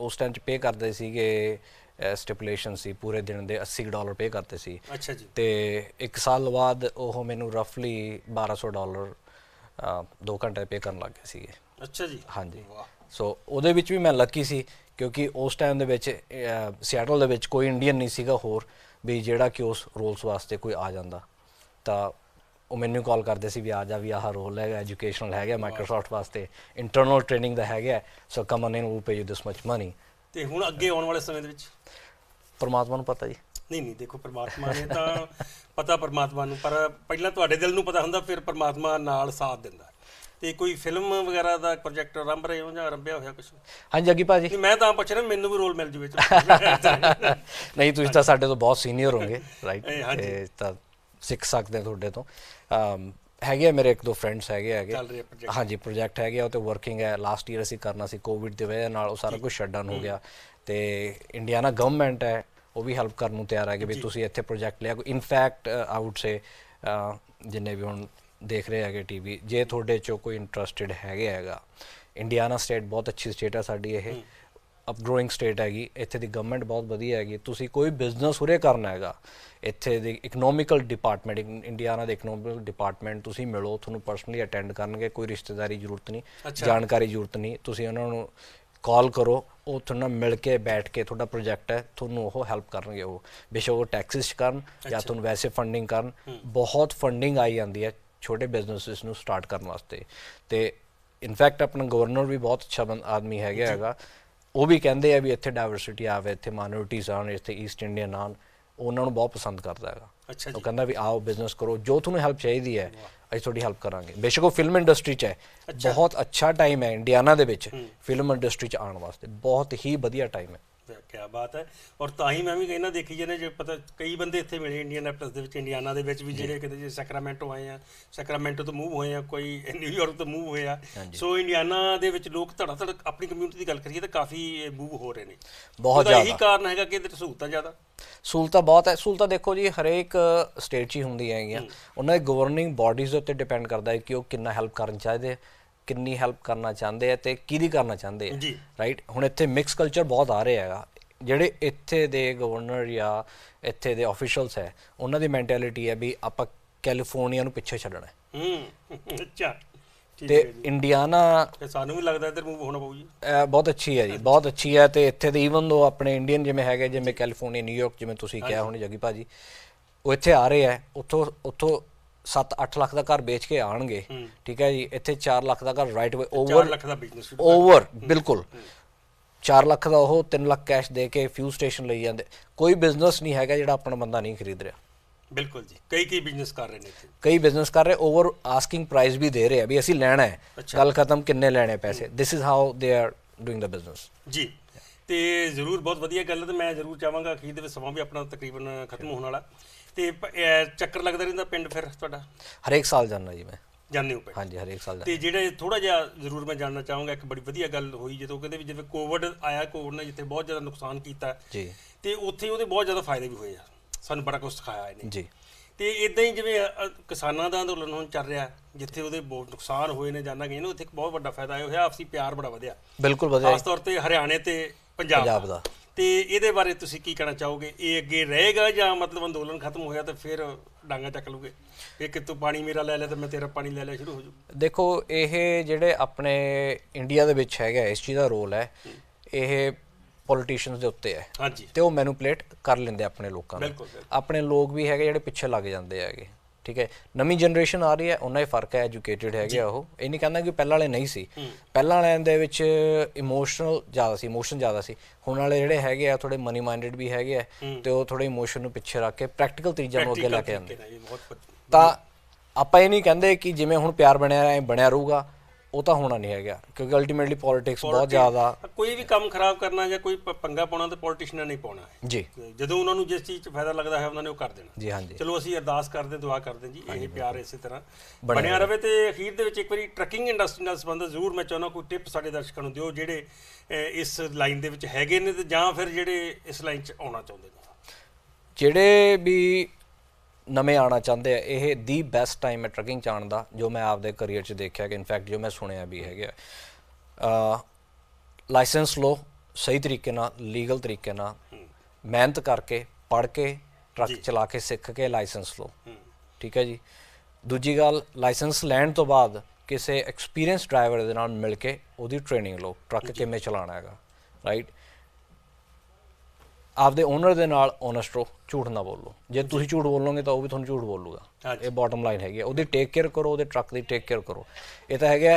ਉਸ ਟਾਈਮ 'ਚ ਪੇ ਕਰਦੇ ਸੀਗੇ ਸਟਿਪੂਲੇਸ਼ਨ ਸੀ ਪੂਰੇ ਦਿਨ ਦੇ 80 ਡਾਲਰ ਪੇ ਕਰਤੇ ਸੀ ਅੱਛਾ ਜੀ ਤੇ 1 ਸਾਲ ਬਾਅਦ ਉਹ ਮੈਨੂੰ ਰਫਲੀ 1200 ਡਾਲਰ 2 ਘੰਟੇ ਪੇ ਕਰਨ ਲੱਗੇ ਸੀ ਸੀਗੇ ਅੱਛਾ ਜੀ ਹਾਂਜੀ ਸੋ ਉਹਦੇ ਵਿੱਚ ਵੀ ਮੈਂ ਲੱਕੀ ਸੀ ਕਿਉਂਕਿ ਉਸ ਟਾਈਮ ਦੇ ਵਿੱਚ ਸਿਆਟਲ ਦੇ ਵਿੱਚ ਕੋਈ ਇੰਡੀਅਨ ਨਹੀਂ ਸੀਗਾ ਹੋਰ ਵੀ ਜਿਹੜਾ ਕਿ ਉਸ ਰੋਲਸ ਵਾਸਤੇ ਕੋਈ ਆ ਜਾਂਦਾ ਤਾਂ ਉਹ ਮੈਨੂੰ ਕਾਲ ਕਰਦੇ ਸੀ ਵੀ ਆ ਜਾ ਵੀ ਆਹ ਰੋਲ ਹੈਗਾ ਐਜੂਕੇਸ਼ਨਲ ਹੈਗਾ ਮਾਈਕਰੋਸਾਫਟ ਵਾਸਤੇ ਇੰਟਰਨਲ ਟ੍ਰੇਨਿੰਗ ਦਾ ਹੈਗਾ ਸੋ ਕਮ ਔਨ ਇਨ ਉਹ pay you this much money ਤੇ ਹੁਣ ਅੱਗੇ ਆਉਣ ਵਾਲੇ ਸਮੇਂ ਦੇ ਵਿੱਚ ਪਰਮਾਤਮਾ ਨੂੰ ਪਤਾ ਜੀ ਨਹੀਂ ਨਹੀਂ ਦੇਖੋ ਪਰਮਾਤਮਾ ਨੇ ਤਾਂ ਪਤਾ ਪਰਮਾਤਮਾ ਨੂੰ ਪਰ ਪਹਿਲਾਂ ਤੁਹਾਡੇ ਦਿਲ ਨੂੰ ਪਤਾ ਹੁੰਦਾ ਫਿਰ ਪਰਮਾਤਮਾ ਨਾਲ ਸਾਥ ਦਿੰਦਾ ਤੇ ਕੋਈ ਫਿਲਮ ਵਗੈਰਾ ਦਾ ਪ੍ਰੋਜੈਕਟ ਆਰੰਭ ਰਹੇ ਹੋ ਜਾਂ ਆਰੰਭਿਆ ਹੋਇਆ ਕੁਝ ਹਾਂਜੀ ਅੱਗੇ ਭਾਜੀ ਮੈਂ ਤਾਂ ਪੁੱਛ ਰਿਹਾ ਮੈਨੂੰ ਵੀ ਰੋਲ ਮਿਲ ਜੂਵੇ ਨਹੀਂ ਤੁਸੀਂ ਤਾਂ ਸਾਡੇ ਤੋਂ ਬਹੁਤ ਸੀਨੀਅਰ ਹੋਗੇ ਰਾਈਟ ਤੇ ਤਾਂ ਸਿੱਖ ਸਕਦੇ ਤੁਹਾਡੇ ਤੋਂ ਹੈਗੇ ਮੇਰੇ ਇੱਕ ਦੋ ਫਰੈਂਡਸ ਹੈਗੇ ਆਗੇ ਚੱਲ ਰਿਹਾ ਪ੍ਰੋਜੈਕਟ ਹਾਂਜੀ ਪ੍ਰੋਜੈਕਟ ਹੈਗੇ ਆ ਉਹ ਤੇ ਵਰਕਿੰਗ ਹੈ ਲਾਸਟ ਈਅਰ ਅਸੀਂ ਕਰਨਾ ਸੀ ਕੋਵਿਡ ਦੇ ਵਜ੍ਹਾ ਨਾਲ ਉਹ ਸਾਰਾ ਕੁਝ ਸ਼ਟਡਾਊਨ ਹੋ ਗਿਆ ਤੇ ਇੰਡੀਆਨਾ ਗਵਰਨਮੈਂਟ ਹੈ ਉਹ ਵੀ ਹੈਲਪ ਕਰਨ ਨੂੰ ਤਿਆਰ ਹੈ ਕਿ ਵੀ ਤੁਸੀਂ ਇੱਥੇ ਪ੍ਰੋਜੈਕਟ ਲਿਆ ਕੋ ਇਨਫੈਕਟ ਆਊਟ ਸੇ ਜਿੰਨੇ ਵੀ ਹੁਣ ਦੇਖ ਰਹੇ ਹੈਗੇ ਟੀਵੀ ਜੇ ਤੁਹਾਡੇ ਚੋਂ ਕੋਈ ਇੰਟਰਸਟਿਡ ਹੈਗੇ ਹੈਗਾ ਇੰਡੀਆਨਾ ਸਟੇਟ ਬਹੁਤ ਅੱਛੀ ਸਟੇਟ ਹੈ ਸਾਡੀ ਇਹ ਅਪਗ੍ਰੋਇੰਗ ਸਟੇਟ ਹੈਗੀ ਇੱਥੇ ਦੀ ਗਵਰਨਮੈਂਟ ਬਹੁਤ ਵਧੀਆ ਹੈਗੀ ਤੁਸੀਂ ਕੋਈ ਬਿਜ਼ਨਸ ਉਰੇ ਕਰਨਾ ਹੈਗਾ ਇੱਥੇ ਦੀ ਇਕਨੋਮਿਕਲ ਡਿਪਾਰਟਮੈਂਟ ਇੰਡੀਆਨਾ ਦੇ ਇਕਨੋਮਿਕਲ ਡਿਪਾਰਟਮੈਂਟ ਤੁਸੀਂ ਮਿਲੋ ਤੁਹਾਨੂੰ ਪਰਸਨਲੀ ਅਟੈਂਡ ਕਰਨਗੇ ਕੋਈ ਰਿਸ਼ਤੇਦਾਰੀ ਜ਼ਰੂਰਤ ਨਹੀਂ ਜਾਣਕਾਰੀ ਜ਼ਰੂਰਤ ਨਹੀਂ ਤੁਸੀਂ ਉਹਨਾਂ ਨੂੰ ਕਾਲ ਕਰੋ ਉਹ ਤੁਹਾਨੂੰ ਮਿਲ ਕੇ ਬੈਠ ਕੇ ਤੁਹਾਡਾ ਪ੍ਰੋਜੈਕਟ ਹੈ ਤੁਹਾਨੂੰ ਉਹ ਹੈਲਪ ਕਰਨਗੇ ਉਹ ਬਿਸ਼ੋ ਉਹ ਟੈਕਸਿਸ ਕਰਨ ਜਾਂ ਤੁਹਾਨੂੰ ਵੈਸੇ ਫੰਡਿੰਗ ਕਰਨ ਬਹੁਤ ਫੰਡਿੰਗ ਆਈ ਜਾਂਦੀ ਹੈ ਛੋਟੇ ਬਿਜ਼ਨੈਸਸ ਨੂੰ ਸਟਾਰਟ ਕਰਨ ਵਾਸਤੇ ਤੇ ਇਨਫੈਕਟ ਆਪਣਾ ਗਵਰਨਰ ਵੀ ਬਹੁਤ ਅੱਛਾ ਆਦਮੀ ਹੈਗਾ ਹੈਗਾ ਉਹ ਵੀ ਕਹਿੰਦੇ ਆ ਵੀ ਇੱਥੇ ਡਾਈਵਰਸਿਟੀ ਆਵੇ ਇੱਥੇ ਮਾਈਨੋਰਿਟੀਜ਼ ਆਣ ਇੱਥੇ ਈਸਟ ਇੰਡੀਅਨ ਆਣ ਉਹਨਾਂ ਨੂੰ ਬਹੁਤ ਪਸੰਦ ਕਰਦਾ ਹੈਗਾ ਅੱਛਾ ਉਹ ਕਹਿੰਦਾ ਵੀ ਆਓ ਬਿਜ਼ਨਸ ਕਰੋ ਜੋ ਤੁਹਾਨੂੰ ਹੈਲਪ ਚਾਹੀਦੀ ਹੈ ਅਸੀਂ ਤੁਹਾਡੀ ਹੈਲਪ ਕਰਾਂਗੇ ਬੇਸ਼ੱਕ ਉਹ ਫਿਲਮ ਇੰਡਸਟਰੀ 'ਚ ਹੈ ਬਹੁਤ ਅੱਛਾ ਟਾਈਮ ਹੈ ਇੰਡੀਆਨਾ ਦੇ ਵਿੱਚ ਫਿਲਮ ਇੰਡਸਟਰੀ 'ਚ ਆਉਣ ਵਾਸਤੇ ਬਹੁਤ ਹੀ ਵਧੀਆ ਟਾਈਮ ਹੈ ਕਿਆ ਬਾਤ ਹੈ ਔਰ ਤਾਂ ਹੀ ਮੈਂ ਵੀ ਕਹਿੰਦਾ ਦੇਖੀ ਜਨੇ ਜੇ ਪਤਾ ਕਈ ਬੰਦੇ ਇੱਥੇ ਮਿਲੇ ਇੰਡੀਅਨ ਐਪਟਸ ਦੇ ਵਿੱਚ ਇੰਡੀਆਨਾ ਦੇ ਵਿੱਚ ਵੀ ਜਿਹੜੇ ਕਿਤੇ ਜੇ ਸੈਕਰਾਮੈਂਟੋ ਆਏ ਆ ਸੈਕਰਾਮੈਂਟੋ ਤੋਂ ਮੂਵ ਹੋਏ ਆ ਕੋਈ ਨਿਊਯਾਰਕ ਤੋਂ ਮੂਵ ਹੋਏ ਆ ਸੋ ਇੰਡੀਆਨਾ ਦੇ ਵਿੱਚ ਲੋਕ ਧੜਾ ਧੜ ਆਪਣੀ ਕਮਿਊਨਿਟੀ ਦੀ ਗੱਲ ਕਰੀਏ ਤਾਂ ਕਾਫੀ ਮੂਵ ਹੋ ਰਹੇ ਨੇ ਬਹੁਤ ਜ਼ਿਆਦਾ ਇਹੀ ਕਾਰਨ ਹੈਗਾ ਕਿ ਇਹਦੇ ਸਹੂਲਤਾਂ ਜ਼ਿਆਦਾ ਸਹੂਲਤਾਂ ਬਹੁਤ ਹੈ ਸਹੂਲਤਾਂ ਦੇਖੋ ਜੀ ਹਰੇਕ ਸਟੇਟ 'ਚ ਹੀ ਹੁੰਦੀਆਂ ਹੈਗੀਆਂ ਉਹਨਾਂ ਦੇ ਗਵਰਨਿੰਗ ਬਾਡੀਜ਼ ਉੱਤੇ ਡਿਪੈਂਡ ਕਰਦਾ ਹੈ ਕਿ ਉਹ ਕਿੰਨਾ ਹੈਲਪ ਕਰਨ ਚਾਹੀਦੇ ਕਿੰਨੀ ਹੈਲਪ ਕਰਨਾ ਚਾਹੁੰਦੇ ਆ ਤੇ ਕਿਹਦੀ ਕਰਨਾ ਚਾਹੁੰਦੇ ਆ ਰਾਈਟ ਹੁਣ ਇੱਥੇ ਮਿਕਸ ਕਲਚਰ ਬਹੁਤ ਆ ਰਿਹਾ ਹੈਗਾ ਜਿਹੜੇ ਇੱਥੇ ਦੇ ਗਵਰਨਰ ਜਾਂ ਇੱਥੇ ਦੇ ਅਫੀਸ਼ੀਅਲਸ ਹੈ ਉਹਨਾਂ ਦੀ ਮੈਂਟੈਲਿਟੀ ਹੈ ਵੀ ਆਪਾਂ ਕੈਲੀਫੋਰਨੀਆ ਨੂੰ ਪਿੱਛੇ ਛੱਡਣਾ ਹੈ ਹੂੰ ਅੱਛਾ ਤੇ ਇੰਡੀਆਨਾ ਸਾਨੂੰ ਵੀ ਲੱਗਦਾ ਇੱਧਰ ਮੂਵ ਹੋਣਾ ਪਊ ਜੀ ਬਹੁਤ ਅੱਛੀ ਹੈ ਜੀ ਬਹੁਤ ਅੱਛੀ ਹੈ ਤੇ ਇੱਥੇ ਦੇ ਇਵਨ ਦੋ ਆਪਣੇ ਇੰਡੀਅਨ ਜਿਵੇਂ ਹੈਗੇ ਜਿਵੇਂ ਕੈਲੀਫੋਰਨੀਆ ਨਿਊਯਾਰਕ ਜਿਵੇਂ ਤੁਸੀਂ ਕਿਹਾ ਹੁਣ ਜੱਗੀ ਭਾਜੀ ਉਹ ਇੱਥੇ ਆ ਰਹੇ ਆ ਉੱਥੋਂ ਉੱਥੋਂ 7-8 ਲੱਖ ਦਾ ਘਰ ਵੇਚ ਕੇ ਆਣਗੇ ਠੀਕ ਹੈ ਜੀ ਇੱਥੇ 4 ਲੱਖ ਦਾ ਘਰ ਰਾਈਟ ਵੇ ਓਵਰ 4 ਲੱਖ ਦਾ ਬਿਜ਼ਨਸ ਓਵਰ ਬਿਲਕੁਲ 4 ਲੱਖ ਦਾ ਉਹ 3 ਲੱਖ ਕੈਸ਼ ਦੇ ਕੇ ਫਿਊ ਸਟੇਸ਼ਨ ਲਈ ਜਾਂਦੇ ਕੋਈ ਬਿਜ਼ਨਸ ਨਹੀਂ ਹੈਗਾ ਜਿਹੜਾ ਆਪਣਾ ਬੰਦਾ ਨਹੀਂ ਖਰੀਦ ਰਿਹਾ ਬਿਲਕੁਲ ਜੀ ਕਈ ਕਈ ਬਿਜ਼ਨਸ ਕਰ ਰਹੇ ਨੇ ਇੱਥੇ ਕਈ ਬਿਜ਼ਨਸ ਕਰ ਰਹੇ ਓਵਰ ਆਸਕਿੰਗ ਪ੍ਰਾਈਸ ਵੀ ਦੇ ਰਹੇ ਆ ਵੀ ਅਸੀਂ ਲੈਣਾ ਹੈ ਗੱਲ ਖਤਮ ਕਿੰਨੇ ਲੈਣੇ ਪੈਸੇ this is how they are doing ਦਾ ਬਿਜ਼ਨਸ ਜੀ ਤੇ ਜ਼ਰੂਰ ਬਹੁਤ ਵਧੀਆ ਗੱਲ ਹੈ ਤੇ ਮੈਂ ਜ਼ਰੂਰ ਚਾਹਾਂਗਾ ਅਖੀਰ ਦੇ ਵਿੱਚ ਸਮਾਂ ਵੀ ਆਪਣਾ ਤਕਰੀਬਨ ਖਤਮ ਹੋਣ ਵਾਲਾ ਤੇ ਚੱਕਰ ਲੱਗਦਾ ਰਹਿੰਦਾ ਪਿੰਡ ਫਿਰ ਤੁਹਾਡਾ ਹਰੇਕ ਸਾਲ ਜਾਂਦਾ ਜੀ ਮੈਂ ਜਾਂਦੇ ਹੋ ਪਿੰਡ ਹਾਂਜੀ ਹਰੇਕ ਸਾਲ ਜਾਂਦਾ ਤੇ ਜਿਹੜੇ ਥੋੜਾ ਜਿਹਾ ਜ਼ਰੂਰ ਮੈਂ ਜਾਣਨਾ ਚਾਹਾਂਗਾ ਇੱਕ ਬੜੀ ਵਧੀਆ ਗੱਲ ਹੋਈ ਜਦੋਂ ਕਹਿੰਦੇ ਵੀ ਜਿਵੇਂ ਕੋਵਿਡ ਆਇਆ ਕੋਵਿਡ ਨੇ ਜਿੱਥੇ ਬਹੁਤ ਜ਼ਿਆਦਾ ਨੁਕਸਾਨ ਕੀਤਾ ਜੀ ਤੇ ਉੱਥੇ ਉਹਦੇ ਬਹੁਤ ਜ਼ਿਆਦਾ ਫਾਇਦੇ ਵੀ ਹੋਏ ਆ ਸਾਨੂੰ ਬੜਾ ਕੁਝ ਸਿਖਾਇਆ ਇਹਨੇ ਜੀ ਤੇ ਇਦਾਂ ਹੀ ਜਿਵੇਂ ਕਿਸਾਨਾਂ ਦਾ ਅੰਦੋਲਨ ਹੁਣ ਚੱਲ ਰਿਹਾ ਜਿੱਥੇ ਉਹਦੇ ਬਹੁਤ ਨੁਕਸਾਨ ਹੋਏ ਨੇ ਜਾਨਾਂ ਗਈਆਂ ਨੇ ਉੱਥੇ ਇੱਕ ਬਹੁਤ ਵੱਡਾ ਫਾਇਦਾ ਹੋਇਆ ਆਪਸੀ ਪਿਆਰ ਬੜਾ ਵਧਿਆ ਬਿਲਕੁਲ ਵਧਿਆ ਖਾਸ ਤੌਰ ਤੇ ਹਰਿਆਣੇ ਤੇ ਪੰਜਾਬ ਦਾ ਤੇ ਇਹਦੇ ਬਾਰੇ ਤੁਸੀਂ ਕੀ ਕਹਿਣਾ ਚਾਹੋਗੇ ਇਹ ਅੱਗੇ ਰਹੇਗਾ ਜਾਂ ਮਤਲਬ ਅੰਦੋਲਨ ਖਤਮ ਹੋਇਆ ਤਾਂ ਫਿਰ ਡਾਂਗਾ ਚੱਕ ਲੂਗੇ ਇਹ ਕਿਤੋਂ ਪਾਣੀ ਮੇਰਾ ਲੈ ਲਿਆ ਤੇ ਮੈਂ ਤੇਰਾ ਪਾਣੀ ਲੈ ਲਿਆ ਸ਼ੁਰੂ ਹੋ ਜੂ ਦੇਖੋ ਇਹ ਜਿਹੜੇ ਆਪਣੇ ਇੰਡੀਆ ਦੇ ਵਿੱਚ ਹੈਗਾ ਇਸ ਚੀਜ਼ ਦਾ ਰੋਲ ਹੈ ਇਹ ਪੋਲੀਟੀਸ਼ੀਅਨਸ ਦੇ ਉੱਤੇ ਹੈ ਹਾਂਜੀ ਤੇ ਉਹ ਮੈਨੂਪਲੇਟ ਕਰ ਲੈਂਦੇ ਆਪਣੇ ਲੋਕਾਂ ਨੂੰ ਆਪਣੇ ਲੋਕ ਵੀ ਹੈਗੇ ਜਿਹੜੇ ਪਿੱਛੇ ਲੱਗ ਜਾਂਦੇ ਹੈਗੇ ਠੀਕ ਹੈ ਨਵੀਂ ਜਨਰੇਸ਼ਨ ਆ ਰਹੀ ਹੈ ਉਹਨਾਂ ਹੀ ਫਰਕ ਹੈ ਐਜੂਕੇਟਿਡ ਹੈਗੇ ਆ ਉਹ ਇਹ ਨਹੀਂ ਕਹਿੰਦਾ ਕਿ ਪਹਿਲਾਂ ਵਾਲੇ ਨਹੀਂ ਸੀ ਪਹਿਲਾਂ ਵਾਲਿਆਂ ਦੇ ਵਿੱਚ ਇਮੋਸ਼ਨਲ ਜ਼ਿਆਦਾ ਸੀ ਇਮੋਸ਼ਨ ਜ਼ਿਆਦਾ ਸੀ ਹੁਣ ਵਾਲੇ ਜਿਹੜੇ ਹੈਗੇ ਆ ਥੋੜੇ ਮਨੀ ਮਾਈਂਡਡ ਵੀ ਹੈਗੇ ਆ ਤੇ ਉਹ ਥੋੜੇ ਇਮੋਸ਼ਨ ਨੂੰ ਪਿੱਛੇ ਰੱਖ ਕੇ ਪ੍ਰੈਕਟੀਕਲ ਤਰੀਜਾ ਨੂੰ ਅੱਗੇ ਲੈ ਕੇ ਆਉਂਦੇ ਤਾਂ ਆਪਾਂ ਇਹ ਨਹੀਂ ਕਹਿੰਦੇ ਕਿ ਜਿਵੇਂ ਹੁਣ ਪਿਆਰ ਬਣਿਆ ਰਿਹਾ ਬਣਿਆ ਰਹੂਗਾ ਉਹ ਤਾਂ ਹੋਣਾ ਨਹੀਂ ਹੈਗਾ ਕਿਉਂਕਿ ਅਲਟੀਮੇਟਲੀ ਪੋਲਿਟਿਕਸ ਬਹੁਤ ਜ਼ਿਆਦਾ ਕੋਈ ਵੀ ਕੰਮ ਖਰਾਬ ਕਰਨਾ ਜਾਂ ਕੋਈ ਪੰਗਾ ਪਾਉਣਾ ਤਾਂ ਪੋਲਿਟਿਸ਼ੀਅਨਾਂ ਨਹੀਂ ਪਾਉਣਾ ਜੀ ਜਦੋਂ ਉਹਨਾਂ ਨੂੰ ਜਿਸ ਚੀਜ਼ 'ਚ ਫਾਇਦਾ ਲੱਗਦਾ ਹੈ ਉਹਨਾਂ ਨੇ ਉਹ ਕਰ ਦੇਣਾ ਜੀ ਹਾਂਜੀ ਚਲੋ ਅਸੀਂ ਅਰਦਾਸ ਕਰਦੇ ਦੁਆ ਕਰਦੇ ਜੀ ਇਹ ਪਿਆਰ ਇਸੇ ਤਰ੍ਹਾਂ ਬਣਿਆ ਰਹੇ ਤੇ ਅਖੀਰ ਦੇ ਵਿੱਚ ਇੱਕ ਵਾਰੀ ਟਰਕਿੰਗ ਇੰਡਸਟਰੀ ਨਾਲ ਸੰਬੰਧਤ ਜ਼ਰੂਰ ਮੈਂ ਚਾਹੁੰਦਾ ਕੋਈ ਟਿਪ ਸਾਡੇ ਦਰਸ਼ਕਾਂ ਨੂੰ ਦਿਓ ਜਿਹੜੇ ਇਸ ਲਾਈਨ ਦੇ ਵਿੱਚ ਹੈਗੇ ਨੇ ਤੇ ਜਾਂ ਫਿਰ ਜਿਹੜੇ ਇਸ ਲਾਈਨ 'ਚ ਆਉਣਾ ਚਾਹੁੰਦੇ ਨੇ ਜਿਹੜੇ ਵੀ ਨਵੇਂ ਆਣਾ ਚਾਹੁੰਦੇ ਆ ਇਹ ਦੀ ਬੈਸਟ ਟਾਈਮ ਹੈ ਟਰਕਿੰਗ ਚਾਣ ਦਾ ਜੋ ਮੈਂ ਆਪਦੇ ਕਰੀਅਰ 'ਚ ਦੇਖਿਆ ਕਿ ਇਨਫੈਕਟ ਜੋ ਮੈਂ ਸੁਣਿਆ ਵੀ ਹੈਗਾ ਅ ਲਾਇਸੈਂਸ ਲੋ ਸਹੀ ਤਰੀਕੇ ਨਾਲ ਲੀਗਲ ਤਰੀਕੇ ਨਾਲ ਮਿਹਨਤ ਕਰਕੇ ਪੜ ਕੇ ਟਰੱਕ ਚਲਾ ਕੇ ਸਿੱਖ ਕੇ ਲਾਇਸੈਂਸ ਲੋ ਠੀਕ ਹੈ ਜੀ ਦੂਜੀ ਗੱਲ ਲਾਇਸੈਂਸ ਲੈਣ ਤੋਂ ਬਾਅਦ ਕਿਸੇ ਐਕਸਪੀਰੀਅੰਸ ਡਰਾਈਵਰ ਦੇ ਨਾਲ ਮਿਲ ਕੇ ਉਹਦੀ ਟ੍ਰੇਨਿੰਗ ਲਓ ਟਰੱਕ ਕਿਵੇਂ ਚਲਾਣਾ ਹੈਗਾ ਰਾਈਟ ਆਪਦੇ ਓਨਰ ਦੇ ਨਾਲ ਓਨੈਸਟ ਰੋ ਝੂਠ ਨਾ ਬੋਲੋ ਜੇ ਤੁਸੀਂ ਝੂਠ ਬੋਲੋਗੇ ਤਾਂ ਉਹ ਵੀ ਤੁਹਾਨੂੰ ਝੂਠ ਬੋਲੂਗਾ ਇਹ ਬਾਟਮ ਲਾਈਨ ਹੈਗੀ ਉਹਦੀ ਟੇਕ ਕੇਅਰ ਕਰੋ ਉਹਦੇ ਟਰੱਕ ਦੀ ਟੇਕ ਕੇਅਰ ਕਰੋ ਇਹ ਤਾਂ ਹੈਗਾ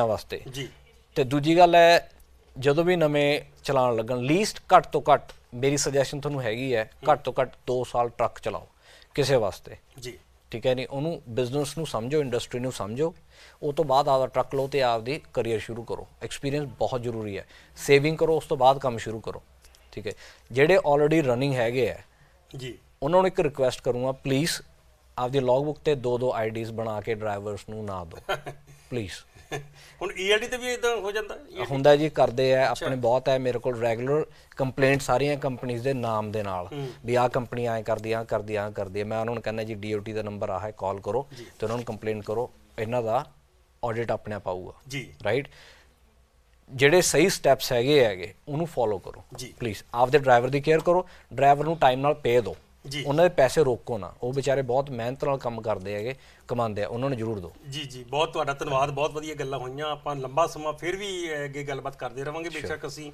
ਆ ਵਾਸਤੇ ਜੀ ਤੇ ਦੂਜੀ ਗੱਲ ਹੈ ਜਦੋਂ ਵੀ ਨਵੇਂ ਚਲਾਣ ਲੱਗਣ ਲੀਸਟ ਘੱਟ ਤੋਂ ਘੱਟ ਮੇਰੀ ਸੁਜੈਸ਼ਨ ਤੁਹਾਨੂੰ ਹੈਗੀ ਹੈ ਘੱਟ ਤੋਂ ਘੱਟ 2 ਸਾਲ ਟਰੱਕ ਚਲਾਓ ਕਿਸੇ ਵਾਸਤੇ ਜੀ ਠੀਕ ਹੈ ਨਹੀਂ ਉਹਨੂੰ ਬਿਜ਼ਨਸ ਨੂੰ ਸਮਝੋ ਇੰਡਸਟਰੀ ਨੂੰ ਸਮਝੋ ਉਹ ਤੋਂ ਬਾਅਦ ਆਪਦਾ ਟਰੱਕ ਲਓ ਤੇ ਆਪਦੀ ਕਰੀਅਰ ਸ਼ੁਰੂ ਕਰੋ ਐਕਸਪੀਰੀਅੰਸ ਬਹੁਤ ਜ਼ਰੂਰੀ ਹੈ ਸੇਵਿੰਗ ਕਰੋ ਉਸ ਤੋਂ ਬਾਅਦ ਕੰਮ ਸ਼ੁਰੂ ਕਰੋ ਠੀਕ ਹੈ ਜਿਹੜੇ ਆਲਰੇਡੀ ਰਨਿੰਗ ਹੈਗੇ ਆ ਜੀ ਉਹਨਾਂ ਨੂੰ ਇੱਕ ਰਿਕੁਐਸਟ ਕਰੂੰਗਾ ਪਲੀਜ਼ ਆਪਦੀ ਲੌਗ ਬੁੱਕ ਤੇ ਦੋ ਦੋ ਆਈਡੀਜ਼ ਬਣਾ ਕੇ ਡਰਾਈਵਰਸ ਨੂੰ ਨਾ ਦਿਓ ਪਲੀਜ਼ ਹੁਣ ਈਐਲਡੀ e ਤੇ ਵੀ ਇਦਾਂ ਹੋ ਜਾਂਦਾ e ਹੁੰਦਾ ਜੀ ਕਰਦੇ ਆ ਆਪਣੇ ਬਹੁਤ ਹੈ ਮੇਰੇ ਕੋਲ ਰੈਗੂਲਰ ਕੰਪਲੇਂਟ ਸਾਰੀਆਂ ਕੰਪਨੀਆਂ ਦੇ ਨਾਮ ਦੇ ਨਾਲ ਵੀ ਆ ਕੰਪਨੀ ਐ ਕਰਦੀ ਆ ਕਰਦੀ ਆ ਕਰਦੀ ਆ ਮੈਂ ਉਹਨਾਂ ਨੂੰ ਕਹਿੰਦਾ ਜੀ ਡੀਓਟੀ ਦਾ ਨੰਬਰ ਆ ਹੈ ਕਾਲ ਕਰੋ ਤੇ ਉਹਨਾਂ ਨੂੰ ਕੰਪਲੇਂਟ ਕਰੋ ਇਹਨਾਂ ਦਾ ਆਡਿਟ ਆਪਣੇ ਆਪ ਆਊਗਾ ਜੀ ਰਾਈਟ ਜਿਹੜੇ ਸਹੀ ਸਟੈਪਸ ਹੈਗੇ ਹੈਗੇ ਉਹਨੂੰ ਫੋਲੋ ਕਰੋ ਪਲੀਜ਼ ਆਪਦੇ ਡਰਾਈਵਰ ਦੀ ਕੇਅਰ ਕਰੋ ਡਰਾਈਵਰ ਨੂੰ ਟਾਈਮ ਨਾਲ ਪੇ ਦਿਓ ਉਹਨਾਂ ਦੇ ਪੈਸੇ ਰੋਕੋ ਨਾ ਉਹ ਵਿਚਾਰੇ ਬਹੁਤ ਮਿਹਨਤ ਨਾਲ ਕੰਮ ਕਰਦੇ ਹੈਗੇ ਕਮਾਉਂਦੇ ਆ ਉਹਨਾਂ ਨੂੰ ਜ਼ਰੂਰ ਦਿਓ ਜੀ ਜੀ ਬਹੁਤ ਤੁਹਾਡਾ ਧੰਨਵਾਦ ਬਹੁਤ ਵਧੀਆ ਗੱਲਾਂ ਹੋਈਆਂ ਆਪਾਂ ਲੰਬਾ ਸਮਾਂ ਫਿਰ ਵੀ ਅੱਗੇ ਗੱਲਬਾਤ ਕਰਦੇ ਰਵਾਂਗੇ ਬੇਸ਼ੱਕ ਅਸੀਂ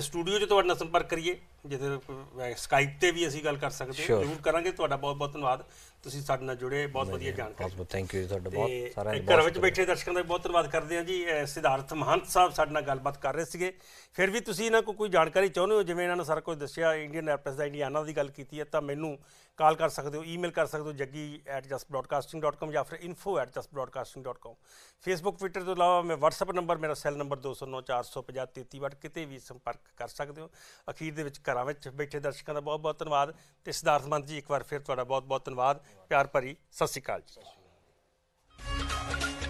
ਸਟੂਡੀਓ 'ਚ ਤੁਹਾਡੇ ਨਾਲ ਸੰਪਰਕ ਕਰੀਏ ਜਿੱਥੇ ਸਕਾਈਪ ਤੇ ਵੀ ਅਸੀਂ ਗੱਲ ਕਰ ਸਕਦੇ ਹਾਂ ਜ਼ਰੂਰ ਕਰਾਂਗੇ ਤੁਹਾਡਾ ਬਹੁਤ ਬਹੁਤ ਧੰਨਵਾਦ ਤੁਸੀਂ ਸਾਡੇ ਨਾਲ ਜੁੜੇ ਬਹੁਤ ਵਧੀਆ ਜਾਣਕਾਰੀ ਥੈਂਕ ਯੂ ਤੁਹਾਡਾ ਬਹੁਤ ਸਾਰਾ ਘਰ ਵਿੱਚ ਬੈਠੇ ਦਰਸ਼ਕਾਂ ਦਾ ਬਹੁਤ ਧੰਨਵਾਦ ਕਰਦੇ ਹਾਂ ਜੀ ਸਿਧਾਰਥ ਮਹੰਤ ਸਾਹਿਬ ਸਾਡੇ ਨਾਲ ਗੱਲਬਾਤ ਕਰ ਰਹੇ ਸੀਗੇ ਫਿਰ ਵੀ ਤੁਸੀਂ ਇਹਨਾਂ ਕੋਈ ਜਾਣਕਾਰੀ ਚਾਹੁੰਦੇ ਹੋ ਜਿਵੇਂ ਇਹਨਾਂ ਨੇ ਸਾਰਾ ਕੁਝ ਦੱਸਿਆ ਇੰਡੀਅਨ ਐਪਸ ਦਾ ਇੰਡੀਆਨਾ ਦੀ ਗੱਲ ਕੀਤੀ ਹੈ ਤਾਂ ਮੈਨੂੰ ਕਾਲ ਕਰ ਸਕਦੇ ਹੋ ਈਮੇਲ ਕਰ ਸਕਦੇ ਹੋ jaggi@justbroadcasting.com ਜਾਂ ਫਿਰ info@justbroadcasting.com ਫੇਸਬੁੱਕ ਟਵਿੱਟਰ ਤੋਂ ਇਲਾਵਾ ਮੈਂ WhatsApp ਨੰਬਰ ਮੇਰਾ ਸੈੱਲ ਨੰਬਰ 2094505332 ਕਿਤੇ ਵੀ ਸੰਪਰਕ ਕਰ ਸਕਦੇ ਹੋ ਅਖੀਰ ਦੇ ਵਿੱਚ ਘਰਾਂ ਵਿੱਚ ਬੈਠੇ ਦਰਸ਼ਕਾਂ ਦਾ ਬਹੁਤ-ਬਹੁਤ ਧੰਨਵਾਦ ਤੇ ਸਿਧਾਰਥ ਮੰਤ ਜੀ ਇੱਕ ਵਾਰ ਫਿਰ ਤੁਹਾਡਾ ਬਹੁਤ-ਬਹੁਤ ਧੰਨਵਾਦ ਪਿਆਰ ਭਰੀ ਸਤਿ ਸ਼੍ਰੀ ਅਕਾਲ ਜੀ